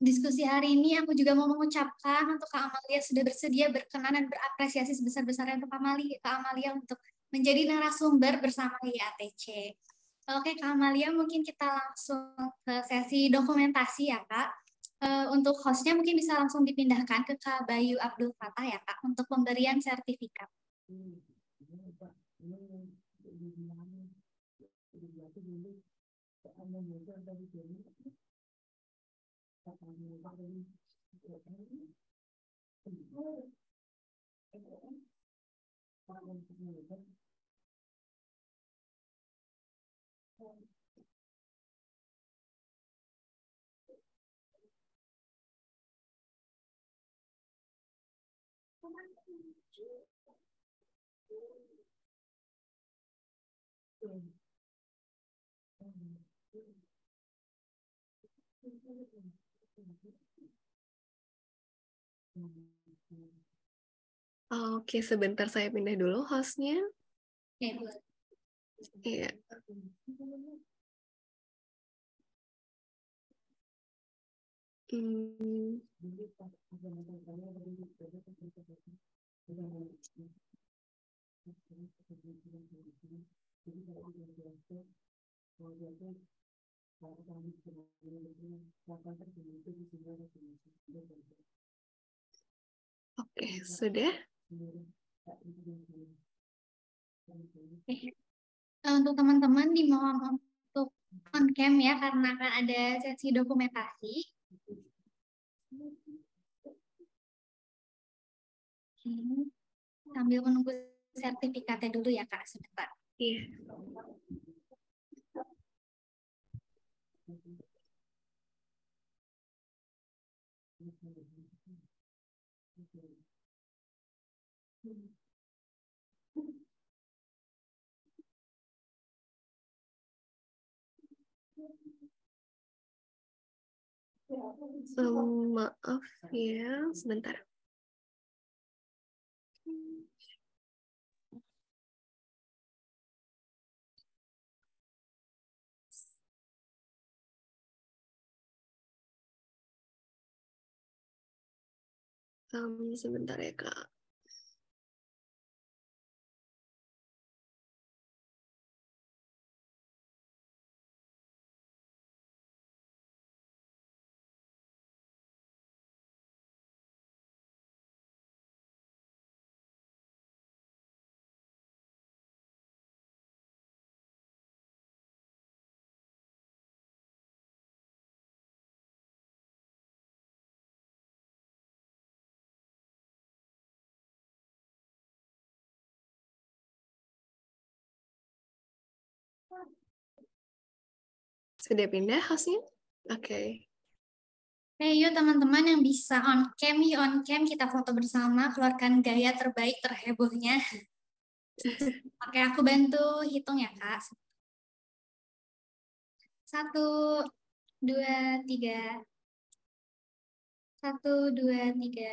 diskusi hari ini aku juga mau mengucapkan untuk Kak Amalia sudah bersedia berkenan dan berapresiasi sebesar-besarnya untuk Kak Amalia, untuk menjadi narasumber bersama IATC. Oke Kak Amalia, mungkin kita langsung ke sesi dokumentasi ya Kak. untuk hostnya mungkin bisa langsung dipindahkan ke Kak Bayu Abdul Fatah ya Kak untuk pemberian sertifikat. Thank you. Oke, sebentar saya pindah dulu hostnya. Iya. Yeah. Hmm. Jadi kalau Oke, sudah. Okay. Eh, untuk teman-teman dimohon untuk on cam ya karena akan ada sesi dokumentasi. Hmm, sambil menunggu sertifikatnya dulu ya Kak sebentar. Um, maaf ya, sebentar. Kami sebentar ya kak. Sudah pindah hostnya? Oke. Okay. Hey, yuk teman-teman yang bisa on cam, yuk on cam kita foto bersama, keluarkan gaya terbaik terhebohnya. Oke, aku bantu hitung ya, Kak. Satu, dua, tiga. Satu, dua, tiga.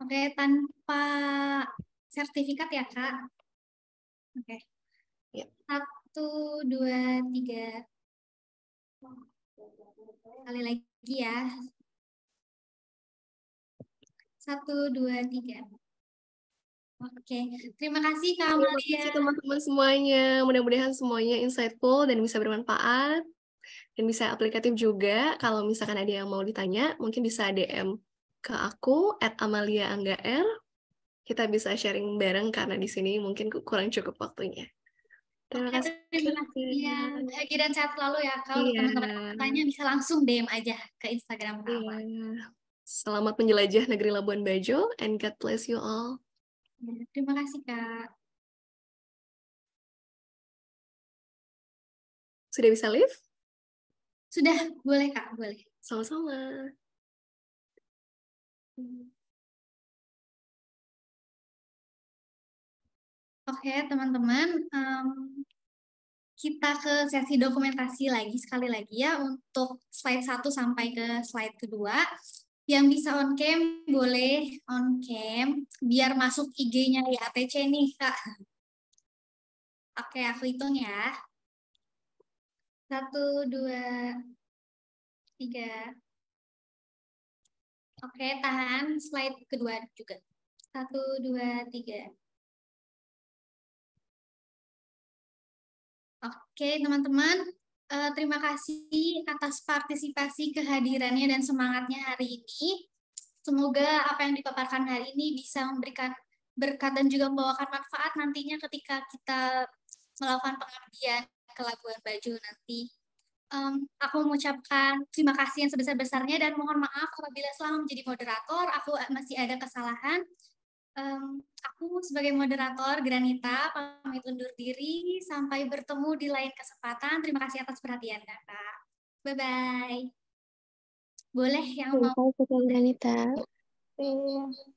Oke, tanpa sertifikat ya, Kak? Oke. Ya. Satu, satu, dua, tiga. Kali lagi ya. Satu, dua, tiga. Oke, terima kasih Kak Amalia. Terima kasih teman-teman semuanya. Mudah-mudahan semuanya insightful dan bisa bermanfaat dan bisa aplikatif juga. Kalau misalkan ada yang mau ditanya, mungkin bisa DM ke aku at Amalia Angga R. Kita bisa sharing bareng karena di sini mungkin kurang cukup waktunya. Terima kasih. Terima kasih. Iya, bahagia dan sehat selalu ya. Kalau iya. teman-teman tanya bisa langsung DM aja ke Instagram Mama. Iya. Selamat menjelajah negeri Labuan Bajo and God bless you all. Iya, terima kasih, Kak. Sudah bisa live? Sudah, boleh Kak, boleh. Sama-sama. Hmm. Oke, okay, teman-teman. Um, kita ke sesi dokumentasi lagi sekali lagi ya untuk slide 1 sampai ke slide kedua. Yang bisa on cam boleh on cam biar masuk IG-nya ATC nih, Kak. Oke, okay, aku hitung ya. Satu, dua, tiga. Oke, okay, tahan slide kedua juga. Satu, dua, tiga. Oke, teman-teman, uh, terima kasih atas partisipasi, kehadirannya, dan semangatnya hari ini. Semoga apa yang dipaparkan hari ini bisa memberikan berkat dan juga membawakan manfaat nantinya ketika kita melakukan pengabdian ke Labuan Bajo nanti. Um, aku mengucapkan terima kasih yang sebesar-besarnya dan mohon maaf apabila selama menjadi moderator aku masih ada kesalahan. Um, aku sebagai moderator Granita pamit undur diri sampai bertemu di lain kesempatan. Terima kasih atas perhatian Kakak. Bye bye. Boleh yang mau Granita. Iya.